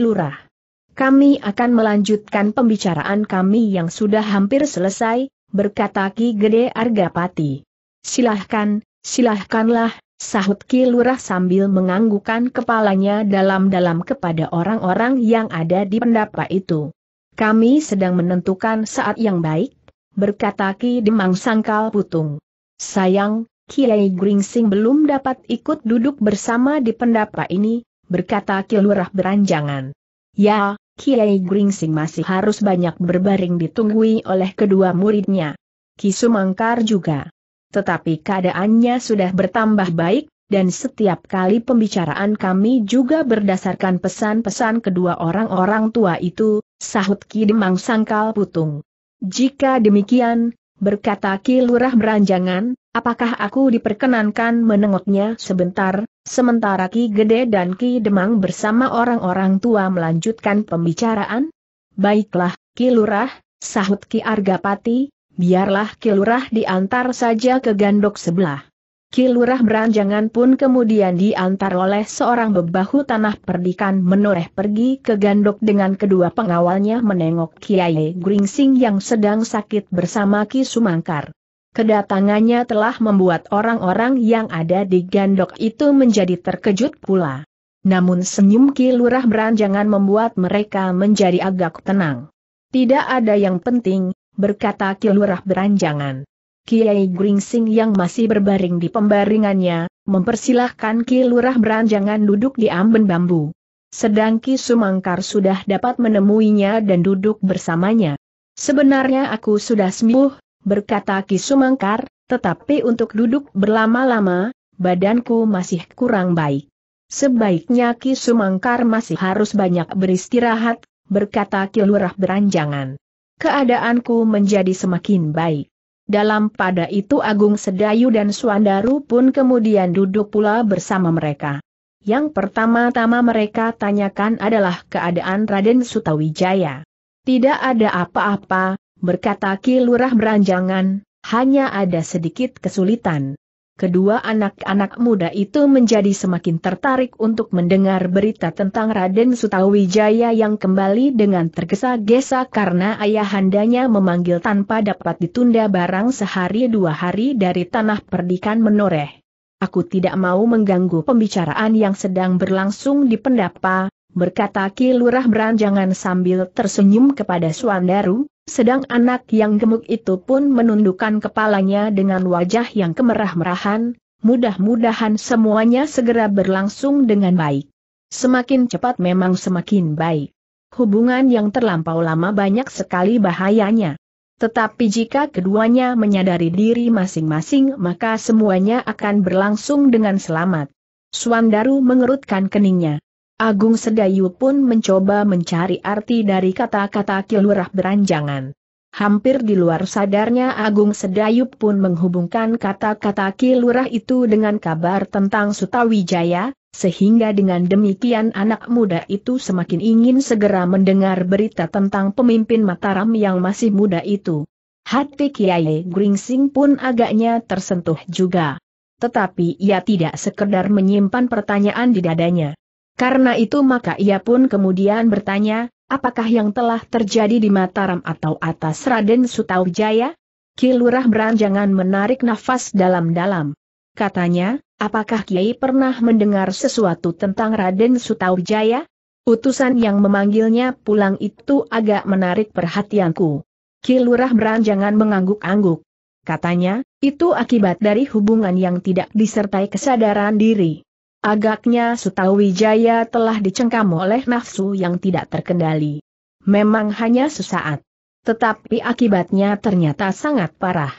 kami akan melanjutkan pembicaraan kami yang sudah hampir selesai, berkata Ki Gede Argapati. Silahkan, silahkanlah, sahut Ki Lurah sambil menganggukan kepalanya dalam-dalam kepada orang-orang yang ada di pendapa itu. Kami sedang menentukan saat yang baik, berkata Ki Demang Sangkal Putung. Sayang, Kiai Gringsing belum dapat ikut duduk bersama di pendapa ini, berkata Ki Lurah beranjangan. Ya, Kiai Gringsing masih harus banyak berbaring ditunggui oleh kedua muridnya. Kisumangkar juga. Tetapi keadaannya sudah bertambah baik, dan setiap kali pembicaraan kami juga berdasarkan pesan-pesan kedua orang-orang tua itu, sahut Ki Demang Sangkal Putung. Jika demikian, berkata Ki Lurah Beranjangan, Apakah aku diperkenankan menengoknya sebentar, sementara Ki Gede dan Ki Demang bersama orang-orang tua melanjutkan pembicaraan? Baiklah, Ki Lurah, sahut Ki Argapati, biarlah Ki Lurah diantar saja ke gandok sebelah. Ki Lurah beranjangan pun kemudian diantar oleh seorang bebahu tanah perdikan menoreh pergi ke gandok dengan kedua pengawalnya menengok Kiai Gringsing yang sedang sakit bersama Ki Sumangkar. Kedatangannya telah membuat orang-orang yang ada di gandok itu menjadi terkejut pula. Namun senyum Ki Lurah beranjangan membuat mereka menjadi agak tenang. Tidak ada yang penting, berkata Ki Lurah beranjangan. Kiai Gringsing yang masih berbaring di pembaringannya, mempersilahkan Ki Lurah beranjangan duduk di amben bambu. Sedang Ki Sumangkar sudah dapat menemuinya dan duduk bersamanya. Sebenarnya aku sudah sembuh, berkata Ki Sumangkar, tetapi untuk duduk berlama-lama, badanku masih kurang baik. Sebaiknya Ki Sumangkar masih harus banyak beristirahat, berkata Ki Lurah beranjangan. Keadaanku menjadi semakin baik. Dalam pada itu Agung Sedayu dan Suandaru pun kemudian duduk pula bersama mereka. Yang pertama-tama mereka tanyakan adalah keadaan Raden Sutawijaya. Tidak ada apa-apa, berkata Ki Lurah beranjangan, hanya ada sedikit kesulitan. Kedua anak-anak muda itu menjadi semakin tertarik untuk mendengar berita tentang Raden Sutawijaya yang kembali dengan tergesa-gesa karena ayahandanya memanggil tanpa dapat ditunda barang sehari dua hari dari tanah perdikan menoreh. Aku tidak mau mengganggu pembicaraan yang sedang berlangsung di pendapa, berkata Ki Lurah Beranjangan sambil tersenyum kepada Suandaru, sedang anak yang gemuk itu pun menundukkan kepalanya dengan wajah yang kemerah-merahan, mudah-mudahan semuanya segera berlangsung dengan baik. Semakin cepat memang semakin baik. Hubungan yang terlampau lama banyak sekali bahayanya. Tetapi jika keduanya menyadari diri masing-masing maka semuanya akan berlangsung dengan selamat. Suandaru mengerutkan keningnya. Agung Sedayu pun mencoba mencari arti dari kata-kata kilurah beranjangan. Hampir di luar sadarnya Agung Sedayu pun menghubungkan kata-kata kilurah itu dengan kabar tentang Sutawijaya, sehingga dengan demikian anak muda itu semakin ingin segera mendengar berita tentang pemimpin Mataram yang masih muda itu. Hati Kiai Gringsing pun agaknya tersentuh juga. Tetapi ia tidak sekedar menyimpan pertanyaan di dadanya. Karena itu maka ia pun kemudian bertanya, apakah yang telah terjadi di Mataram atau atas Raden Sutawijaya? Kilurah beranjangan menarik nafas dalam-dalam. Katanya, apakah Kiai pernah mendengar sesuatu tentang Raden Sutawijaya? Utusan yang memanggilnya pulang itu agak menarik perhatianku. Kilurah beranjangan mengangguk-angguk. Katanya, itu akibat dari hubungan yang tidak disertai kesadaran diri. Agaknya Sutawijaya telah dicengkam oleh nafsu yang tidak terkendali. Memang hanya sesaat. Tetapi akibatnya ternyata sangat parah.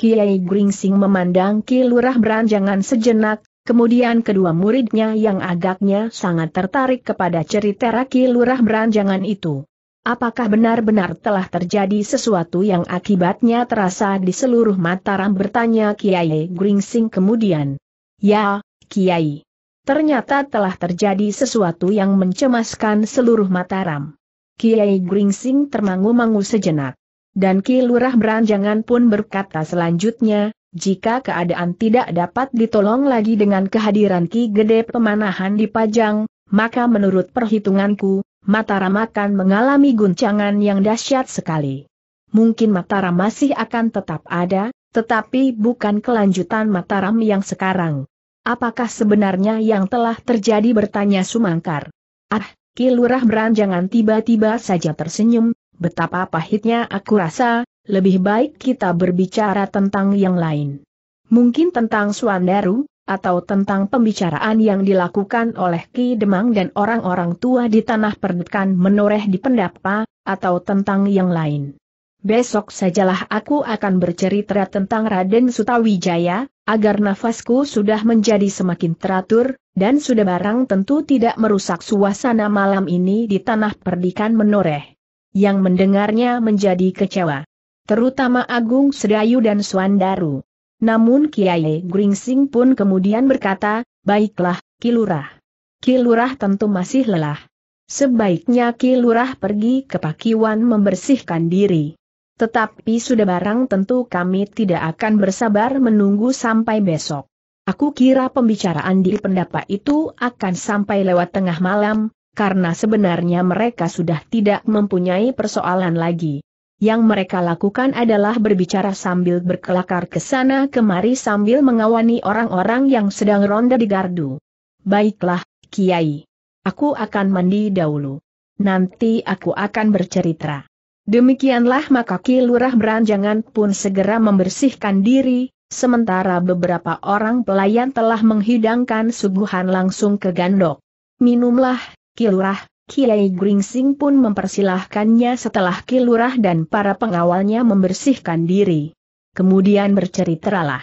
Kiai Gringsing memandang Ki Lurah beranjangan sejenak, kemudian kedua muridnya yang agaknya sangat tertarik kepada cerita Ki Lurah beranjangan itu. Apakah benar-benar telah terjadi sesuatu yang akibatnya terasa di seluruh Mataram bertanya Kiai Gringsing kemudian. Ya, Kiai. Ternyata telah terjadi sesuatu yang mencemaskan seluruh Mataram. Kiai Gringsing termangu-mangu sejenak. Dan Ki Lurah Beranjangan pun berkata selanjutnya, jika keadaan tidak dapat ditolong lagi dengan kehadiran Ki Gede Pemanahan di Pajang, maka menurut perhitunganku, Mataram akan mengalami guncangan yang dahsyat sekali. Mungkin Mataram masih akan tetap ada, tetapi bukan kelanjutan Mataram yang sekarang. Apakah sebenarnya yang telah terjadi bertanya Sumangkar? Ah, Kilurah beranjangan tiba-tiba saja tersenyum, betapa pahitnya aku rasa, lebih baik kita berbicara tentang yang lain. Mungkin tentang Suandaru, atau tentang pembicaraan yang dilakukan oleh Ki Demang dan orang-orang tua di tanah perdekan menoreh di pendapa, atau tentang yang lain. Besok sajalah aku akan bercerita tentang Raden Sutawijaya, agar nafasku sudah menjadi semakin teratur, dan sudah barang tentu tidak merusak suasana malam ini di tanah perdikan menoreh. Yang mendengarnya menjadi kecewa. Terutama Agung Sedayu dan Suandaru. Namun Kiai Gringsing pun kemudian berkata, baiklah, Kilurah. Kilurah tentu masih lelah. Sebaiknya Kilurah pergi ke Pakiwan membersihkan diri. Tetapi sudah barang tentu kami tidak akan bersabar menunggu sampai besok. Aku kira pembicaraan di pendapa itu akan sampai lewat tengah malam, karena sebenarnya mereka sudah tidak mempunyai persoalan lagi. Yang mereka lakukan adalah berbicara sambil berkelakar ke sana kemari sambil mengawani orang-orang yang sedang ronda di gardu. Baiklah, Kiai. Aku akan mandi dahulu. Nanti aku akan bercerita. Demikianlah maka Kilurah Lurah Beranjangan pun segera membersihkan diri, sementara beberapa orang pelayan telah menghidangkan suguhan langsung ke gandok. Minumlah, Kilurah. Lurah, Kiai Gringsing pun mempersilahkannya setelah Kilurah dan para pengawalnya membersihkan diri. Kemudian berceritalah.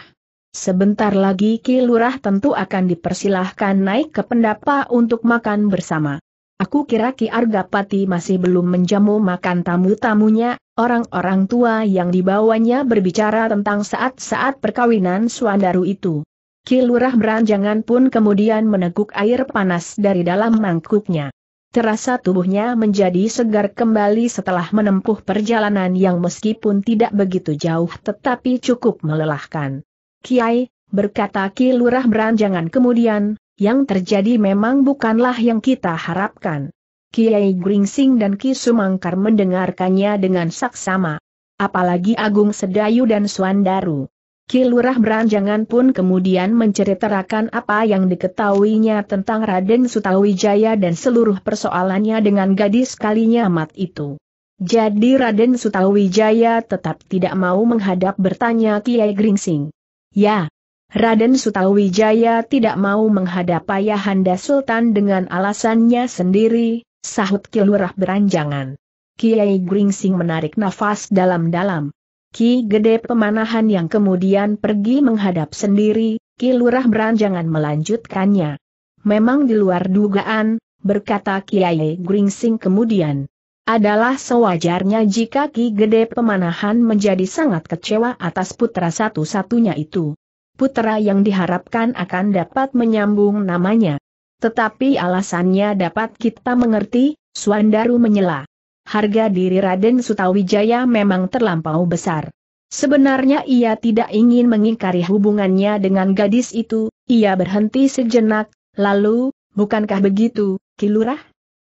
Sebentar lagi Kilurah tentu akan dipersilahkan naik ke pendapa untuk makan bersama. Aku kira Ki Argapati masih belum menjamu makan tamu-tamunya, orang-orang tua yang dibawanya berbicara tentang saat-saat perkawinan Suandaru itu. Ki Lurah Beranjangan pun kemudian meneguk air panas dari dalam mangkuknya. Terasa tubuhnya menjadi segar kembali setelah menempuh perjalanan yang meskipun tidak begitu jauh tetapi cukup melelahkan. Kiai, berkata Ki Lurah Beranjangan kemudian, yang terjadi memang bukanlah yang kita harapkan. Kiai Gringsing dan Ki Sumangkar mendengarkannya dengan saksama. Apalagi Agung Sedayu dan Suandaru. Ki Lurah Beranjangan pun kemudian menceritakan apa yang diketahuinya tentang Raden Sutawijaya dan seluruh persoalannya dengan gadis kalinya amat itu. Jadi Raden Sutawijaya tetap tidak mau menghadap bertanya Kiai Gringsing. Ya, Raden Sutawijaya tidak mau menghadap Ayahanda Sultan dengan alasannya sendiri, sahut Kilurah beranjangan. Kiai Gringsing menarik nafas dalam-dalam. Ki Gede Pemanahan yang kemudian pergi menghadap sendiri, Kilurah beranjangan melanjutkannya. Memang di luar dugaan, berkata Kiai Gringsing kemudian. Adalah sewajarnya jika Ki Gede Pemanahan menjadi sangat kecewa atas putra satu-satunya itu putera yang diharapkan akan dapat menyambung namanya. Tetapi alasannya dapat kita mengerti, Suandaru menyela. Harga diri Raden Sutawijaya memang terlampau besar. Sebenarnya ia tidak ingin mengingkari hubungannya dengan gadis itu, ia berhenti sejenak, lalu, bukankah begitu, Kilurah?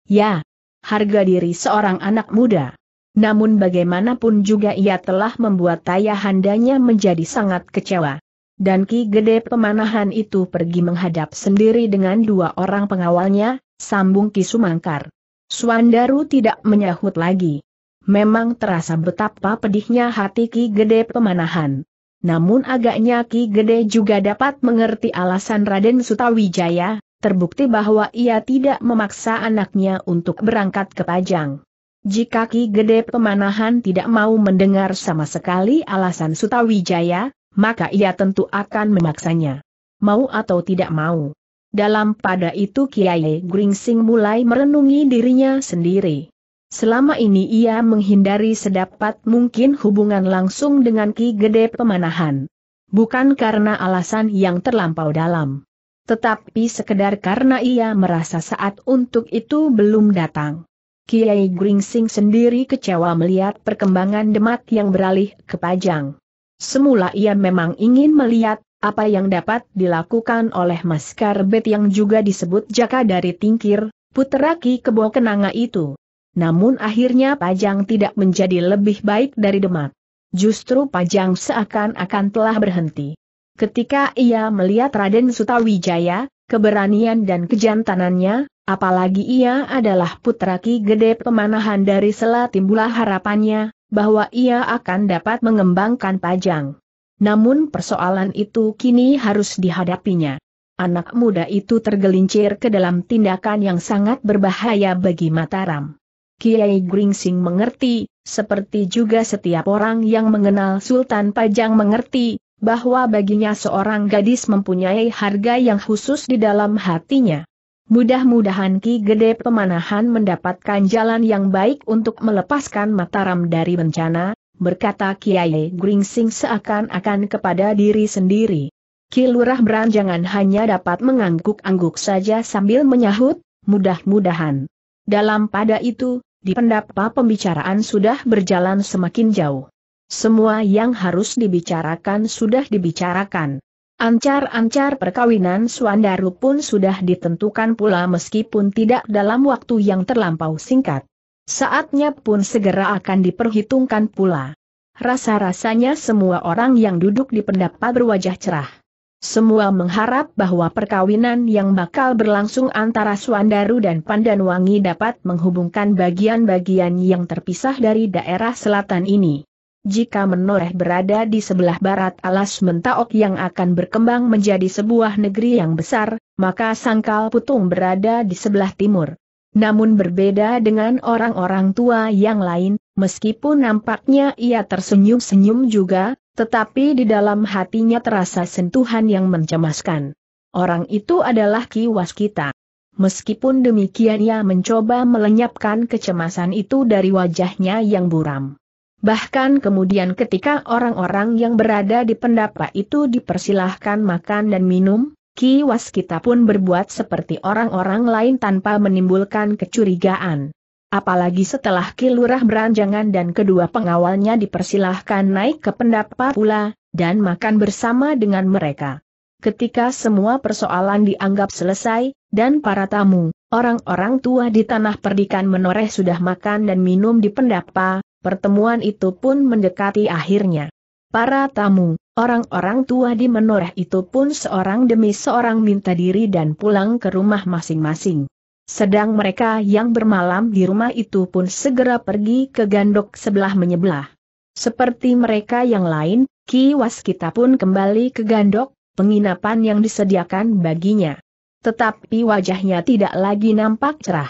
Ya, harga diri seorang anak muda. Namun bagaimanapun juga ia telah membuat ayahandanya menjadi sangat kecewa. Dan Ki Gede Pemanahan itu pergi menghadap sendiri dengan dua orang pengawalnya, sambung Ki Sumangkar. Suandaru tidak menyahut lagi. Memang terasa betapa pedihnya hati Ki Gede Pemanahan. Namun agaknya Ki Gede juga dapat mengerti alasan Raden Sutawijaya, terbukti bahwa ia tidak memaksa anaknya untuk berangkat ke Pajang. Jika Ki Gede Pemanahan tidak mau mendengar sama sekali alasan Sutawijaya, maka ia tentu akan memaksanya. Mau atau tidak mau. Dalam pada itu Kiai Gringsing mulai merenungi dirinya sendiri. Selama ini ia menghindari sedapat mungkin hubungan langsung dengan Ki Gede Pemanahan. Bukan karena alasan yang terlampau dalam. Tetapi sekedar karena ia merasa saat untuk itu belum datang. Kiai Gringsing sendiri kecewa melihat perkembangan Demak yang beralih ke Pajang. Semula ia memang ingin melihat apa yang dapat dilakukan oleh Mas Karbet yang juga disebut Jaka dari Tingkir, putera Ki Kebo Kenanga itu. Namun akhirnya Pajang tidak menjadi lebih baik dari Demak. Justru Pajang seakan-akan telah berhenti. Ketika ia melihat Raden Sutawijaya, keberanian dan kejantanannya, apalagi ia adalah putra Ki Gede Pemanahan dari Selatimbulah timbullah harapannya, bahwa ia akan dapat mengembangkan Pajang. Namun persoalan itu kini harus dihadapinya. Anak muda itu tergelincir ke dalam tindakan yang sangat berbahaya bagi Mataram. Kiai Gringsing mengerti, seperti juga setiap orang yang mengenal Sultan Pajang mengerti, bahwa baginya seorang gadis mempunyai harga yang khusus di dalam hatinya. Mudah-mudahan Ki Gede Pemanahan mendapatkan jalan yang baik untuk melepaskan Mataram dari bencana, berkata Kiai Gringsing seakan-akan kepada diri sendiri. Ki Lurah Beranjangan hanya dapat mengangguk-angguk saja sambil menyahut, mudah-mudahan. Dalam pada itu, di pendapa pembicaraan sudah berjalan semakin jauh. Semua yang harus dibicarakan sudah dibicarakan. Ancar-ancar perkawinan Suandaru pun sudah ditentukan pula meskipun tidak dalam waktu yang terlampau singkat. Saatnya pun segera akan diperhitungkan pula. Rasa-rasanya semua orang yang duduk di pendapat berwajah cerah. Semua mengharap bahwa perkawinan yang bakal berlangsung antara Suandaru dan Pandanwangi dapat menghubungkan bagian-bagian yang terpisah dari daerah selatan ini jika menoreh berada di sebelah barat alas mentaok yang akan berkembang menjadi sebuah negeri yang besar, maka sangkal putung berada di sebelah timur. Namun berbeda dengan orang-orang tua yang lain, meskipun nampaknya ia tersenyum-senyum juga, tetapi di dalam hatinya terasa sentuhan yang mencemaskan. Orang itu adalah kiwas kita. Meskipun demikian ia mencoba melenyapkan kecemasan itu dari wajahnya yang buram. Bahkan kemudian ketika orang-orang yang berada di pendapa itu dipersilahkan makan dan minum, kiwas kita pun berbuat seperti orang-orang lain tanpa menimbulkan kecurigaan. Apalagi setelah kilurah beranjangan dan kedua pengawalnya dipersilahkan naik ke pendapa pula, dan makan bersama dengan mereka. Ketika semua persoalan dianggap selesai, dan para tamu, orang-orang tua di tanah perdikan menoreh sudah makan dan minum di pendapa, pertemuan itu pun mendekati akhirnya. Para tamu, orang-orang tua di menoreh itu pun seorang demi seorang minta diri dan pulang ke rumah masing-masing. Sedang mereka yang bermalam di rumah itu pun segera pergi ke gandok sebelah menyebelah. Seperti mereka yang lain, kiwas kita pun kembali ke gandok, penginapan yang disediakan baginya. Tetapi wajahnya tidak lagi nampak cerah.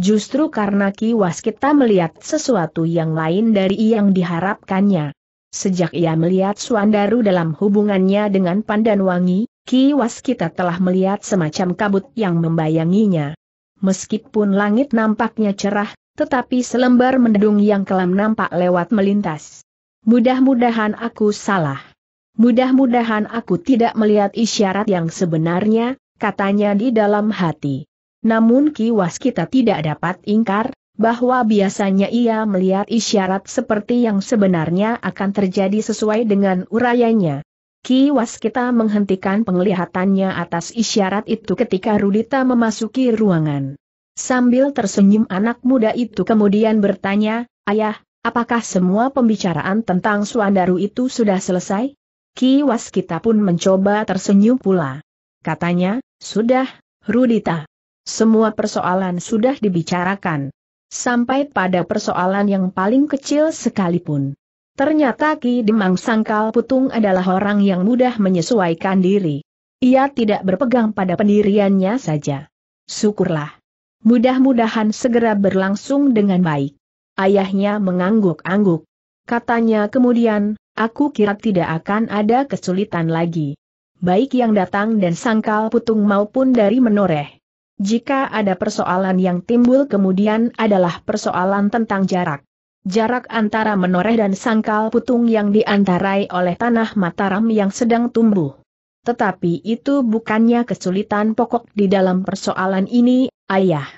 Justru karena Ki Waskita melihat sesuatu yang lain dari yang diharapkannya. Sejak ia melihat Suandaru dalam hubungannya dengan Pandanwangi, Ki Waskita telah melihat semacam kabut yang membayanginya. Meskipun langit nampaknya cerah, tetapi selembar mendung yang kelam nampak lewat melintas. Mudah-mudahan aku salah. Mudah-mudahan aku tidak melihat isyarat yang sebenarnya, katanya di dalam hati. Namun kiwas kita tidak dapat ingkar, bahwa biasanya ia melihat isyarat seperti yang sebenarnya akan terjadi sesuai dengan urayanya. Kiwas kita menghentikan penglihatannya atas isyarat itu ketika Rudita memasuki ruangan. Sambil tersenyum anak muda itu kemudian bertanya, Ayah, apakah semua pembicaraan tentang Suandaru itu sudah selesai? Kiwas kita pun mencoba tersenyum pula. Katanya, sudah, Rudita. Semua persoalan sudah dibicarakan. Sampai pada persoalan yang paling kecil sekalipun. Ternyata Ki Demang Sangkal Putung adalah orang yang mudah menyesuaikan diri. Ia tidak berpegang pada pendiriannya saja. Syukurlah. Mudah-mudahan segera berlangsung dengan baik. Ayahnya mengangguk-angguk. Katanya kemudian, aku kira tidak akan ada kesulitan lagi. Baik yang datang dan sangkal putung maupun dari menoreh. Jika ada persoalan yang timbul kemudian adalah persoalan tentang jarak. Jarak antara menoreh dan sangkal putung yang diantarai oleh tanah Mataram yang sedang tumbuh. Tetapi itu bukannya kesulitan pokok di dalam persoalan ini, ayah.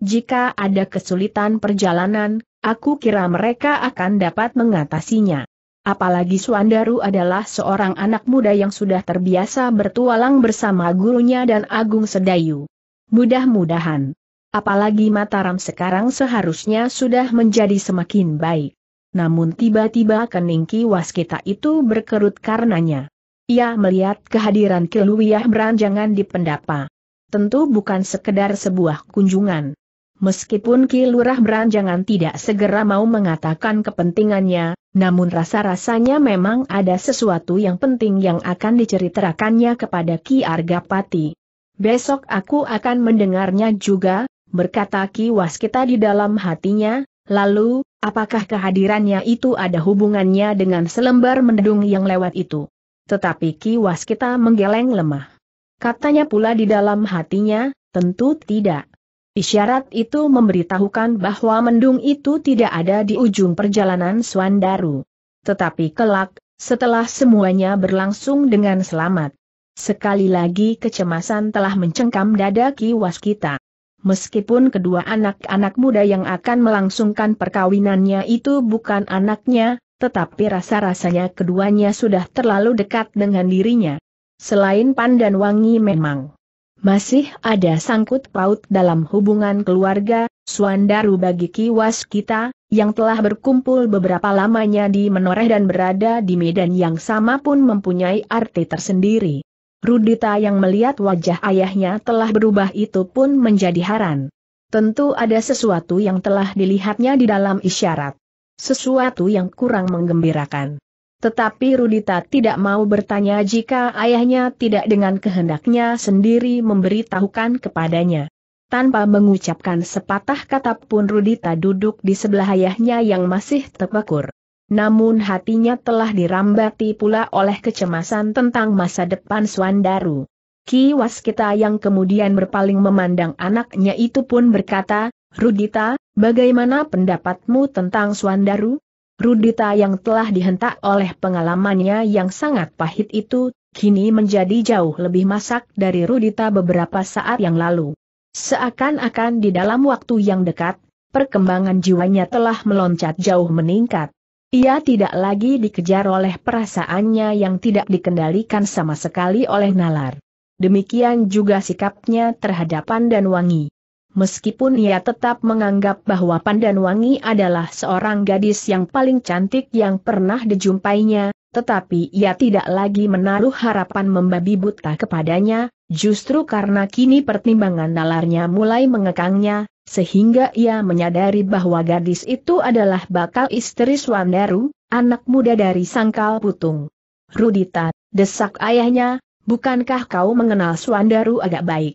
Jika ada kesulitan perjalanan, aku kira mereka akan dapat mengatasinya. Apalagi Suandaru adalah seorang anak muda yang sudah terbiasa bertualang bersama gurunya dan Agung Sedayu. Mudah-mudahan. Apalagi Mataram sekarang seharusnya sudah menjadi semakin baik. Namun tiba-tiba kening Ki Waskita itu berkerut karenanya. Ia melihat kehadiran Kiluwiah beranjangan di pendapa. Tentu bukan sekedar sebuah kunjungan. Meskipun Ki Lurah Beranjangan tidak segera mau mengatakan kepentingannya, namun rasa-rasanya memang ada sesuatu yang penting yang akan diceritakannya kepada Ki Argapati. Besok aku akan mendengarnya juga, berkata Ki Waskita di dalam hatinya, lalu, apakah kehadirannya itu ada hubungannya dengan selembar mendung yang lewat itu? Tetapi Ki Waskita menggeleng lemah. Katanya pula di dalam hatinya, tentu tidak. Isyarat itu memberitahukan bahwa mendung itu tidak ada di ujung perjalanan Swandaru. Tetapi kelak, setelah semuanya berlangsung dengan selamat, Sekali lagi kecemasan telah mencengkam dada kiwas kita. Meskipun kedua anak-anak muda yang akan melangsungkan perkawinannya itu bukan anaknya, tetapi rasa-rasanya keduanya sudah terlalu dekat dengan dirinya. Selain pandan wangi memang masih ada sangkut paut dalam hubungan keluarga, Suandaru bagi kiwas kita, yang telah berkumpul beberapa lamanya di Menoreh dan berada di medan yang sama pun mempunyai arti tersendiri. Rudita yang melihat wajah ayahnya telah berubah itu pun menjadi heran. Tentu ada sesuatu yang telah dilihatnya di dalam isyarat. Sesuatu yang kurang menggembirakan. Tetapi Rudita tidak mau bertanya jika ayahnya tidak dengan kehendaknya sendiri memberitahukan kepadanya. Tanpa mengucapkan sepatah kata pun Rudita duduk di sebelah ayahnya yang masih terpekur. Namun hatinya telah dirambati pula oleh kecemasan tentang masa depan Swandaru. Ki Waskita yang kemudian berpaling memandang anaknya itu pun berkata, Rudita, bagaimana pendapatmu tentang Swandaru? Rudita yang telah dihentak oleh pengalamannya yang sangat pahit itu, kini menjadi jauh lebih masak dari Rudita beberapa saat yang lalu. Seakan-akan di dalam waktu yang dekat, perkembangan jiwanya telah meloncat jauh meningkat. Ia tidak lagi dikejar oleh perasaannya yang tidak dikendalikan sama sekali oleh nalar. Demikian juga sikapnya terhadap Pandan Wangi. Meskipun ia tetap menganggap bahwa Pandan Wangi adalah seorang gadis yang paling cantik yang pernah dijumpainya, tetapi ia tidak lagi menaruh harapan membabi buta kepadanya, justru karena kini pertimbangan nalarnya mulai mengekangnya, sehingga ia menyadari bahwa gadis itu adalah bakal istri Swandaru, anak muda dari Sangkal Putung. Rudita, desak ayahnya, bukankah kau mengenal Swandaru agak baik?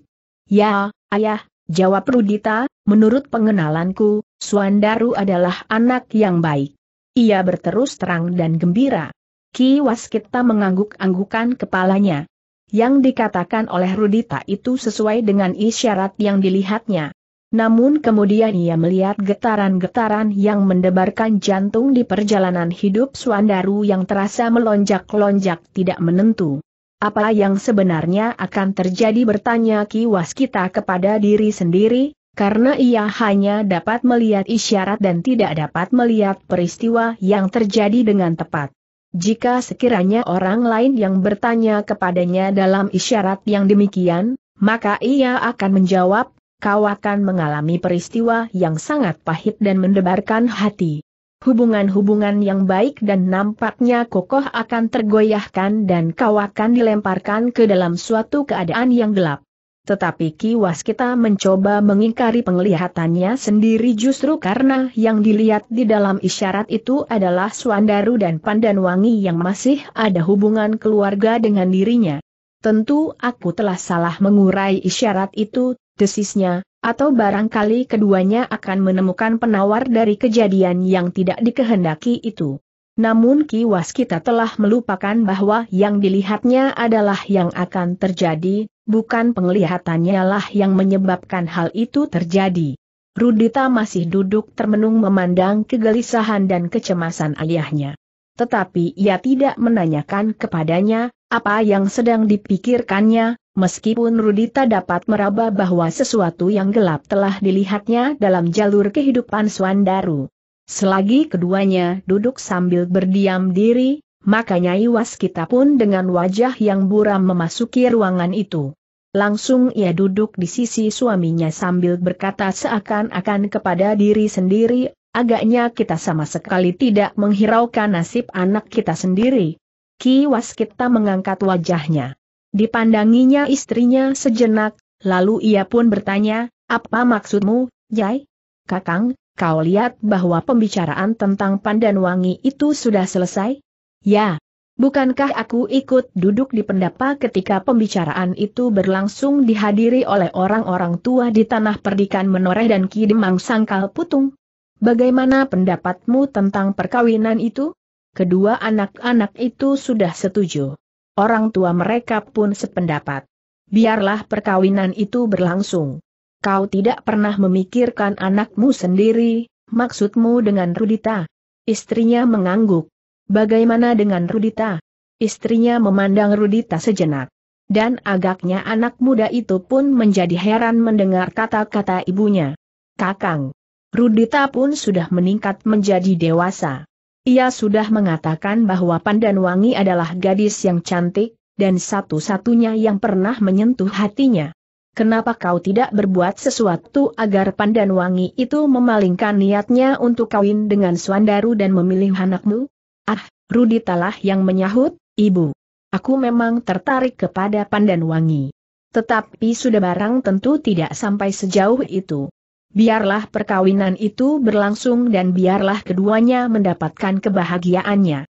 Ya, ayah, jawab Rudita, menurut pengenalanku, Swandaru adalah anak yang baik. Ia berterus terang dan gembira. Ki Waskita mengangguk-anggukan kepalanya. Yang dikatakan oleh Rudita itu sesuai dengan isyarat yang dilihatnya. Namun kemudian ia melihat getaran-getaran yang mendebarkan jantung di perjalanan hidup Suandaru yang terasa melonjak-lonjak tidak menentu. Apa yang sebenarnya akan terjadi bertanya Ki Waskita kepada diri sendiri, karena ia hanya dapat melihat isyarat dan tidak dapat melihat peristiwa yang terjadi dengan tepat. Jika sekiranya orang lain yang bertanya kepadanya dalam isyarat yang demikian, maka ia akan menjawab kau akan mengalami peristiwa yang sangat pahit dan mendebarkan hati. Hubungan-hubungan yang baik dan nampaknya kokoh akan tergoyahkan dan kau akan dilemparkan ke dalam suatu keadaan yang gelap. Tetapi kiwas kita mencoba mengingkari penglihatannya sendiri justru karena yang dilihat di dalam isyarat itu adalah Suandaru dan Pandanwangi yang masih ada hubungan keluarga dengan dirinya. Tentu aku telah salah mengurai isyarat itu, desisnya, atau barangkali keduanya akan menemukan penawar dari kejadian yang tidak dikehendaki itu. Namun Was kita telah melupakan bahwa yang dilihatnya adalah yang akan terjadi, bukan penglihatannya lah yang menyebabkan hal itu terjadi. Rudita masih duduk termenung memandang kegelisahan dan kecemasan ayahnya. Tetapi ia tidak menanyakan kepadanya, apa yang sedang dipikirkannya, Meskipun Rudita dapat meraba bahwa sesuatu yang gelap telah dilihatnya dalam jalur kehidupan Swandaru. Selagi keduanya duduk sambil berdiam diri, maka Nyai Waskita pun dengan wajah yang buram memasuki ruangan itu. Langsung ia duduk di sisi suaminya sambil berkata seakan-akan kepada diri sendiri, agaknya kita sama sekali tidak menghiraukan nasib anak kita sendiri. Ki Waskita mengangkat wajahnya. Dipandanginya istrinya sejenak, lalu ia pun bertanya, apa maksudmu, Jai? Kakang, kau lihat bahwa pembicaraan tentang pandan wangi itu sudah selesai? Ya. Bukankah aku ikut duduk di pendapa ketika pembicaraan itu berlangsung dihadiri oleh orang-orang tua di tanah perdikan menoreh dan kidemang sangkal putung? Bagaimana pendapatmu tentang perkawinan itu? Kedua anak-anak itu sudah setuju. Orang tua mereka pun sependapat. Biarlah perkawinan itu berlangsung. Kau tidak pernah memikirkan anakmu sendiri, maksudmu dengan Rudita. Istrinya mengangguk. Bagaimana dengan Rudita? Istrinya memandang Rudita sejenak. Dan agaknya anak muda itu pun menjadi heran mendengar kata-kata ibunya. Kakang. Rudita pun sudah meningkat menjadi dewasa. Ia sudah mengatakan bahwa Pandan Wangi adalah gadis yang cantik, dan satu-satunya yang pernah menyentuh hatinya. Kenapa kau tidak berbuat sesuatu agar Pandan Wangi itu memalingkan niatnya untuk kawin dengan Suandaru dan memilih anakmu? Ah, Ruditalah yang menyahut, ibu. Aku memang tertarik kepada Pandan Wangi. Tetapi sudah barang tentu tidak sampai sejauh itu. Biarlah perkawinan itu berlangsung dan biarlah keduanya mendapatkan kebahagiaannya.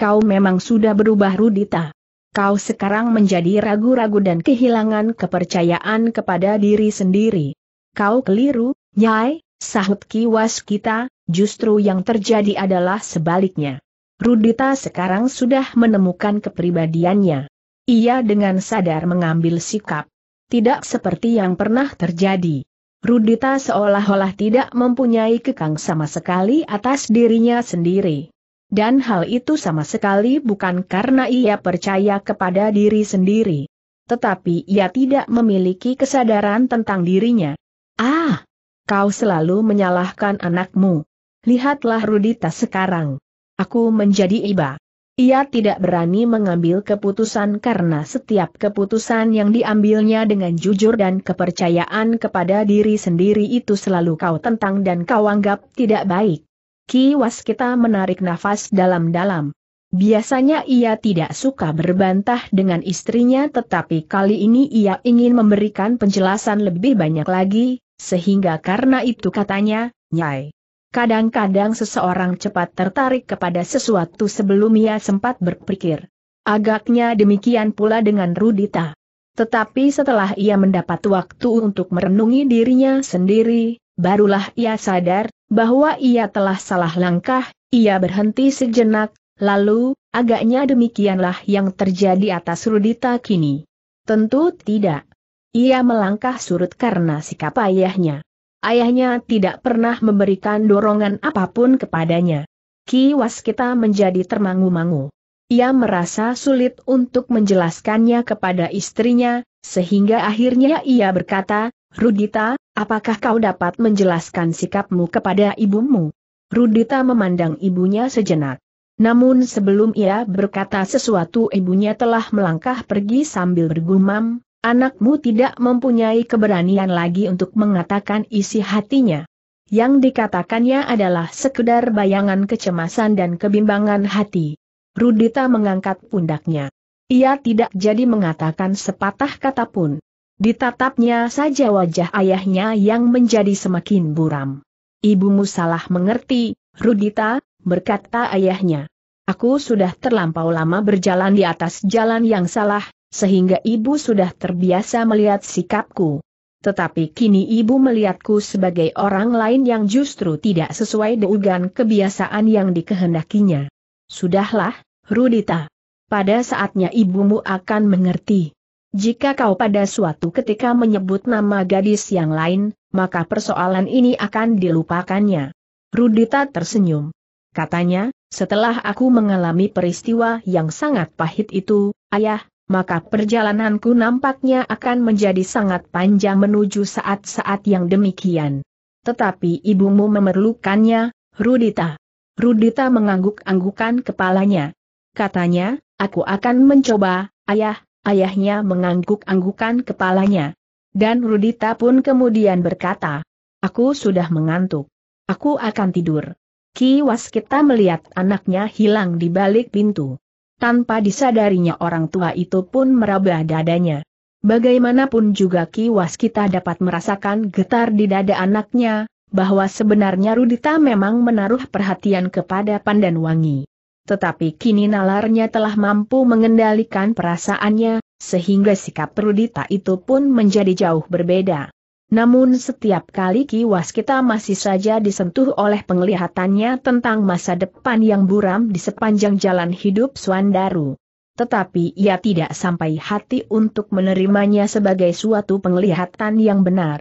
Kau memang sudah berubah Rudita. Kau sekarang menjadi ragu-ragu dan kehilangan kepercayaan kepada diri sendiri. Kau keliru, Nyai, sahut kiwas kita, justru yang terjadi adalah sebaliknya. Rudita sekarang sudah menemukan kepribadiannya. Ia dengan sadar mengambil sikap. Tidak seperti yang pernah terjadi. Rudita seolah-olah tidak mempunyai kekang sama sekali atas dirinya sendiri. Dan hal itu sama sekali bukan karena ia percaya kepada diri sendiri. Tetapi ia tidak memiliki kesadaran tentang dirinya. Ah! Kau selalu menyalahkan anakmu. Lihatlah Rudita sekarang. Aku menjadi iba. Ia tidak berani mengambil keputusan karena setiap keputusan yang diambilnya dengan jujur dan kepercayaan kepada diri sendiri itu selalu kau tentang dan kau anggap tidak baik. Ki Waskita menarik nafas dalam-dalam. Biasanya ia tidak suka berbantah dengan istrinya tetapi kali ini ia ingin memberikan penjelasan lebih banyak lagi, sehingga karena itu katanya, Nyai, Kadang-kadang seseorang cepat tertarik kepada sesuatu sebelum ia sempat berpikir. Agaknya demikian pula dengan Rudita. Tetapi setelah ia mendapat waktu untuk merenungi dirinya sendiri, barulah ia sadar bahwa ia telah salah langkah, ia berhenti sejenak, lalu, agaknya demikianlah yang terjadi atas Rudita kini. Tentu tidak. Ia melangkah surut karena sikap ayahnya. Ayahnya tidak pernah memberikan dorongan apapun kepadanya. Ki Waskita menjadi termangu-mangu. Ia merasa sulit untuk menjelaskannya kepada istrinya, sehingga akhirnya ia berkata, Rudita, apakah kau dapat menjelaskan sikapmu kepada ibumu? Rudita memandang ibunya sejenak. Namun sebelum ia berkata sesuatu ibunya telah melangkah pergi sambil bergumam, Anakmu tidak mempunyai keberanian lagi untuk mengatakan isi hatinya. Yang dikatakannya adalah sekedar bayangan kecemasan dan kebimbangan hati. Rudita mengangkat pundaknya. Ia tidak jadi mengatakan sepatah kata pun. Ditatapnya saja wajah ayahnya yang menjadi semakin buram. Ibumu salah mengerti, Rudita, berkata ayahnya. Aku sudah terlampau lama berjalan di atas jalan yang salah, sehingga ibu sudah terbiasa melihat sikapku. Tetapi kini ibu melihatku sebagai orang lain yang justru tidak sesuai dengan kebiasaan yang dikehendakinya. Sudahlah, Rudita. Pada saatnya ibumu akan mengerti. Jika kau pada suatu ketika menyebut nama gadis yang lain, maka persoalan ini akan dilupakannya. Rudita tersenyum. Katanya, setelah aku mengalami peristiwa yang sangat pahit itu, ayah, maka perjalananku nampaknya akan menjadi sangat panjang menuju saat-saat yang demikian. Tetapi ibumu memerlukannya, Rudita. Rudita mengangguk-anggukan kepalanya. Katanya, aku akan mencoba, ayah, ayahnya mengangguk-anggukan kepalanya. Dan Rudita pun kemudian berkata, aku sudah mengantuk. Aku akan tidur. Kiwas kita melihat anaknya hilang di balik pintu. Tanpa disadarinya orang tua itu pun meraba dadanya. Bagaimanapun juga kiwas kita dapat merasakan getar di dada anaknya, bahwa sebenarnya Rudita memang menaruh perhatian kepada Pandan Wangi. Tetapi kini nalarnya telah mampu mengendalikan perasaannya, sehingga sikap Rudita itu pun menjadi jauh berbeda. Namun setiap kali kiwas kita masih saja disentuh oleh penglihatannya tentang masa depan yang buram di sepanjang jalan hidup Swandaru. Tetapi ia tidak sampai hati untuk menerimanya sebagai suatu penglihatan yang benar.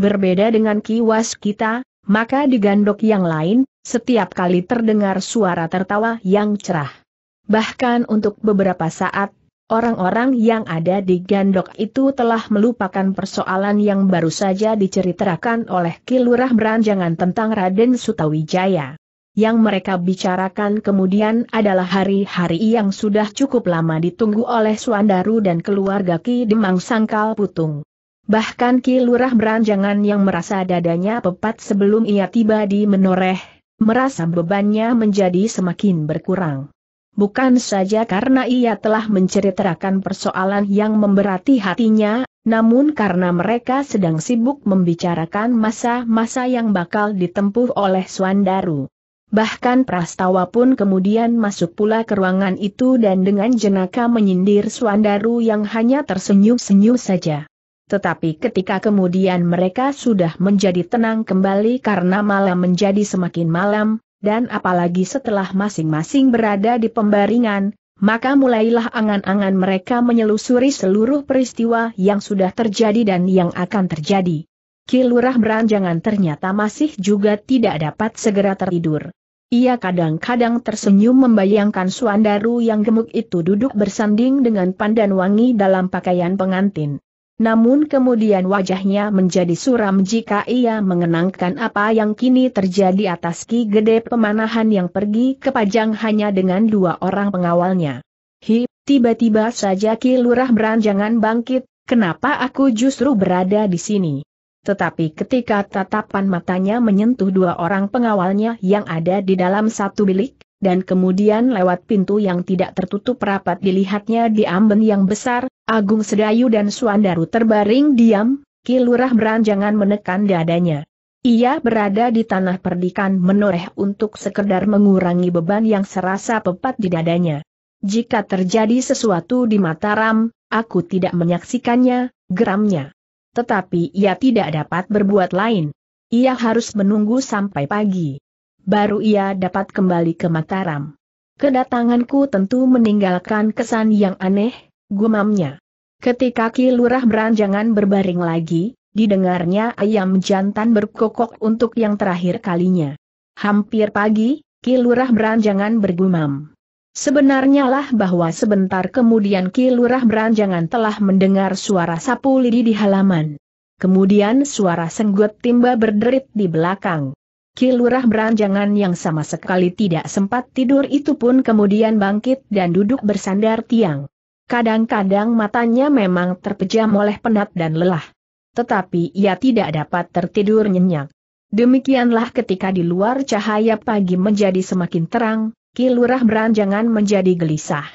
Berbeda dengan kiwas kita, maka di gandok yang lain, setiap kali terdengar suara tertawa yang cerah. Bahkan untuk beberapa saat Orang-orang yang ada di Gandok itu telah melupakan persoalan yang baru saja diceritakan oleh Kilurah Beranjangan tentang Raden Sutawijaya. Yang mereka bicarakan kemudian adalah hari-hari yang sudah cukup lama ditunggu oleh Suandaru dan keluarga Ki Demang Sangkal Putung. Bahkan Ki Lurah Beranjangan yang merasa dadanya pepat sebelum ia tiba di Menoreh, merasa bebannya menjadi semakin berkurang. Bukan saja karena ia telah menceritakan persoalan yang memberati hatinya, namun karena mereka sedang sibuk membicarakan masa-masa yang bakal ditempuh oleh Swandaru. Bahkan Prastawa pun kemudian masuk pula ke ruangan itu dan dengan jenaka menyindir Swandaru yang hanya tersenyum-senyum saja. Tetapi ketika kemudian mereka sudah menjadi tenang kembali karena malam menjadi semakin malam, dan apalagi setelah masing-masing berada di pembaringan, maka mulailah angan-angan mereka menyelusuri seluruh peristiwa yang sudah terjadi dan yang akan terjadi. Kilurah beranjangan ternyata masih juga tidak dapat segera tertidur. Ia kadang-kadang tersenyum membayangkan Suandaru yang gemuk itu duduk bersanding dengan pandan wangi dalam pakaian pengantin. Namun kemudian wajahnya menjadi suram jika ia mengenangkan apa yang kini terjadi atas Ki Gede Pemanahan yang pergi ke Pajang hanya dengan dua orang pengawalnya. Hi, tiba-tiba saja Ki Lurah beranjangan bangkit, kenapa aku justru berada di sini? Tetapi ketika tatapan matanya menyentuh dua orang pengawalnya yang ada di dalam satu bilik, dan kemudian lewat pintu yang tidak tertutup rapat dilihatnya di amben yang besar, Agung Sedayu dan Suandaru terbaring diam, Kilurah beranjangan menekan dadanya. Ia berada di tanah perdikan menoreh untuk sekedar mengurangi beban yang serasa pepat di dadanya. Jika terjadi sesuatu di Mataram, aku tidak menyaksikannya, geramnya. Tetapi ia tidak dapat berbuat lain. Ia harus menunggu sampai pagi baru ia dapat kembali ke Mataram. Kedatanganku tentu meninggalkan kesan yang aneh, gumamnya. Ketika Ki Lurah beranjangan berbaring lagi, didengarnya ayam jantan berkokok untuk yang terakhir kalinya. Hampir pagi, Ki Lurah beranjangan bergumam. Sebenarnya lah bahwa sebentar kemudian Ki Lurah beranjangan telah mendengar suara sapu lidi di halaman. Kemudian suara senggut timba berderit di belakang. Kilurah beranjangan yang sama sekali tidak sempat tidur itu pun kemudian bangkit dan duduk bersandar tiang. Kadang-kadang matanya memang terpejam oleh penat dan lelah. Tetapi ia tidak dapat tertidur nyenyak. Demikianlah ketika di luar cahaya pagi menjadi semakin terang, Kilurah beranjangan menjadi gelisah.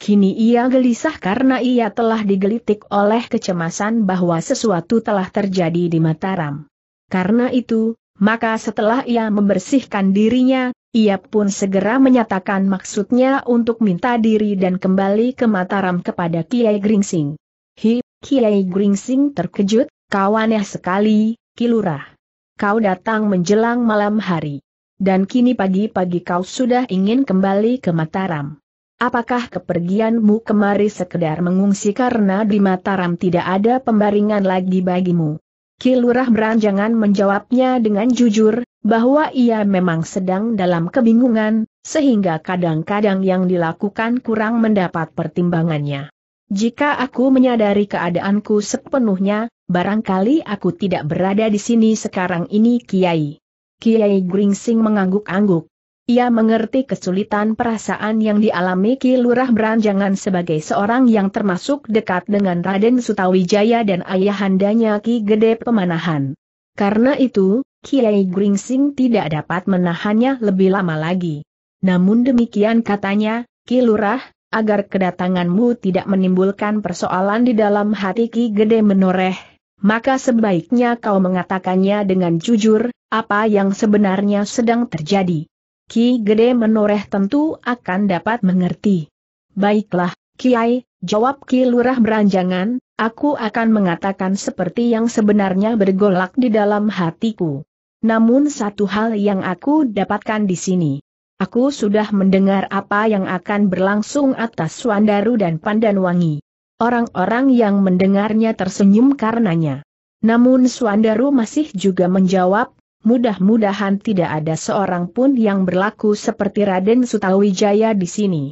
Kini ia gelisah karena ia telah digelitik oleh kecemasan bahwa sesuatu telah terjadi di Mataram. Karena itu, maka setelah ia membersihkan dirinya, ia pun segera menyatakan maksudnya untuk minta diri dan kembali ke Mataram kepada Kiai Gringsing. Hi, Kiai Gringsing terkejut, kawannya sekali, Kilurah. Kau datang menjelang malam hari. Dan kini pagi-pagi kau sudah ingin kembali ke Mataram. Apakah kepergianmu kemari sekedar mengungsi karena di Mataram tidak ada pembaringan lagi bagimu? Kilurah Beranjangan menjawabnya dengan jujur, bahwa ia memang sedang dalam kebingungan, sehingga kadang-kadang yang dilakukan kurang mendapat pertimbangannya. Jika aku menyadari keadaanku sepenuhnya, barangkali aku tidak berada di sini sekarang ini Kiai. Kiai Gringsing mengangguk-angguk. Ia mengerti kesulitan perasaan yang dialami Ki Lurah Beranjangan sebagai seorang yang termasuk dekat dengan Raden Sutawijaya dan ayahandanya Ki Gede Pemanahan. Karena itu, Kiai Gringsing tidak dapat menahannya lebih lama lagi. Namun demikian katanya, Ki Lurah, agar kedatanganmu tidak menimbulkan persoalan di dalam hati Ki Gede menoreh, maka sebaiknya kau mengatakannya dengan jujur, apa yang sebenarnya sedang terjadi. Ki Gede menoreh tentu akan dapat mengerti. Baiklah, Kiai, jawab Ki Lurah beranjangan, aku akan mengatakan seperti yang sebenarnya bergolak di dalam hatiku. Namun satu hal yang aku dapatkan di sini. Aku sudah mendengar apa yang akan berlangsung atas Suandaru dan Pandanwangi. Orang-orang yang mendengarnya tersenyum karenanya. Namun Suandaru masih juga menjawab, mudah-mudahan tidak ada seorang pun yang berlaku seperti Raden Sutawijaya di sini.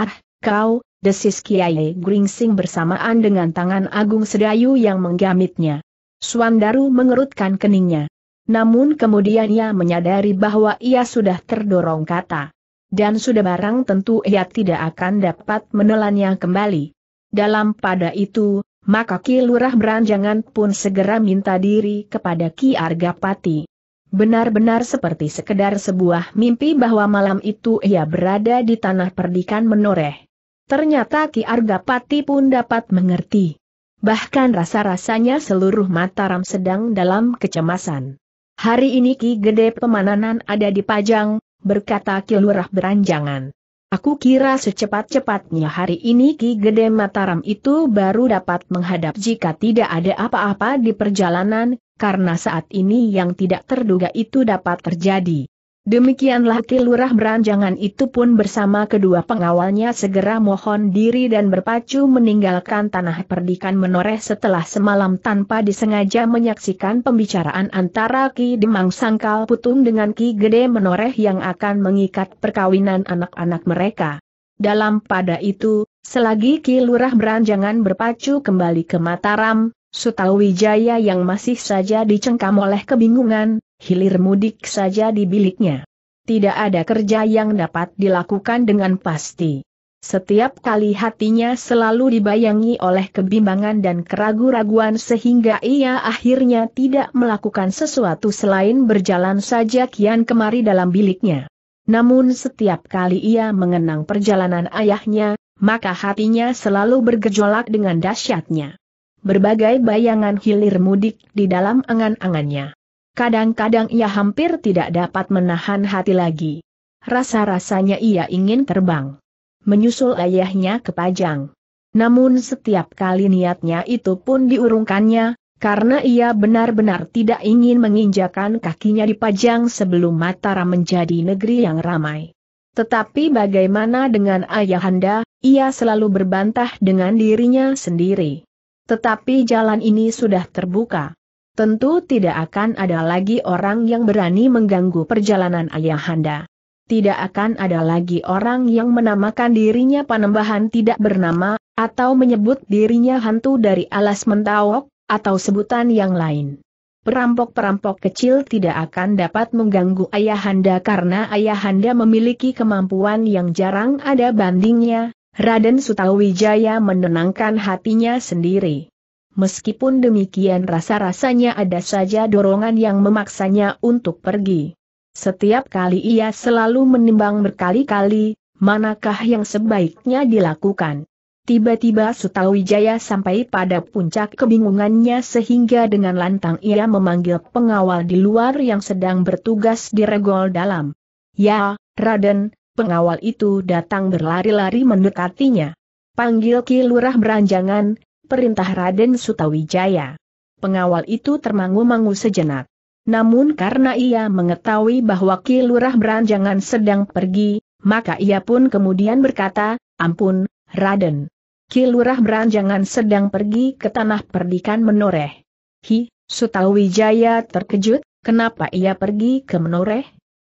Ah, kau, desis Kiai Gringsing bersamaan dengan tangan Agung Sedayu yang menggamitnya. Suandaru mengerutkan keningnya. Namun kemudian ia menyadari bahwa ia sudah terdorong kata. Dan sudah barang tentu ia tidak akan dapat menelannya kembali. Dalam pada itu, maka Ki Lurah Beranjangan pun segera minta diri kepada Ki Argapati. Benar-benar seperti sekedar sebuah mimpi bahwa malam itu ia berada di tanah perdikan menoreh. Ternyata Ki Argapati pun dapat mengerti. Bahkan rasa-rasanya seluruh Mataram sedang dalam kecemasan. Hari ini Ki Gede Pemananan ada di Pajang, berkata Ki Lurah beranjangan. Aku kira secepat-cepatnya hari ini Ki Gede Mataram itu baru dapat menghadap jika tidak ada apa-apa di perjalanan, karena saat ini yang tidak terduga itu dapat terjadi. Demikianlah kilurah beranjangan itu pun bersama kedua pengawalnya segera mohon diri dan berpacu meninggalkan tanah perdikan menoreh setelah semalam tanpa disengaja menyaksikan pembicaraan antara Ki Demang Sangkal Putung dengan Ki Gede Menoreh yang akan mengikat perkawinan anak-anak mereka. Dalam pada itu, selagi Ki Lurah beranjangan berpacu kembali ke Mataram, Sutawijaya yang masih saja dicengkam oleh kebingungan, hilir mudik saja di biliknya. Tidak ada kerja yang dapat dilakukan dengan pasti. Setiap kali hatinya selalu dibayangi oleh kebimbangan dan keraguan-raguan sehingga ia akhirnya tidak melakukan sesuatu selain berjalan saja kian kemari dalam biliknya. Namun setiap kali ia mengenang perjalanan ayahnya, maka hatinya selalu bergejolak dengan dahsyatnya. Berbagai bayangan hilir mudik di dalam angan-angannya. Kadang-kadang ia hampir tidak dapat menahan hati lagi. Rasa-rasanya ia ingin terbang. Menyusul ayahnya ke Pajang. Namun setiap kali niatnya itu pun diurungkannya, karena ia benar-benar tidak ingin menginjakan kakinya di Pajang sebelum Mataram menjadi negeri yang ramai. Tetapi bagaimana dengan ayahanda, ia selalu berbantah dengan dirinya sendiri. Tetapi jalan ini sudah terbuka. Tentu tidak akan ada lagi orang yang berani mengganggu perjalanan ayahanda. Tidak akan ada lagi orang yang menamakan dirinya panembahan tidak bernama, atau menyebut dirinya hantu dari alas mentawok, atau sebutan yang lain. Perampok-perampok kecil tidak akan dapat mengganggu ayahanda karena ayahanda memiliki kemampuan yang jarang ada bandingnya, Raden Sutawijaya menenangkan hatinya sendiri meskipun demikian rasa-rasanya ada saja dorongan yang memaksanya untuk pergi. Setiap kali ia selalu menimbang berkali-kali, manakah yang sebaiknya dilakukan. Tiba-tiba Sutawijaya sampai pada puncak kebingungannya sehingga dengan lantang ia memanggil pengawal di luar yang sedang bertugas di regol dalam. Ya, Raden, pengawal itu datang berlari-lari mendekatinya. Panggil Ki Lurah Beranjangan, perintah Raden Sutawijaya. Pengawal itu termangu-mangu sejenak. Namun karena ia mengetahui bahwa Ki Lurah Beranjangan sedang pergi, maka ia pun kemudian berkata, Ampun, Raden. Ki Lurah Beranjangan sedang pergi ke tanah perdikan menoreh. Hi, Sutawijaya terkejut, kenapa ia pergi ke menoreh?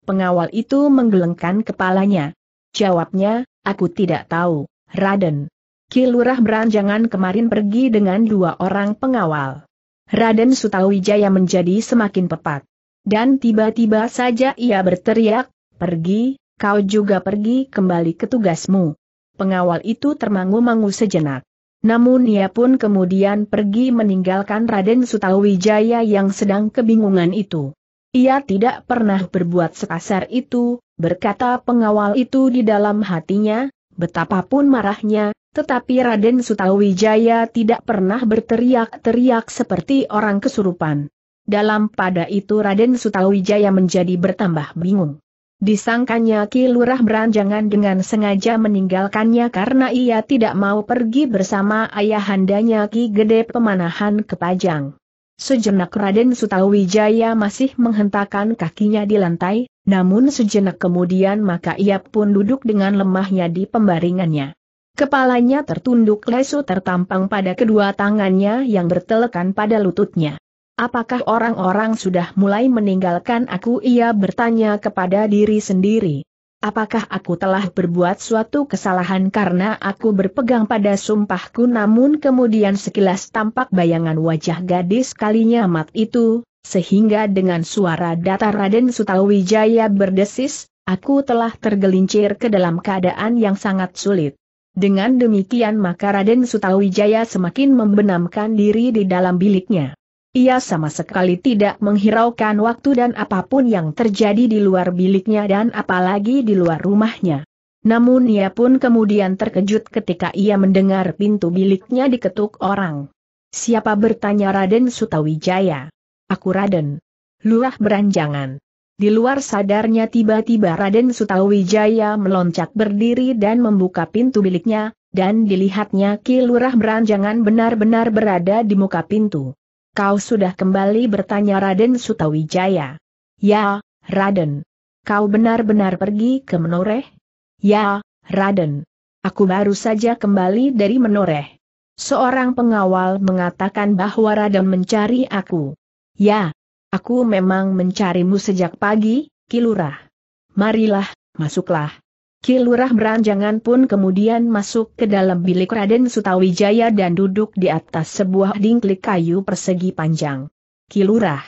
Pengawal itu menggelengkan kepalanya. Jawabnya, aku tidak tahu, Raden. Kilurah Beranjangan kemarin pergi dengan dua orang pengawal. Raden Sutawijaya menjadi semakin pepat. Dan tiba-tiba saja ia berteriak, pergi, kau juga pergi kembali ke tugasmu. Pengawal itu termangu-mangu sejenak. Namun ia pun kemudian pergi meninggalkan Raden Sutawijaya yang sedang kebingungan itu. Ia tidak pernah berbuat sekasar itu, berkata pengawal itu di dalam hatinya, betapapun marahnya, tetapi Raden Sutawijaya tidak pernah berteriak-teriak seperti orang kesurupan. Dalam pada itu Raden Sutawijaya menjadi bertambah bingung. Disangkanya Ki Lurah beranjangan dengan sengaja meninggalkannya karena ia tidak mau pergi bersama ayahandanya Ki Gede Pemanahan ke Pajang. Sejenak Raden Sutawijaya masih menghentakkan kakinya di lantai, namun sejenak kemudian maka ia pun duduk dengan lemahnya di pembaringannya. Kepalanya tertunduk lesu tertampang pada kedua tangannya yang bertelekan pada lututnya. Apakah orang-orang sudah mulai meninggalkan aku? Ia bertanya kepada diri sendiri. Apakah aku telah berbuat suatu kesalahan karena aku berpegang pada sumpahku namun kemudian sekilas tampak bayangan wajah gadis kalinya mat itu, sehingga dengan suara datar Raden Sutawijaya berdesis, aku telah tergelincir ke dalam keadaan yang sangat sulit. Dengan demikian maka Raden Sutawijaya semakin membenamkan diri di dalam biliknya. Ia sama sekali tidak menghiraukan waktu dan apapun yang terjadi di luar biliknya dan apalagi di luar rumahnya. Namun ia pun kemudian terkejut ketika ia mendengar pintu biliknya diketuk orang. Siapa bertanya Raden Sutawijaya? Aku Raden. Lurah Beranjangan. Di luar sadarnya tiba-tiba Raden Sutawijaya meloncat berdiri dan membuka pintu biliknya, dan dilihatnya Ki Lurah Beranjangan benar-benar berada di muka pintu. Kau sudah kembali bertanya Raden Sutawijaya. Ya, Raden. Kau benar-benar pergi ke Menoreh? Ya, Raden. Aku baru saja kembali dari Menoreh. Seorang pengawal mengatakan bahwa Raden mencari aku. Ya, Aku memang mencarimu sejak pagi, Kilurah. Marilah, masuklah. Kilurah beranjangan pun kemudian masuk ke dalam bilik Raden Sutawijaya dan duduk di atas sebuah dingklik kayu persegi panjang. Kilurah.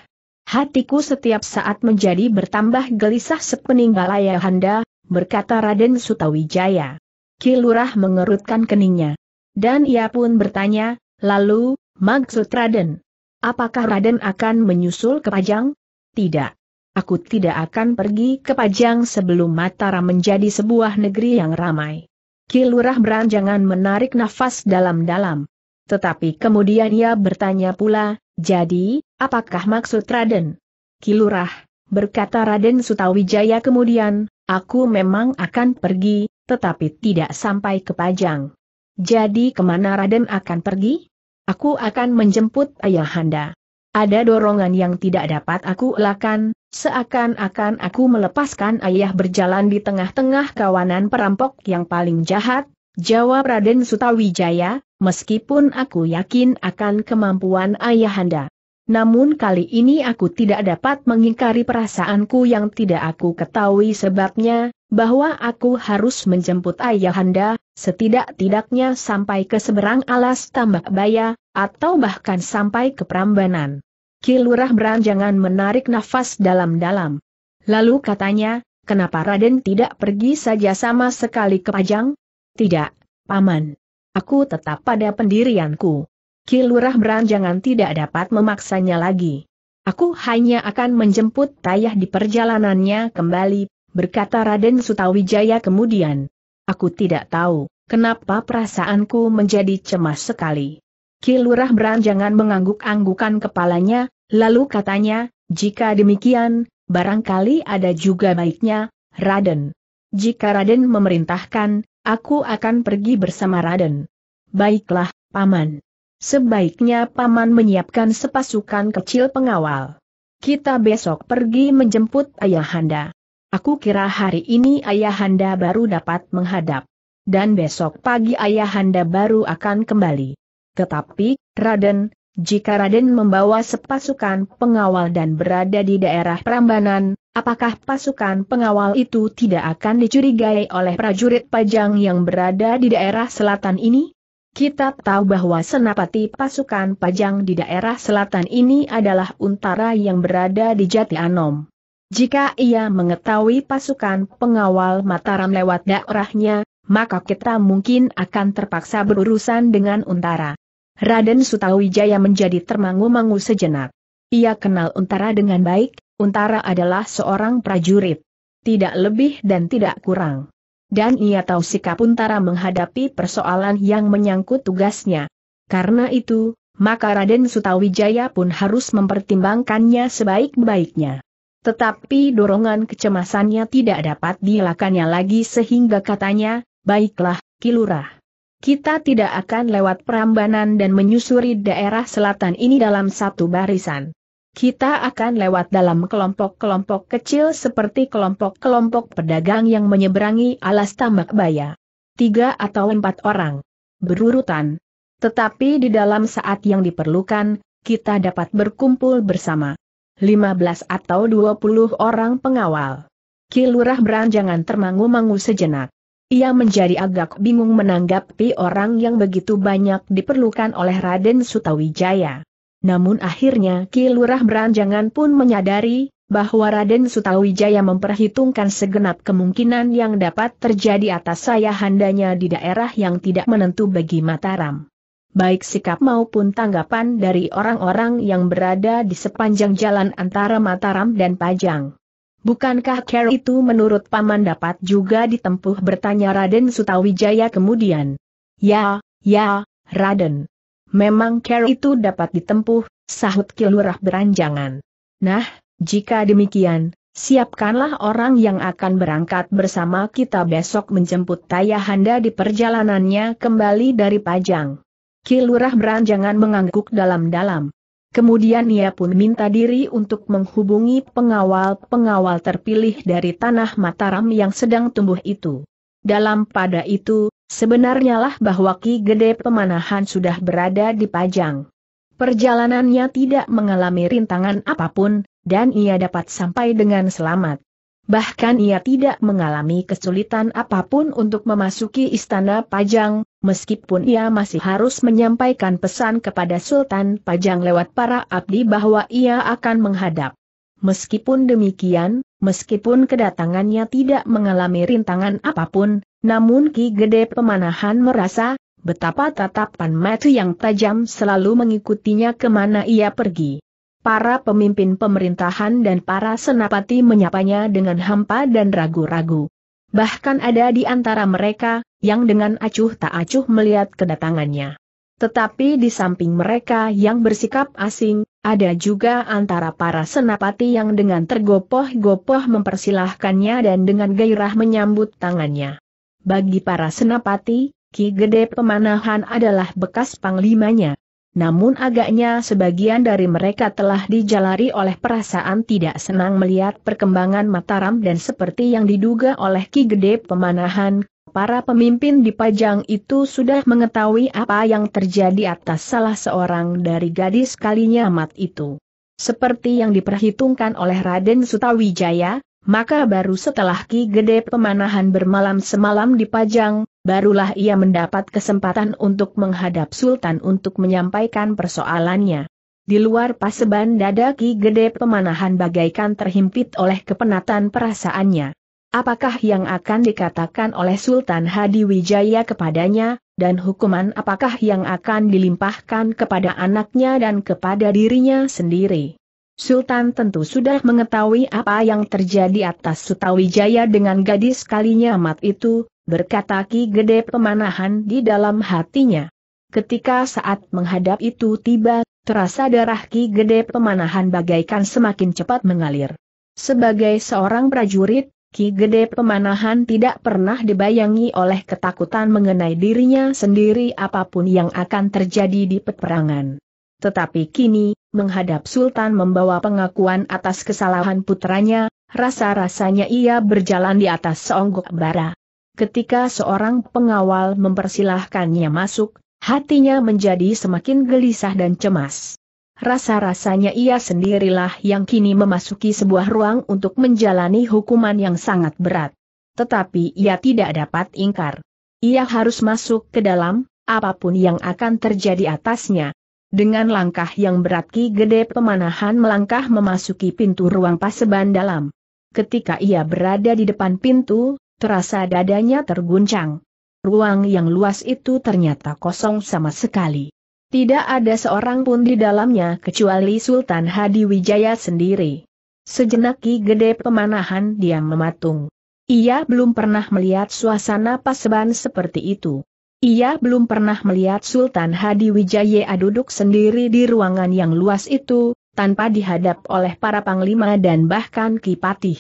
Hatiku setiap saat menjadi bertambah gelisah sepeninggal ayahanda, berkata Raden Sutawijaya. Kilurah mengerutkan keningnya. Dan ia pun bertanya, lalu, maksud Raden? Apakah Raden akan menyusul ke Pajang? Tidak. Aku tidak akan pergi ke Pajang sebelum Mataram menjadi sebuah negeri yang ramai. Kilurah beranjangan menarik nafas dalam-dalam. Tetapi kemudian ia bertanya pula, jadi, apakah maksud Raden? Kilurah, berkata Raden Sutawijaya kemudian, aku memang akan pergi, tetapi tidak sampai ke Pajang. Jadi kemana Raden akan pergi? Aku akan menjemput ayahanda. Ada dorongan yang tidak dapat aku elakkan, seakan-akan aku melepaskan ayah berjalan di tengah-tengah kawanan perampok yang paling jahat, jawab Raden Sutawijaya, meskipun aku yakin akan kemampuan ayahanda. Namun kali ini aku tidak dapat mengingkari perasaanku yang tidak aku ketahui sebabnya, bahwa aku harus menjemput ayahanda, setidak-tidaknya sampai ke seberang alas tambak baya, atau bahkan sampai ke Prambanan. Kilurah beranjangan menarik nafas dalam-dalam. Lalu katanya, kenapa Raden tidak pergi saja sama sekali ke Pajang? Tidak, Paman. Aku tetap pada pendirianku. Kilurah beranjangan tidak dapat memaksanya lagi. Aku hanya akan menjemput Tayah di perjalanannya kembali, berkata Raden Sutawijaya kemudian. Aku tidak tahu, kenapa perasaanku menjadi cemas sekali. Kilurah beranjangan mengangguk-anggukan kepalanya, lalu katanya, jika demikian, barangkali ada juga baiknya, Raden. Jika Raden memerintahkan, aku akan pergi bersama Raden. Baiklah, Paman. Sebaiknya Paman menyiapkan sepasukan kecil pengawal. Kita besok pergi menjemput Ayahanda. Aku kira hari ini ayahanda baru dapat menghadap. Dan besok pagi ayahanda baru akan kembali. Tetapi, Raden, jika Raden membawa sepasukan pengawal dan berada di daerah Prambanan, apakah pasukan pengawal itu tidak akan dicurigai oleh prajurit pajang yang berada di daerah selatan ini? Kita tahu bahwa senapati pasukan pajang di daerah selatan ini adalah untara yang berada di Jati Anom. Jika ia mengetahui pasukan pengawal Mataram lewat daerahnya, maka kita mungkin akan terpaksa berurusan dengan Untara. Raden Sutawijaya menjadi termangu-mangu sejenak. Ia kenal Untara dengan baik, Untara adalah seorang prajurit. Tidak lebih dan tidak kurang. Dan ia tahu sikap Untara menghadapi persoalan yang menyangkut tugasnya. Karena itu, maka Raden Sutawijaya pun harus mempertimbangkannya sebaik-baiknya. Tetapi dorongan kecemasannya tidak dapat dielakannya lagi sehingga katanya, baiklah, Kilurah. Kita tidak akan lewat perambanan dan menyusuri daerah selatan ini dalam satu barisan. Kita akan lewat dalam kelompok-kelompok kecil seperti kelompok-kelompok pedagang yang menyeberangi alas tambak baya. Tiga atau empat orang. Berurutan. Tetapi di dalam saat yang diperlukan, kita dapat berkumpul bersama. 15 atau 20 orang pengawal. Kilurah beranjangan termangu-mangu sejenak. Ia menjadi agak bingung menanggapi orang yang begitu banyak diperlukan oleh Raden Sutawijaya. Namun akhirnya Kilurah beranjangan pun menyadari, bahwa Raden Sutawijaya memperhitungkan segenap kemungkinan yang dapat terjadi atas saya handanya di daerah yang tidak menentu bagi Mataram baik sikap maupun tanggapan dari orang-orang yang berada di sepanjang jalan antara Mataram dan Pajang. Bukankah care itu menurut Paman dapat juga ditempuh bertanya Raden Sutawijaya kemudian? Ya, ya, Raden. Memang care itu dapat ditempuh, sahut Kilurah beranjangan. Nah, jika demikian, siapkanlah orang yang akan berangkat bersama kita besok menjemput Tayahanda di perjalanannya kembali dari Pajang. Kilurah beranjangan mengangguk dalam-dalam. Kemudian ia pun minta diri untuk menghubungi pengawal-pengawal terpilih dari tanah Mataram yang sedang tumbuh itu. Dalam pada itu, sebenarnya lah bahwa Ki Gede Pemanahan sudah berada di Pajang. Perjalanannya tidak mengalami rintangan apapun, dan ia dapat sampai dengan selamat. Bahkan ia tidak mengalami kesulitan apapun untuk memasuki istana Pajang, meskipun ia masih harus menyampaikan pesan kepada Sultan Pajang lewat para abdi bahwa ia akan menghadap. Meskipun demikian, meskipun kedatangannya tidak mengalami rintangan apapun, namun Ki Gede Pemanahan merasa, betapa tatapan mata yang tajam selalu mengikutinya kemana ia pergi. Para pemimpin pemerintahan dan para senapati menyapanya dengan hampa dan ragu-ragu. Bahkan ada di antara mereka, yang dengan acuh tak acuh melihat kedatangannya. Tetapi di samping mereka yang bersikap asing, ada juga antara para senapati yang dengan tergopoh-gopoh mempersilahkannya dan dengan gairah menyambut tangannya. Bagi para senapati, Ki Gede Pemanahan adalah bekas panglimanya, namun agaknya sebagian dari mereka telah dijalari oleh perasaan tidak senang melihat perkembangan Mataram dan seperti yang diduga oleh Ki Gede Pemanahan, para pemimpin di Pajang itu sudah mengetahui apa yang terjadi atas salah seorang dari gadis kalinya Mat itu. Seperti yang diperhitungkan oleh Raden Sutawijaya, maka baru setelah Ki Gede Pemanahan bermalam semalam di Pajang, barulah ia mendapat kesempatan untuk menghadap Sultan untuk menyampaikan persoalannya. Di luar paseban dada Ki Gede Pemanahan bagaikan terhimpit oleh kepenatan perasaannya. Apakah yang akan dikatakan oleh Sultan Hadi Wijaya kepadanya, dan hukuman apakah yang akan dilimpahkan kepada anaknya dan kepada dirinya sendiri? Sultan tentu sudah mengetahui apa yang terjadi atas Sutawijaya dengan gadis kalinya amat itu, berkata Ki Gede pemanahan di dalam hatinya. Ketika saat menghadap itu tiba, terasa darah Ki Gede pemanahan bagaikan semakin cepat mengalir. Sebagai seorang prajurit, Ki Gede Pemanahan tidak pernah dibayangi oleh ketakutan mengenai dirinya sendiri apapun yang akan terjadi di peperangan. Tetapi kini, menghadap Sultan membawa pengakuan atas kesalahan putranya, rasa-rasanya ia berjalan di atas seonggok bara. Ketika seorang pengawal mempersilahkannya masuk, hatinya menjadi semakin gelisah dan cemas. Rasa-rasanya ia sendirilah yang kini memasuki sebuah ruang untuk menjalani hukuman yang sangat berat. Tetapi ia tidak dapat ingkar. Ia harus masuk ke dalam, apapun yang akan terjadi atasnya, dengan langkah yang berat Ki Gede Pemanahan melangkah memasuki pintu ruang paseban dalam. Ketika ia berada di depan pintu, terasa dadanya terguncang. Ruang yang luas itu ternyata kosong sama sekali. Tidak ada seorang pun di dalamnya kecuali Sultan Hadi Wijaya sendiri. Sejenak Ki Gede Pemanahan diam mematung. Ia belum pernah melihat suasana paseban seperti itu. Ia belum pernah melihat Sultan Hadi Wijaya duduk sendiri di ruangan yang luas itu, tanpa dihadap oleh para panglima dan bahkan Patih.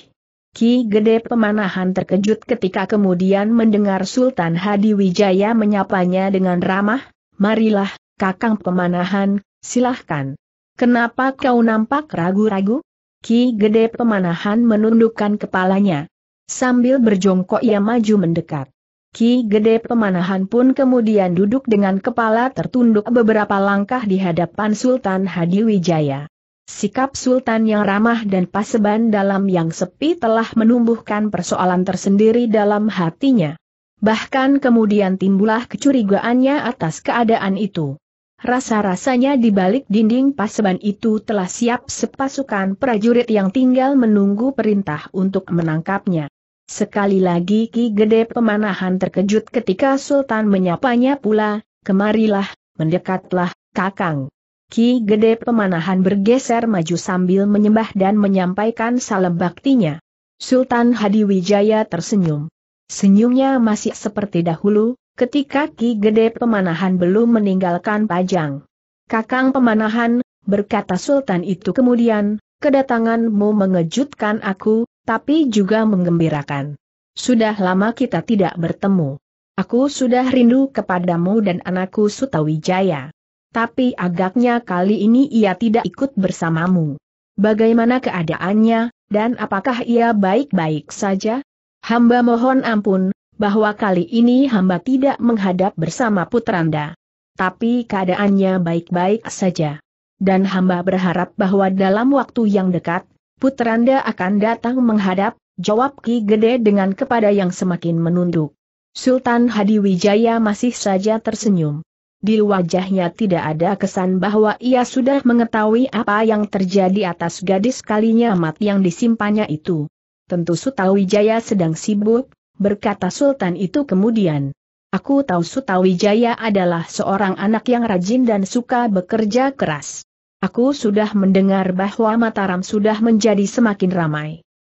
Ki Gede Pemanahan terkejut ketika kemudian mendengar Sultan Hadi Wijaya menyapanya dengan ramah, Marilah, Kakang Pemanahan, silahkan. Kenapa kau nampak ragu-ragu? Ki Gede Pemanahan menundukkan kepalanya. Sambil berjongkok ia maju mendekat. Ki Gede Pemanahan pun kemudian duduk dengan kepala tertunduk beberapa langkah di hadapan Sultan Hadi Wijaya. Sikap Sultan yang ramah dan paseban dalam yang sepi telah menumbuhkan persoalan tersendiri dalam hatinya. Bahkan kemudian timbullah kecurigaannya atas keadaan itu. Rasa-rasanya di balik dinding paseban itu telah siap sepasukan prajurit yang tinggal menunggu perintah untuk menangkapnya. Sekali lagi Ki Gede Pemanahan terkejut ketika Sultan menyapanya pula, kemarilah, mendekatlah, kakang. Ki Gede Pemanahan bergeser maju sambil menyembah dan menyampaikan salam baktinya. Sultan Hadiwijaya tersenyum. Senyumnya masih seperti dahulu, ketika Ki Gede Pemanahan belum meninggalkan Pajang. Kakang Pemanahan, berkata Sultan itu kemudian, kedatanganmu mengejutkan aku, tapi juga menggembirakan. Sudah lama kita tidak bertemu. Aku sudah rindu kepadamu dan anakku Sutawijaya. Tapi agaknya kali ini ia tidak ikut bersamamu. Bagaimana keadaannya, dan apakah ia baik-baik saja? Hamba mohon ampun, bahwa kali ini hamba tidak menghadap bersama putranda. Tapi keadaannya baik-baik saja. Dan hamba berharap bahwa dalam waktu yang dekat, Putranda akan datang menghadap, jawab Ki Gede dengan kepada yang semakin menunduk. Sultan Hadiwijaya masih saja tersenyum. Di wajahnya tidak ada kesan bahwa ia sudah mengetahui apa yang terjadi atas gadis kalinya mat yang disimpannya itu. Tentu Sutawijaya sedang sibuk, berkata Sultan itu kemudian. Aku tahu Sutawijaya adalah seorang anak yang rajin dan suka bekerja keras. Aku sudah mendengar bahwa Mataram sudah menjadi semakin ramai.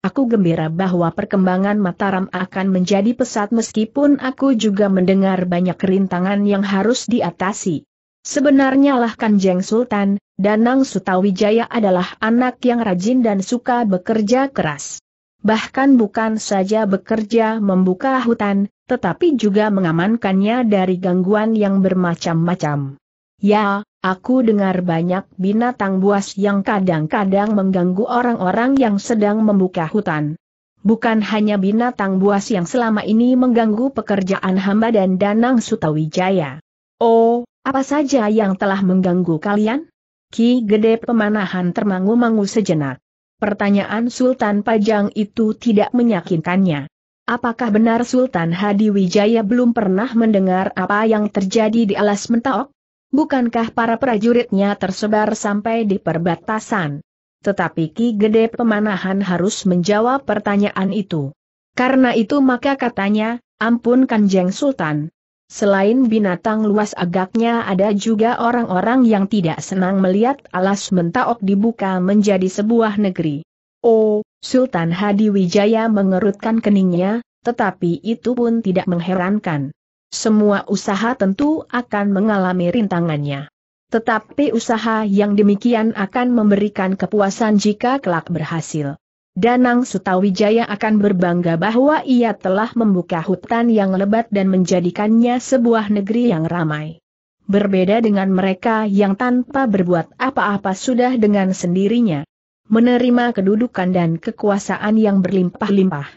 Aku gembira bahwa perkembangan Mataram akan menjadi pesat meskipun aku juga mendengar banyak rintangan yang harus diatasi. Sebenarnya lah Kanjeng Sultan, Danang Sutawijaya adalah anak yang rajin dan suka bekerja keras. Bahkan bukan saja bekerja membuka hutan, tetapi juga mengamankannya dari gangguan yang bermacam-macam. Ya, Aku dengar banyak binatang buas yang kadang-kadang mengganggu orang-orang yang sedang membuka hutan. Bukan hanya binatang buas yang selama ini mengganggu pekerjaan hamba dan Danang Sutawijaya. Oh, apa saja yang telah mengganggu kalian? Ki Gede Pemanahan termangu-mangu sejenak. Pertanyaan Sultan Pajang itu tidak menyakinkannya. Apakah benar Sultan Hadi Wijaya belum pernah mendengar apa yang terjadi di alas mentok? Bukankah para prajuritnya tersebar sampai di perbatasan? Tetapi Ki Gede Pemanahan harus menjawab pertanyaan itu. Karena itu maka katanya, ampun Kanjeng Sultan. Selain binatang luas agaknya ada juga orang-orang yang tidak senang melihat alas mentaok dibuka menjadi sebuah negeri. Oh, Sultan Hadi Wijaya mengerutkan keningnya, tetapi itu pun tidak mengherankan semua usaha tentu akan mengalami rintangannya. Tetapi usaha yang demikian akan memberikan kepuasan jika kelak berhasil. Danang Sutawijaya akan berbangga bahwa ia telah membuka hutan yang lebat dan menjadikannya sebuah negeri yang ramai. Berbeda dengan mereka yang tanpa berbuat apa-apa sudah dengan sendirinya menerima kedudukan dan kekuasaan yang berlimpah-limpah.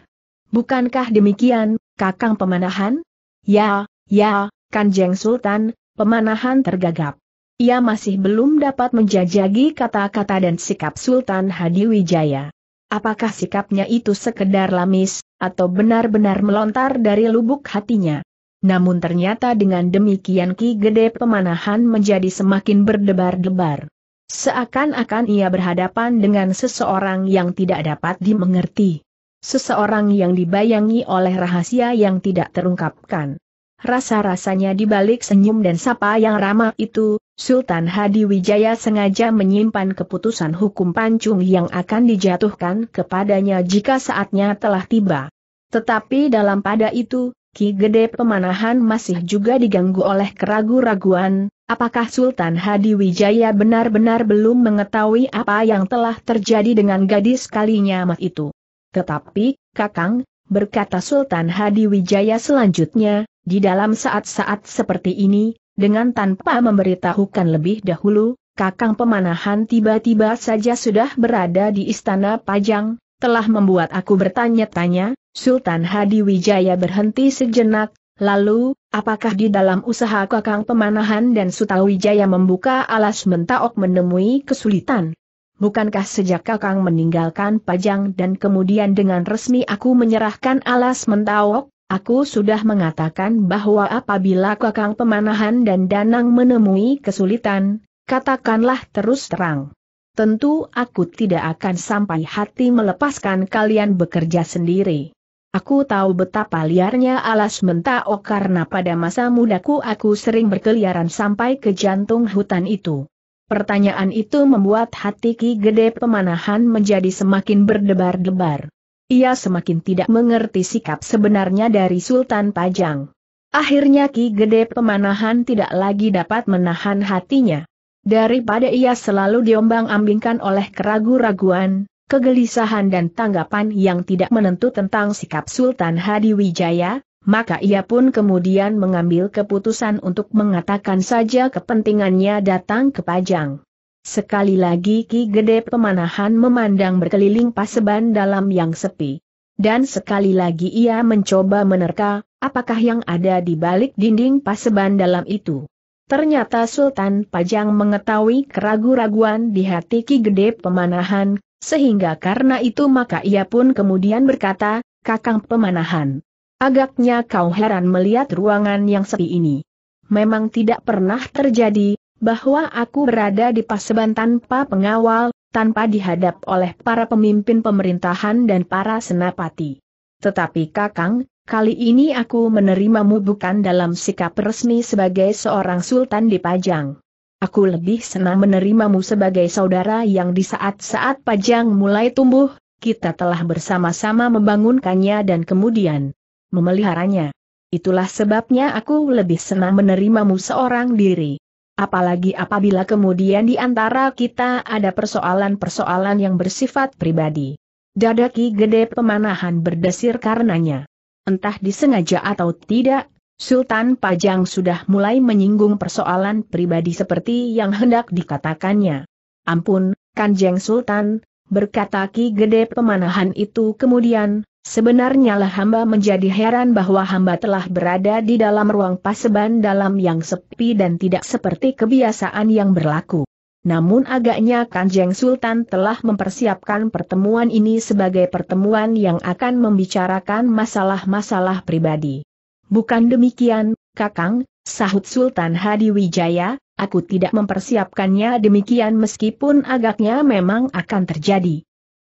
Bukankah demikian, Kakang Pemanahan? Ya, ya, Kanjeng Sultan, pemanahan tergagap. Ia masih belum dapat menjajagi kata-kata dan sikap Sultan Hadi Wijaya. Apakah sikapnya itu sekedar lamis, atau benar-benar melontar dari lubuk hatinya? Namun ternyata dengan demikian Ki Gede Pemanahan menjadi semakin berdebar-debar. Seakan-akan ia berhadapan dengan seseorang yang tidak dapat dimengerti. Seseorang yang dibayangi oleh rahasia yang tidak terungkapkan. Rasa-rasanya dibalik senyum dan sapa yang ramah itu, Sultan Hadi Wijaya sengaja menyimpan keputusan hukum pancung yang akan dijatuhkan kepadanya jika saatnya telah tiba. Tetapi dalam pada itu, Ki Gede Pemanahan masih juga diganggu oleh keraguan raguan apakah Sultan Hadi Wijaya benar-benar belum mengetahui apa yang telah terjadi dengan gadis kalinya itu. Tetapi, Kakang, berkata Sultan Hadi Wijaya selanjutnya, di dalam saat-saat seperti ini, dengan tanpa memberitahukan lebih dahulu, Kakang Pemanahan tiba-tiba saja sudah berada di Istana Pajang, telah membuat aku bertanya-tanya, Sultan Hadi Wijaya berhenti sejenak, lalu, apakah di dalam usaha Kakang Pemanahan dan Sutawijaya membuka alas mentaok menemui kesulitan? bukankah sejak Kakang meninggalkan Pajang dan kemudian dengan resmi aku menyerahkan alas mentawok, aku sudah mengatakan bahwa apabila Kakang Pemanahan dan Danang menemui kesulitan, katakanlah terus terang. Tentu aku tidak akan sampai hati melepaskan kalian bekerja sendiri. Aku tahu betapa liarnya alas mentaok karena pada masa mudaku aku sering berkeliaran sampai ke jantung hutan itu. Pertanyaan itu membuat hati Ki Gede Pemanahan menjadi semakin berdebar-debar. Ia semakin tidak mengerti sikap sebenarnya dari Sultan Pajang. Akhirnya Ki Gede Pemanahan tidak lagi dapat menahan hatinya. Daripada ia selalu diombang-ambingkan oleh keragu-raguan, kegelisahan dan tanggapan yang tidak menentu tentang sikap Sultan Hadi Wijaya, maka ia pun kemudian mengambil keputusan untuk mengatakan saja kepentingannya datang ke Pajang. Sekali lagi Ki Gede Pemanahan memandang berkeliling paseban dalam yang sepi. Dan sekali lagi ia mencoba menerka, apakah yang ada di balik dinding paseban dalam itu. Ternyata Sultan Pajang mengetahui keraguan-raguan di hati Ki Gede Pemanahan, sehingga karena itu maka ia pun kemudian berkata, Kakang Pemanahan. Agaknya kau heran melihat ruangan yang sepi ini. Memang tidak pernah terjadi, bahwa aku berada di Paseban tanpa pengawal, tanpa dihadap oleh para pemimpin pemerintahan dan para senapati. Tetapi Kakang, kali ini aku menerimamu bukan dalam sikap resmi sebagai seorang sultan di Pajang. Aku lebih senang menerimamu sebagai saudara yang di saat-saat Pajang mulai tumbuh, kita telah bersama-sama membangunkannya dan kemudian memeliharanya. Itulah sebabnya aku lebih senang menerimamu seorang diri. Apalagi apabila kemudian di antara kita ada persoalan-persoalan yang bersifat pribadi. Dadaki Gede pemanahan berdesir karenanya. Entah disengaja atau tidak, Sultan Pajang sudah mulai menyinggung persoalan pribadi seperti yang hendak dikatakannya. Ampun, Kanjeng Sultan, berkata Ki Gede Pemanahan itu kemudian, Sebenarnya lah hamba menjadi heran bahwa hamba telah berada di dalam ruang paseban dalam yang sepi dan tidak seperti kebiasaan yang berlaku. Namun agaknya Kanjeng Sultan telah mempersiapkan pertemuan ini sebagai pertemuan yang akan membicarakan masalah-masalah pribadi. Bukan demikian, Kakang, sahut Sultan Hadi Wijaya, aku tidak mempersiapkannya demikian meskipun agaknya memang akan terjadi.